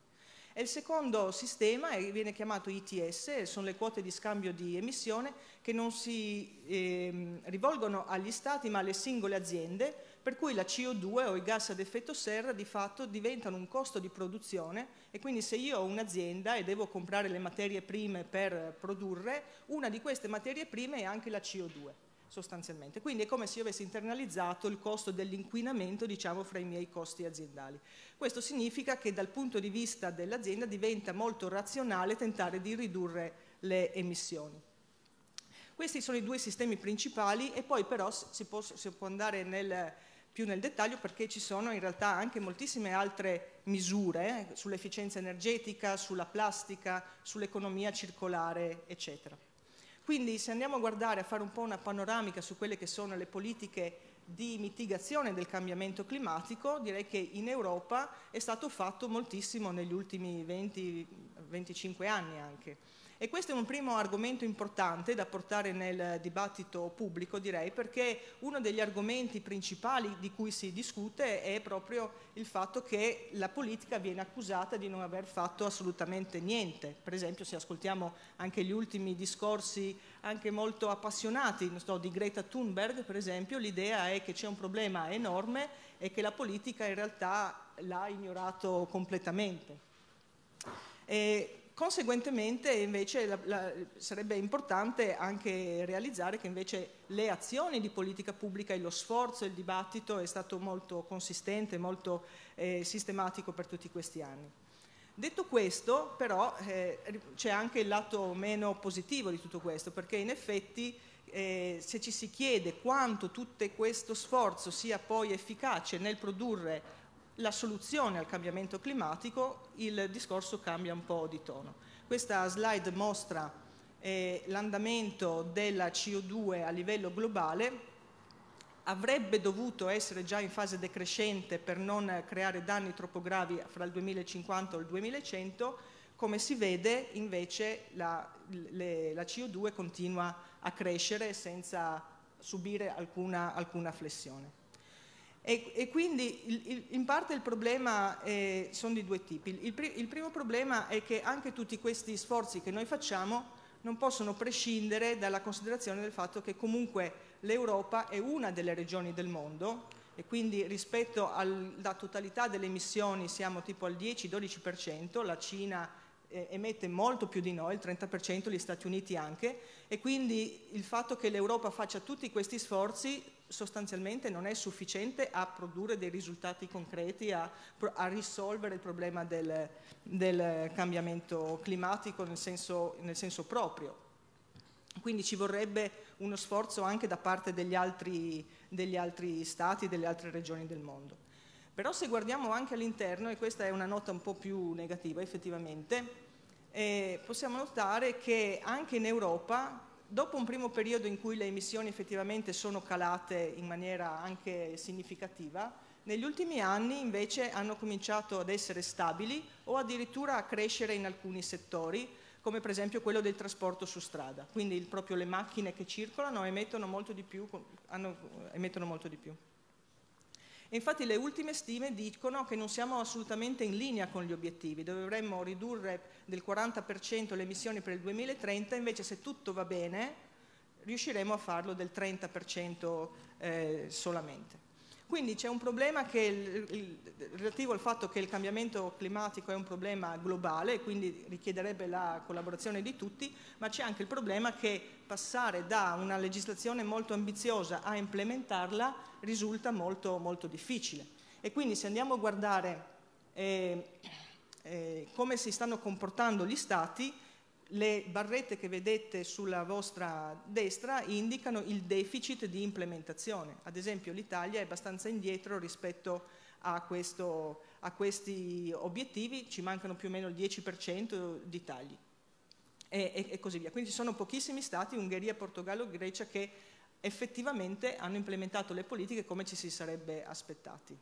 E il secondo sistema viene chiamato ITS, sono le quote di scambio di emissione che non si eh, rivolgono agli stati ma alle singole aziende, per cui la CO2 o i gas ad effetto serra di fatto diventano un costo di produzione e quindi se io ho un'azienda e devo comprare le materie prime per produrre, una di queste materie prime è anche la CO2 sostanzialmente. Quindi è come se io avessi internalizzato il costo dell'inquinamento diciamo, fra i miei costi aziendali. Questo significa che dal punto di vista dell'azienda diventa molto razionale tentare di ridurre le emissioni. Questi sono i due sistemi principali e poi però si può, si può andare nel, più nel dettaglio perché ci sono in realtà anche moltissime altre misure eh, sull'efficienza energetica, sulla plastica, sull'economia circolare, eccetera. Quindi se andiamo a guardare, a fare un po' una panoramica su quelle che sono le politiche di mitigazione del cambiamento climatico, direi che in Europa è stato fatto moltissimo negli ultimi 20-25 anni anche. E questo è un primo argomento importante da portare nel dibattito pubblico, direi, perché uno degli argomenti principali di cui si discute è proprio il fatto che la politica viene accusata di non aver fatto assolutamente niente. Per esempio, se ascoltiamo anche gli ultimi discorsi anche molto appassionati so, di Greta Thunberg, per esempio, l'idea è che c'è un problema enorme e che la politica in realtà l'ha ignorato completamente. E conseguentemente invece la, la, sarebbe importante anche realizzare che invece le azioni di politica pubblica e lo sforzo e il dibattito è stato molto consistente, molto eh, sistematico per tutti questi anni. Detto questo però eh, c'è anche il lato meno positivo di tutto questo perché in effetti eh, se ci si chiede quanto tutto questo sforzo sia poi efficace nel produrre la soluzione al cambiamento climatico, il discorso cambia un po' di tono. Questa slide mostra eh, l'andamento della CO2 a livello globale, avrebbe dovuto essere già in fase decrescente per non creare danni troppo gravi fra il 2050 e il 2100, come si vede invece la, le, la CO2 continua a crescere senza subire alcuna, alcuna flessione. E, e quindi il, il, in parte il problema eh, sono di due tipi. Il, pr il primo problema è che anche tutti questi sforzi che noi facciamo non possono prescindere dalla considerazione del fatto che comunque l'Europa è una delle regioni del mondo e quindi rispetto alla totalità delle emissioni siamo tipo al 10-12%, la Cina emette molto più di noi, il 30%, gli Stati Uniti anche, e quindi il fatto che l'Europa faccia tutti questi sforzi sostanzialmente non è sufficiente a produrre dei risultati concreti, a, a risolvere il problema del, del cambiamento climatico nel senso, nel senso proprio. Quindi ci vorrebbe uno sforzo anche da parte degli altri, degli altri stati, delle altre regioni del mondo. Però se guardiamo anche all'interno, e questa è una nota un po' più negativa effettivamente, eh, possiamo notare che anche in Europa, dopo un primo periodo in cui le emissioni effettivamente sono calate in maniera anche significativa, negli ultimi anni invece hanno cominciato ad essere stabili o addirittura a crescere in alcuni settori, come per esempio quello del trasporto su strada. Quindi proprio le macchine che circolano emettono molto di più. Hanno, emettono molto di più infatti le ultime stime dicono che non siamo assolutamente in linea con gli obiettivi, dovremmo ridurre del 40% le emissioni per il 2030, invece se tutto va bene riusciremo a farlo del 30% eh, solamente. Quindi c'è un problema che, il, il, relativo al fatto che il cambiamento climatico è un problema globale, quindi richiederebbe la collaborazione di tutti, ma c'è anche il problema che passare da una legislazione molto ambiziosa a implementarla risulta molto, molto difficile. E quindi se andiamo a guardare eh, eh, come si stanno comportando gli Stati, le barrette che vedete sulla vostra destra indicano il deficit di implementazione. Ad esempio l'Italia è abbastanza indietro rispetto a, questo, a, questi obiettivi, ci mancano più o meno il 10% di tagli e, e, e così via. Quindi ci sono pochissimi stati, Ungheria, Portogallo, Grecia, che effettivamente hanno implementato le politiche come ci si sarebbe aspettati.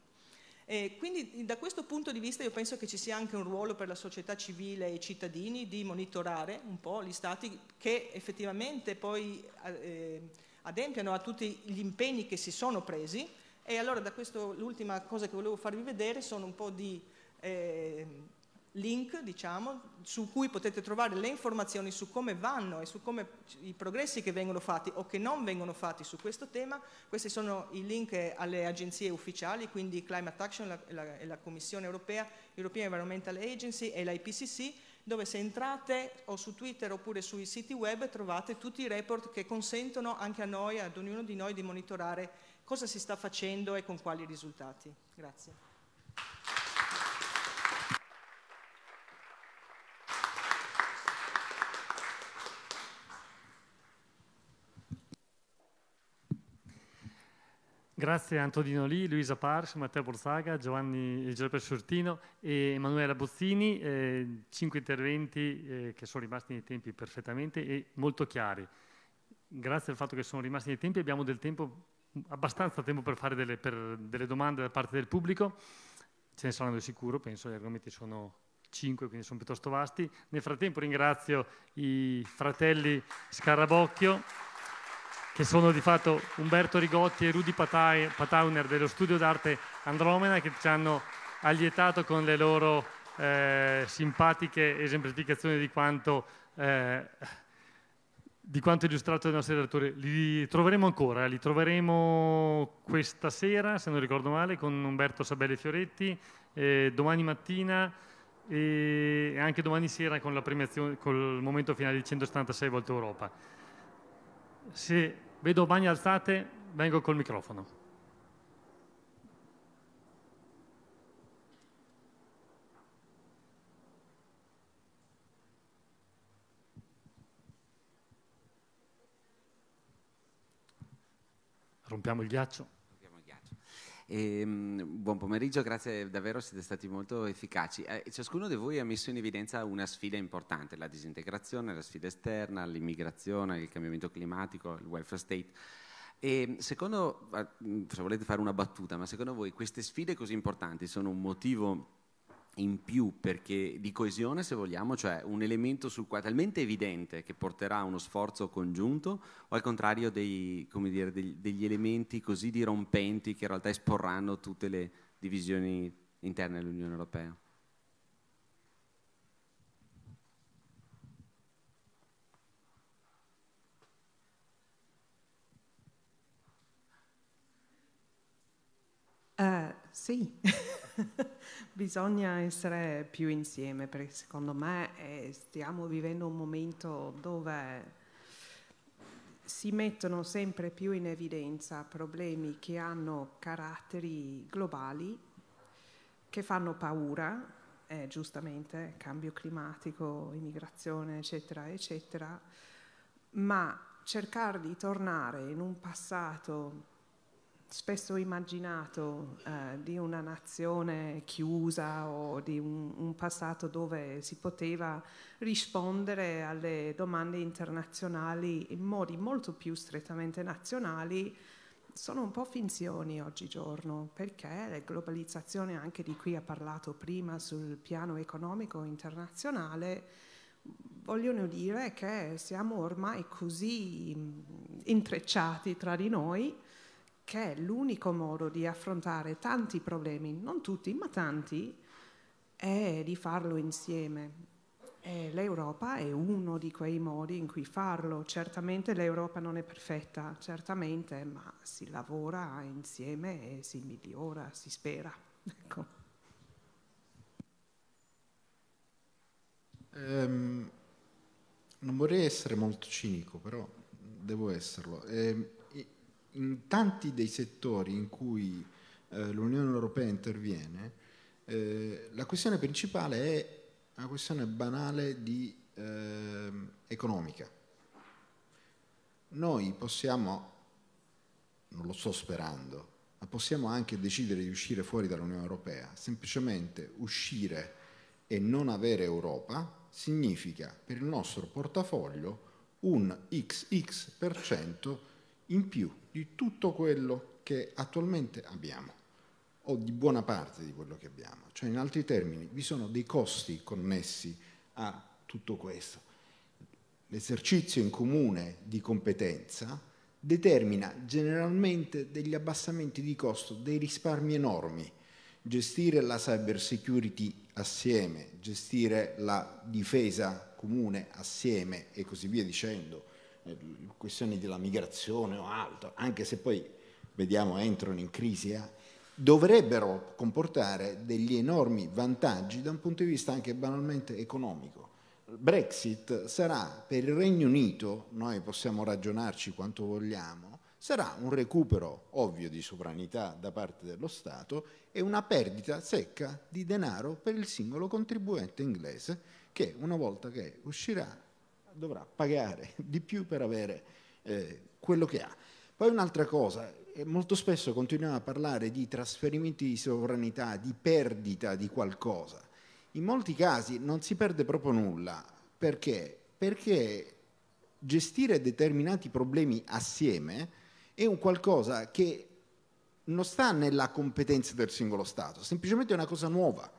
E quindi da questo punto di vista io penso che ci sia anche un ruolo per la società civile e i cittadini di monitorare un po' gli stati che effettivamente poi eh, adempiano a tutti gli impegni che si sono presi e allora da questo l'ultima cosa che volevo farvi vedere sono un po' di... Eh, link, diciamo, su cui potete trovare le informazioni su come vanno e su come i progressi che vengono fatti o che non vengono fatti su questo tema. Questi sono i link alle agenzie ufficiali, quindi Climate Action, la, la, la Commissione Europea, European Environmental Agency e l'IPCC, dove se entrate o su Twitter oppure sui siti web trovate tutti i report che consentono anche a noi, ad ognuno di noi, di monitorare cosa si sta facendo e con quali risultati. Grazie. Grazie a Antonino Lì, Luisa Pars, Matteo Borsaga, Giovanni eh, Giuseppe Surtino e Emanuela Bozzini, eh, cinque interventi eh, che sono rimasti nei tempi perfettamente e molto chiari. Grazie al fatto che sono rimasti nei tempi abbiamo del tempo, abbastanza tempo per fare delle, per delle domande da parte del pubblico, ce ne saranno di sicuro, penso gli argomenti sono cinque, quindi sono piuttosto vasti. Nel frattempo ringrazio i fratelli Scarabocchio che sono di fatto Umberto Rigotti e Rudy Patauner dello studio d'arte Andromeda che ci hanno allietato con le loro eh, simpatiche esemplificazioni di quanto, eh, di quanto illustrato dai nostri relatori. Li troveremo ancora, li troveremo questa sera, se non ricordo male, con Umberto Sabelle Fioretti, eh, domani mattina e anche domani sera con, con il momento finale di 176 volte Europa se vedo mani alzate vengo col microfono. Rompiamo il ghiaccio. E, ehm, buon pomeriggio, grazie davvero, siete stati molto efficaci. Eh, ciascuno di voi ha messo in evidenza una sfida importante, la disintegrazione, la sfida esterna, l'immigrazione, il cambiamento climatico, il welfare state. E ehm, secondo, ah, se volete fare una battuta, ma secondo voi queste sfide così importanti sono un motivo in più perché di coesione se vogliamo, cioè un elemento sul quale è talmente evidente che porterà uno sforzo congiunto o al contrario dei, dire, degli, degli elementi così dirompenti che in realtà esporranno tutte le divisioni interne all'Unione Europea? Uh, sì. Bisogna essere più insieme perché secondo me eh, stiamo vivendo un momento dove si mettono sempre più in evidenza problemi che hanno caratteri globali, che fanno paura, eh, giustamente, cambio climatico, immigrazione, eccetera, eccetera, ma cercare di tornare in un passato spesso immaginato eh, di una nazione chiusa o di un, un, passato dove si poteva rispondere alle domande internazionali in modi molto più strettamente nazionali sono un po' finzioni oggigiorno perché la globalizzazione anche di cui ha parlato prima sul piano economico internazionale vogliono dire che siamo ormai così intrecciati tra di noi che è l'unico modo di affrontare tanti problemi, non tutti, ma tanti, è di farlo insieme. E l'Europa è uno di quei modi in cui farlo. Certamente l'Europa non è perfetta, certamente, ma si lavora insieme e si migliora, si spera. Ecco. Um, non vorrei essere molto cinico, però devo esserlo. Um, in tanti dei settori in cui eh, l'Unione Europea interviene, eh, la questione principale è una questione banale di, eh, economica. Noi possiamo, non lo sto sperando, ma possiamo anche decidere di uscire fuori dall'Unione Europea. Semplicemente uscire e non avere Europa significa per il nostro portafoglio un XX% in più di tutto quello che attualmente abbiamo o di buona parte di quello che abbiamo. Cioè, in altri termini, vi sono dei costi connessi a tutto questo. L'esercizio in comune di competenza determina generalmente degli abbassamenti di costo, dei risparmi enormi. Gestire la cyber security assieme, gestire la difesa comune assieme e così via dicendo, eh, questioni della migrazione o altro, anche se poi vediamo entrano in crisi, eh, dovrebbero comportare degli enormi vantaggi da un punto di vista anche banalmente economico. Brexit sarà per il Regno Unito, noi possiamo ragionarci quanto vogliamo, sarà un recupero ovvio di sovranità da parte dello Stato e una perdita secca di denaro per il singolo contribuente inglese che una volta che uscirà dovrà pagare di più per avere eh, quello che ha. Poi un'altra cosa, eh, molto spesso continuiamo a parlare di trasferimenti di sovranità, di perdita di qualcosa. In molti casi non si perde proprio nulla. Perché? Perché gestire determinati problemi assieme è un qualcosa che non sta nella competenza del singolo Stato, semplicemente è una cosa nuova.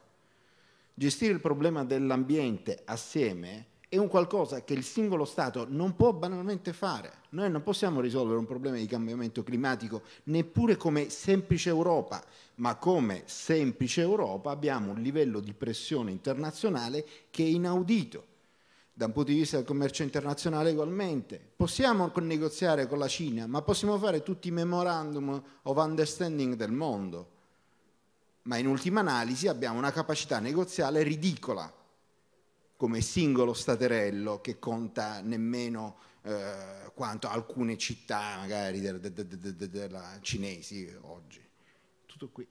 Gestire il problema dell'ambiente assieme è un qualcosa che il singolo Stato non può banalmente fare. Noi non possiamo risolvere un problema di cambiamento climatico neppure come semplice Europa, ma come semplice Europa abbiamo un livello di pressione internazionale che è inaudito. Da un punto di vista del commercio internazionale ugualmente. Possiamo negoziare con la Cina, ma possiamo fare tutti i memorandum of understanding del mondo. Ma in ultima analisi abbiamo una capacità negoziale ridicola come singolo staterello che conta nemmeno eh, quanto alcune città magari della, cinesi oggi. Tutto qui.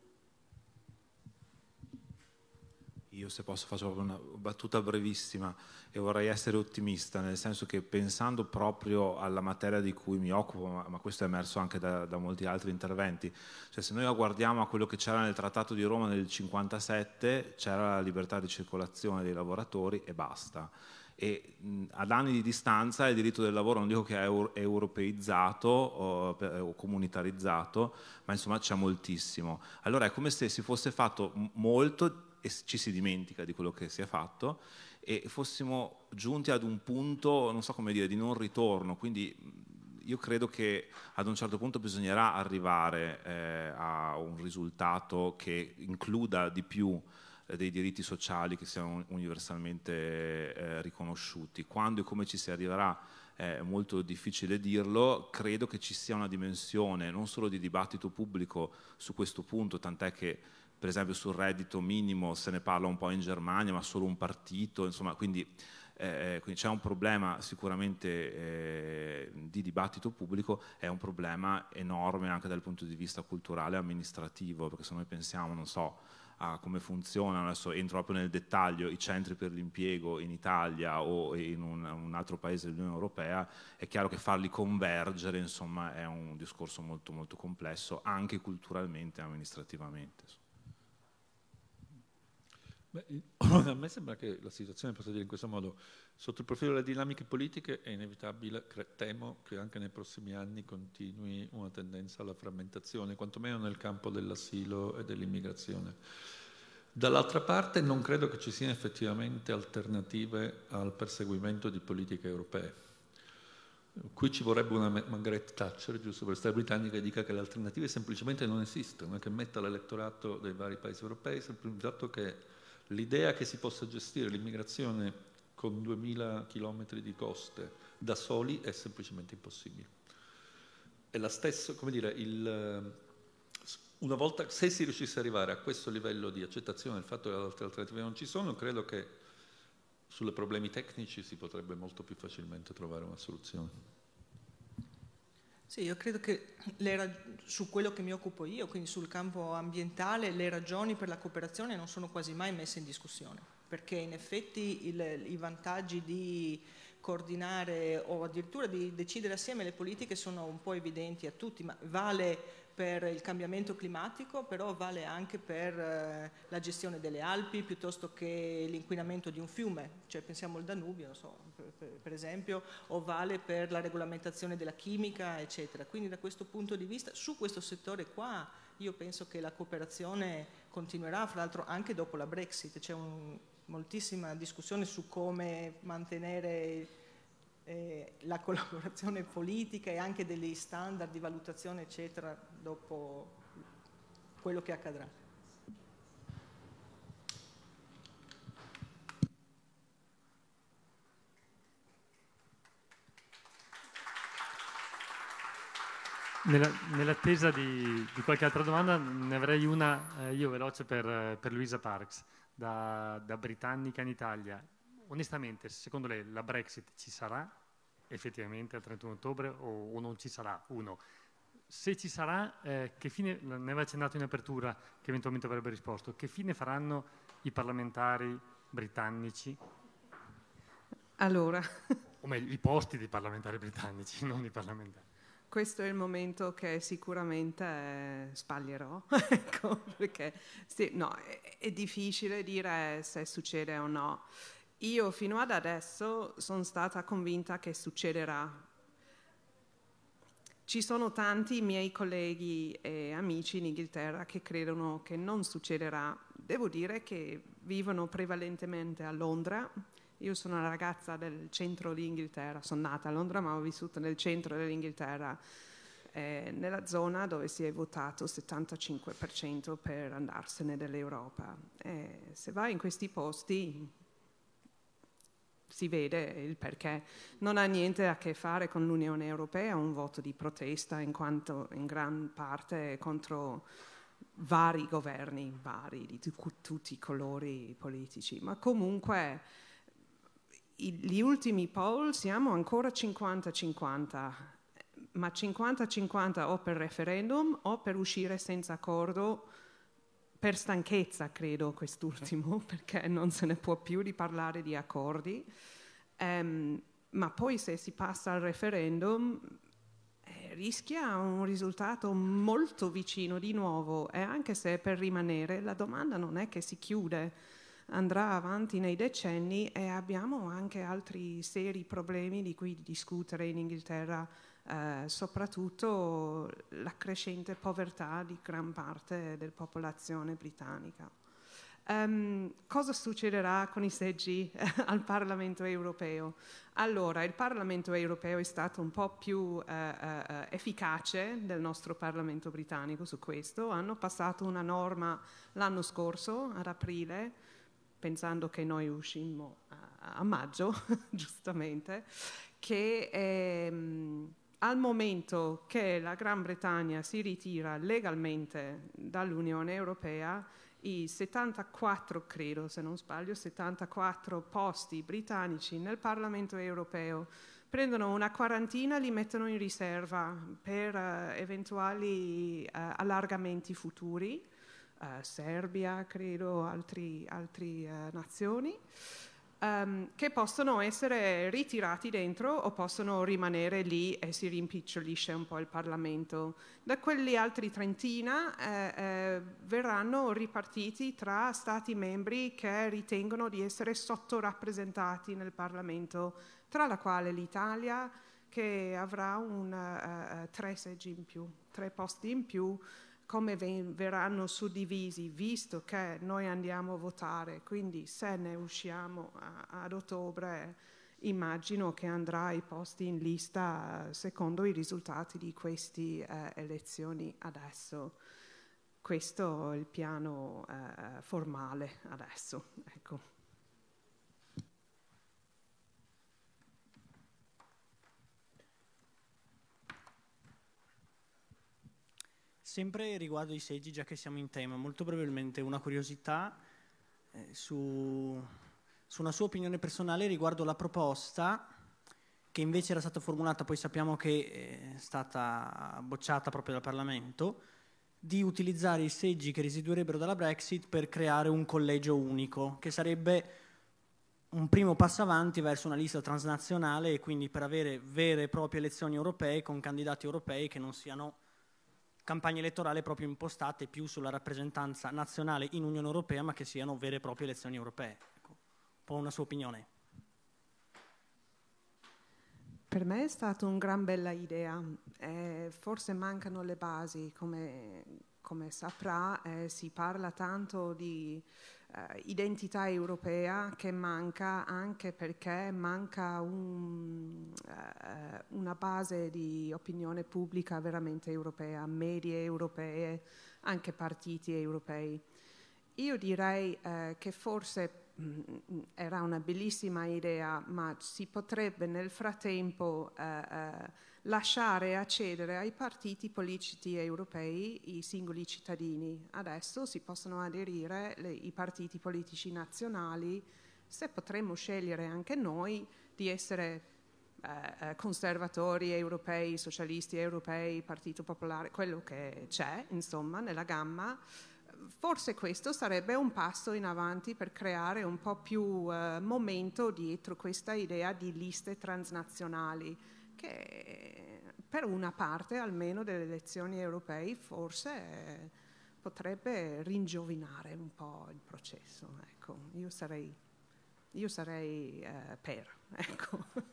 io se posso faccio una battuta brevissima e vorrei essere ottimista, nel senso che pensando proprio alla materia di cui mi occupo, ma, ma questo è emerso anche da, da, molti altri interventi, cioè se noi guardiamo a quello che c'era nel Trattato di Roma nel 57, c'era la libertà di circolazione dei lavoratori e basta. E ad anni di distanza il diritto del lavoro non dico che è europeizzato o comunitarizzato, ma insomma c'è moltissimo. Allora è come se si fosse fatto molto e ci si dimentica di quello che si è fatto e fossimo giunti ad un punto, non so come dire, di non ritorno, quindi mhmm, io credo che ad un certo punto bisognerà arrivare eh, a un risultato che includa di più eh, dei diritti sociali che siano universalmente eh, riconosciuti. Quando e come ci si arriverà è molto difficile dirlo, credo che ci sia una dimensione non solo di dibattito pubblico su questo punto, tant'è che per esempio sul reddito minimo se ne parla un po' in Germania, ma solo un partito, insomma, quindi, eh, eh, quindi c'è un problema sicuramente eh, di dibattito pubblico, è un problema enorme anche dal punto di vista culturale e amministrativo, perché se noi pensiamo, non so, a come funzionano, adesso entro proprio nel dettaglio, i centri per l'impiego in Italia o in un, un altro paese dell'Unione Europea, è chiaro che farli convergere insomma, è un discorso molto, molto complesso anche culturalmente e amministrativamente. Beh, a me sembra che la situazione possa dire in questo modo, sotto il profilo delle dinamiche politiche è inevitabile, temo che anche nei prossimi anni continui una tendenza alla frammentazione, quantomeno nel campo dell'asilo e dell'immigrazione. Dall'altra parte non credo che ci siano effettivamente alternative al perseguimento di politiche europee. Qui ci vorrebbe una Margaret Thatcher, giusto per stare britannica, che dica che le alternative semplicemente non esistono, che metta l'elettorato dei vari paesi europei, semplicemente che L'idea che si possa gestire l'immigrazione con 2000 km di coste da soli è semplicemente impossibile. È la stessa, come dire, il, eh, una volta, se si riuscisse ad arrivare a questo livello di accettazione del fatto che altre alternative non ci sono, credo che sui problemi tecnici si potrebbe molto più facilmente trovare una soluzione. Sì, io credo che le, su quello che mi occupo io, quindi sul campo ambientale, le ragioni per la cooperazione non sono quasi mai messe in discussione, perché in effetti il, i vantaggi di coordinare o addirittura di decidere assieme le politiche sono un po' evidenti a tutti, ma vale per il cambiamento climatico, però vale anche per eh, la gestione delle Alpi piuttosto che l'inquinamento di un fiume, cioè pensiamo al Danubio, so, per, per, esempio, o vale per la regolamentazione della chimica, eccetera. Quindi da questo punto di vista, su questo settore qua, io penso che la cooperazione continuerà, fra l'altro anche dopo la Brexit, c'è un, moltissima discussione su come mantenere eh, la collaborazione politica e anche degli standard di valutazione, eccetera, dopo quello che accadrà. nell'attesa di, di, qualche altra domanda ne avrei una eh, io veloce per, per Luisa Parks da, da, Britannica in Italia. Onestamente, secondo lei la Brexit ci sarà effettivamente al 31 ottobre o, o non ci sarà? Uno se ci sarà, eh, che fine, ne aveva accennato in apertura che eventualmente avrebbe risposto, che fine faranno i parlamentari britannici? Allora. O meglio, i posti dei parlamentari britannici, non i parlamentari. Questo è il momento che sicuramente eh, spaglierò, ecco, perché sì, no, è, è difficile dire se succede o no. Io fino ad adesso sono stata convinta che succederà ci sono tanti miei colleghi e amici in Inghilterra che credono che non succederà. Devo dire che vivono prevalentemente a Londra. Io sono una ragazza del centro d'Inghilterra, sono nata a Londra ma ho vissuto nel centro dell'Inghilterra, eh, nella zona dove si è votato il 75% per andarsene dall'Europa. Eh, se vai in questi posti si vede il perché. Non ha niente a che fare con l'Unione Europea, un voto di protesta in quanto in gran parte contro vari governi, vari, di tutti i colori politici, ma comunque i, gli ultimi poll siamo ancora 50-50, ma 50-50 o per referendum o per uscire senza accordo per stanchezza, credo, quest'ultimo, perché non se ne può più di parlare di accordi. Um, ma poi se si passa al referendum eh, rischia un risultato molto vicino di nuovo e anche se per rimanere la domanda non è che si chiude, andrà avanti nei decenni e abbiamo anche altri seri problemi di cui discutere in Inghilterra eh, soprattutto la crescente povertà di gran parte della popolazione britannica. Um, cosa succederà con i seggi eh, al Parlamento europeo? Allora, il Parlamento europeo è stato un po' più uh, uh, efficace del nostro Parlamento britannico su questo. Hanno passato una norma l'anno scorso, ad aprile, pensando che noi uscimmo a, a maggio, giustamente, che... È, um, ehm, al momento che la Gran Bretagna si ritira legalmente dall'Unione Europea, i 74, credo se non sbaglio, 74 posti britannici nel Parlamento Europeo prendono una quarantina e li mettono in riserva per uh, eventuali uh, allargamenti futuri, uh, Serbia credo, altre nazioni um, che possono essere ritirati dentro o possono rimanere lì e si rimpicciolisce un po' il Parlamento. Da quelli altri trentina eh, eh, verranno ripartiti tra stati membri che ritengono di essere sottorappresentati nel Parlamento, tra la quale l'Italia che avrà un, uh, tre seggi in più, tre posti in più, come verranno suddivisi, visto che noi andiamo a votare, quindi se ne usciamo a- ad ottobre immagino che andrà ai posti in lista secondo i risultati di queste eh, elezioni adesso. Questo è il piano eh, formale adesso. Ecco. Sempre riguardo i seggi, già che siamo in tema, molto brevemente una curiosità eh, su, su una sua opinione personale riguardo la proposta che invece era stata formulata, poi sappiamo che eh, è stata bocciata proprio dal Parlamento, di utilizzare i seggi che residuerebbero dalla Brexit per creare un collegio unico, che sarebbe un primo passo avanti verso una lista transnazionale e quindi per avere vere e proprie elezioni europee con candidati europei che non siano campagne elettorali proprio impostate più sulla rappresentanza nazionale in Unione Europea, ma che siano vere e proprie elezioni europee. Ecco, un po' una sua opinione. Per me è stata una gran bella idea, eh, forse mancano le basi, come, come saprà eh, si parla tanto di eh, identità europea che manca anche perché manca un, eh, una base di opinione pubblica veramente europea, medie europee, anche partiti europei. Io direi eh, che forse mh, mm, era una bellissima idea, ma si potrebbe nel frattempo eh, eh, lasciare accedere ai partiti politici europei i singoli cittadini. Adesso si possono aderire le, i partiti politici nazionali se potremmo scegliere anche noi di essere eh, eh, conservatori europei, socialisti europei, Partito Popolare, quello che c'è, insomma, nella gamma, forse questo sarebbe un passo in avanti per creare un po' più eh, momento dietro questa idea di liste transnazionali che per una parte almeno delle elezioni europee forse potrebbe ringiovinare un po' il processo. Ecco, io sarei, io sarei eh, per. Ecco.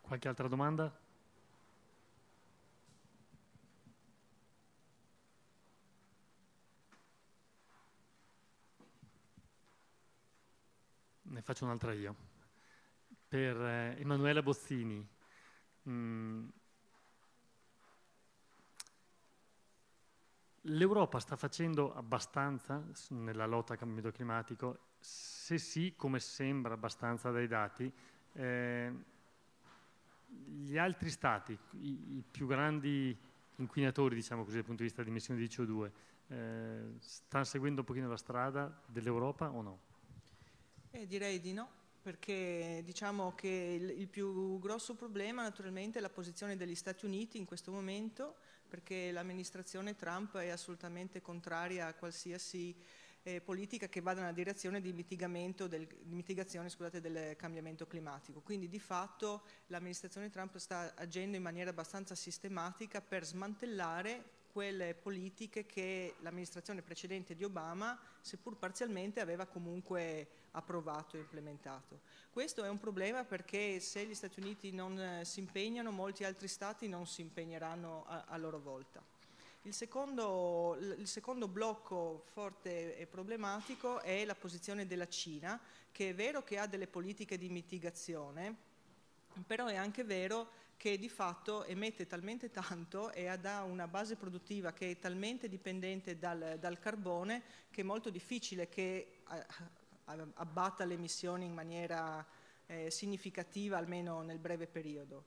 Qualche altra domanda? ne faccio un'altra io, per eh, Emanuela Bozzini. Mm. L'Europa sta facendo abbastanza nella lotta al cambiamento climatico? Se sì, come sembra abbastanza dai dati, eh, gli altri stati, i, i, più grandi inquinatori, diciamo così, dal punto di vista di emissioni di CO2, eh, stanno seguendo un pochino la strada dell'Europa o no? Eh, direi di no, perché diciamo che il, il, più grosso problema naturalmente è la posizione degli Stati Uniti in questo momento, perché l'amministrazione Trump è assolutamente contraria a qualsiasi eh, politica che vada nella direzione di, del, di mitigazione scusate, del cambiamento climatico. Quindi di fatto l'amministrazione Trump sta agendo in maniera abbastanza sistematica per smantellare quelle politiche che l'amministrazione precedente di Obama, seppur parzialmente, aveva comunque approvato e implementato. Questo è un problema perché se gli Stati Uniti non eh, si impegnano, molti altri Stati non si impegneranno a, a loro volta. Il secondo, il secondo, blocco forte e problematico è la posizione della Cina, che è vero che ha delle politiche di mitigazione, però è anche vero che di fatto emette talmente tanto e ha una base produttiva che è talmente dipendente dal, dal carbone che è molto difficile che abbatta le emissioni in maniera eh, significativa, almeno nel breve periodo.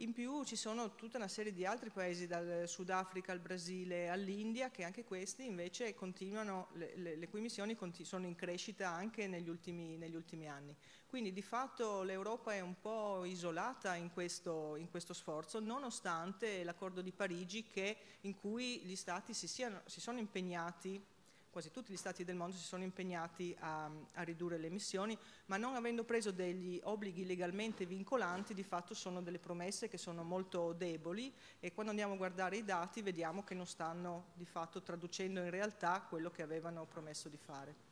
In più ci sono tutta una serie di altri paesi, dal Sudafrica al Brasile all'India, che anche questi invece continuano, le, le, le cui emissioni sono in crescita anche negli ultimi, negli ultimi anni. Quindi di fatto l'Europa è un po' isolata in questo, in questo sforzo, nonostante l'accordo di Parigi che, in cui gli Stati si, siano, si sono impegnati quasi tutti gli stati del mondo si sono impegnati a, a, ridurre le emissioni, ma non avendo preso degli obblighi legalmente vincolanti, di fatto sono delle promesse che sono molto deboli e quando andiamo a guardare i dati vediamo che non stanno di fatto traducendo in realtà quello che avevano promesso di fare.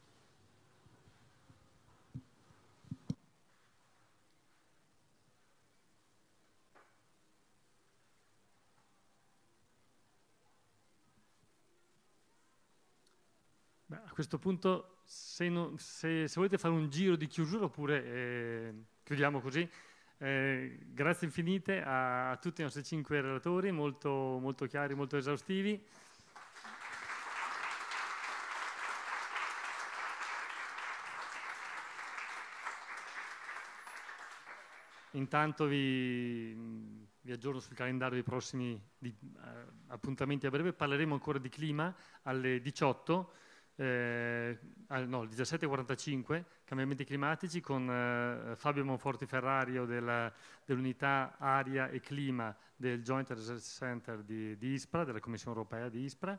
questo punto, se, no, se, se, volete fare un giro di chiusura, oppure eh, chiudiamo così, eh, grazie infinite a, a, tutti i nostri cinque relatori, molto, molto chiari, molto esaustivi. Intanto vi, vi, aggiorno sul calendario dei prossimi di, uh, appuntamenti a breve. Parleremo ancora di clima alle 18 eh, no, il 17.45, cambiamenti climatici, con eh, Fabio Monforti Ferrario dell'unità aria e clima del Joint Research Center di, di ISPRA, della Commissione Europea di ISPRA,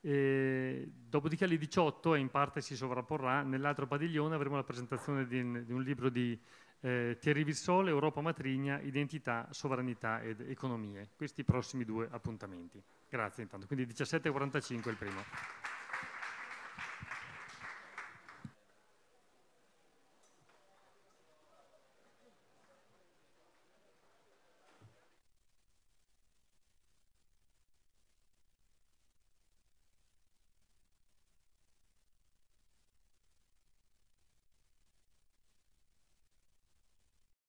e, dopodiché alle 18 e in parte si sovrapporrà, nell'altro padiglione avremo la presentazione di, di un libro di eh, Thierry Vissol, Europa Matrigna, Identità, Sovranità ed Economie. Questi i prossimi due appuntamenti. Grazie intanto. Quindi 17.45 il primo.